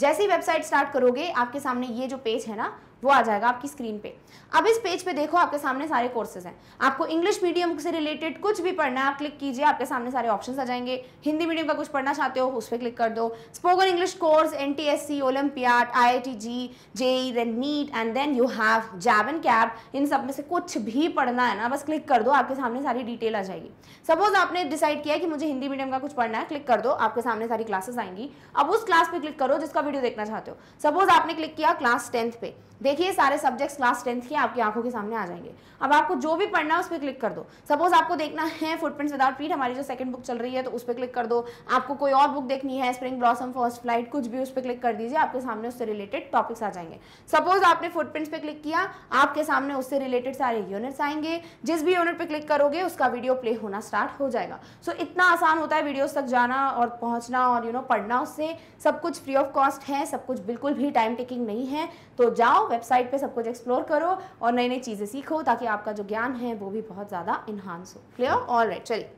A: जैसे ही वेबसाइट स्टार्ट करोगे आपके सामने ये जो पेज है ना वो आ जाएगा आपकी स्क्रीन पे अब इस पेज पे देखो आपके सामने सारे कोर्सेज हैं आपको इंग्लिश मीडियम से रिलेटेड कुछ भी पढ़ना है आप क्लिक कीजिए आपके सामने सारे ऑप्शन आ जाएंगे हिंदी मीडियम का कुछ पढ़ना चाहते हो उस पर क्लिक कर दो spoken English course N T S C Olympiad I I T JEE JEE then NEET and then you have जैवन कैब इन सब में से कुछ भी पढ़ना है ना बस क्लिक कर दो आपके सामने सारी डिटेल आ जाएगी सपोज आपने डिसाइड किया कि मुझे हिंदी मीडियम का कुछ पढ़ना है क्लिक कर दो आपके सामने सारी क्लासेस आएंगी अब उस क्लास पे क्लिक करो जिसका वीडियो देखना चाहते हो सपोज आपने क्लिक किया क्लास टेंथ पे देखिए सारे सब्जेक्ट्स क्लास टेंथ के आपकी आंखों के सामने आ जाएंगे अब आपको जो भी पढ़ना है उस पर क्लिक कर दो सपोज आपको देखना है फुटप्रिंट्स विदाउट फीट हमारी जो सेकंड बुक चल रही है तो उस पर क्लिक कर दो आपको कोई और बुक देखनी है स्प्रिंग ब्लॉसम फर्स्ट फ्लाइट कुछ भी उस पर क्लिक कर दीजिए आपके सामने उससे रिलेटेड टॉपिक्स आ जाएंगे सपोज आपने फुटप्रिंट्स पे क्लिक किया आपके सामने उससे रिलेटेड सारे यूनिट्स आएंगे जिस भी यूनिट पे क्लिक करोगे उसका वीडियो प्ले होना स्टार्ट हो जाएगा सो इतना आसान होता है वीडियोज तक जाना और पहुंचना और यू नो पढ़ना उससे सब कुछ फ्री ऑफ कॉस्ट है सब कुछ बिल्कुल भी टाइम टेकिंग नहीं है तो जाओ वेबसाइट पे सब कुछ एक्सप्लोर करो और नई नई चीज़ें सीखो ताकि आपका जो ज्ञान है वो भी बहुत ज़्यादा इन्हांस हो क्लियर ऑल राइट चलिए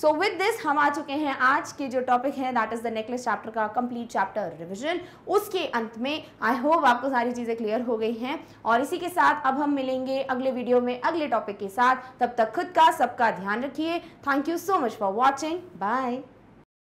A: सो विद दिस हम आ चुके हैं आज के जो टॉपिक है that is the necklace chapter का कंप्लीट चैप्टर रिविजन उसके अंत में आई होप आपको सारी चीज़ें क्लियर हो गई हैं और इसी के साथ अब हम मिलेंगे अगले वीडियो में अगले टॉपिक के साथ तब तक खुद का सबका ध्यान रखिए thank you so much for watching bye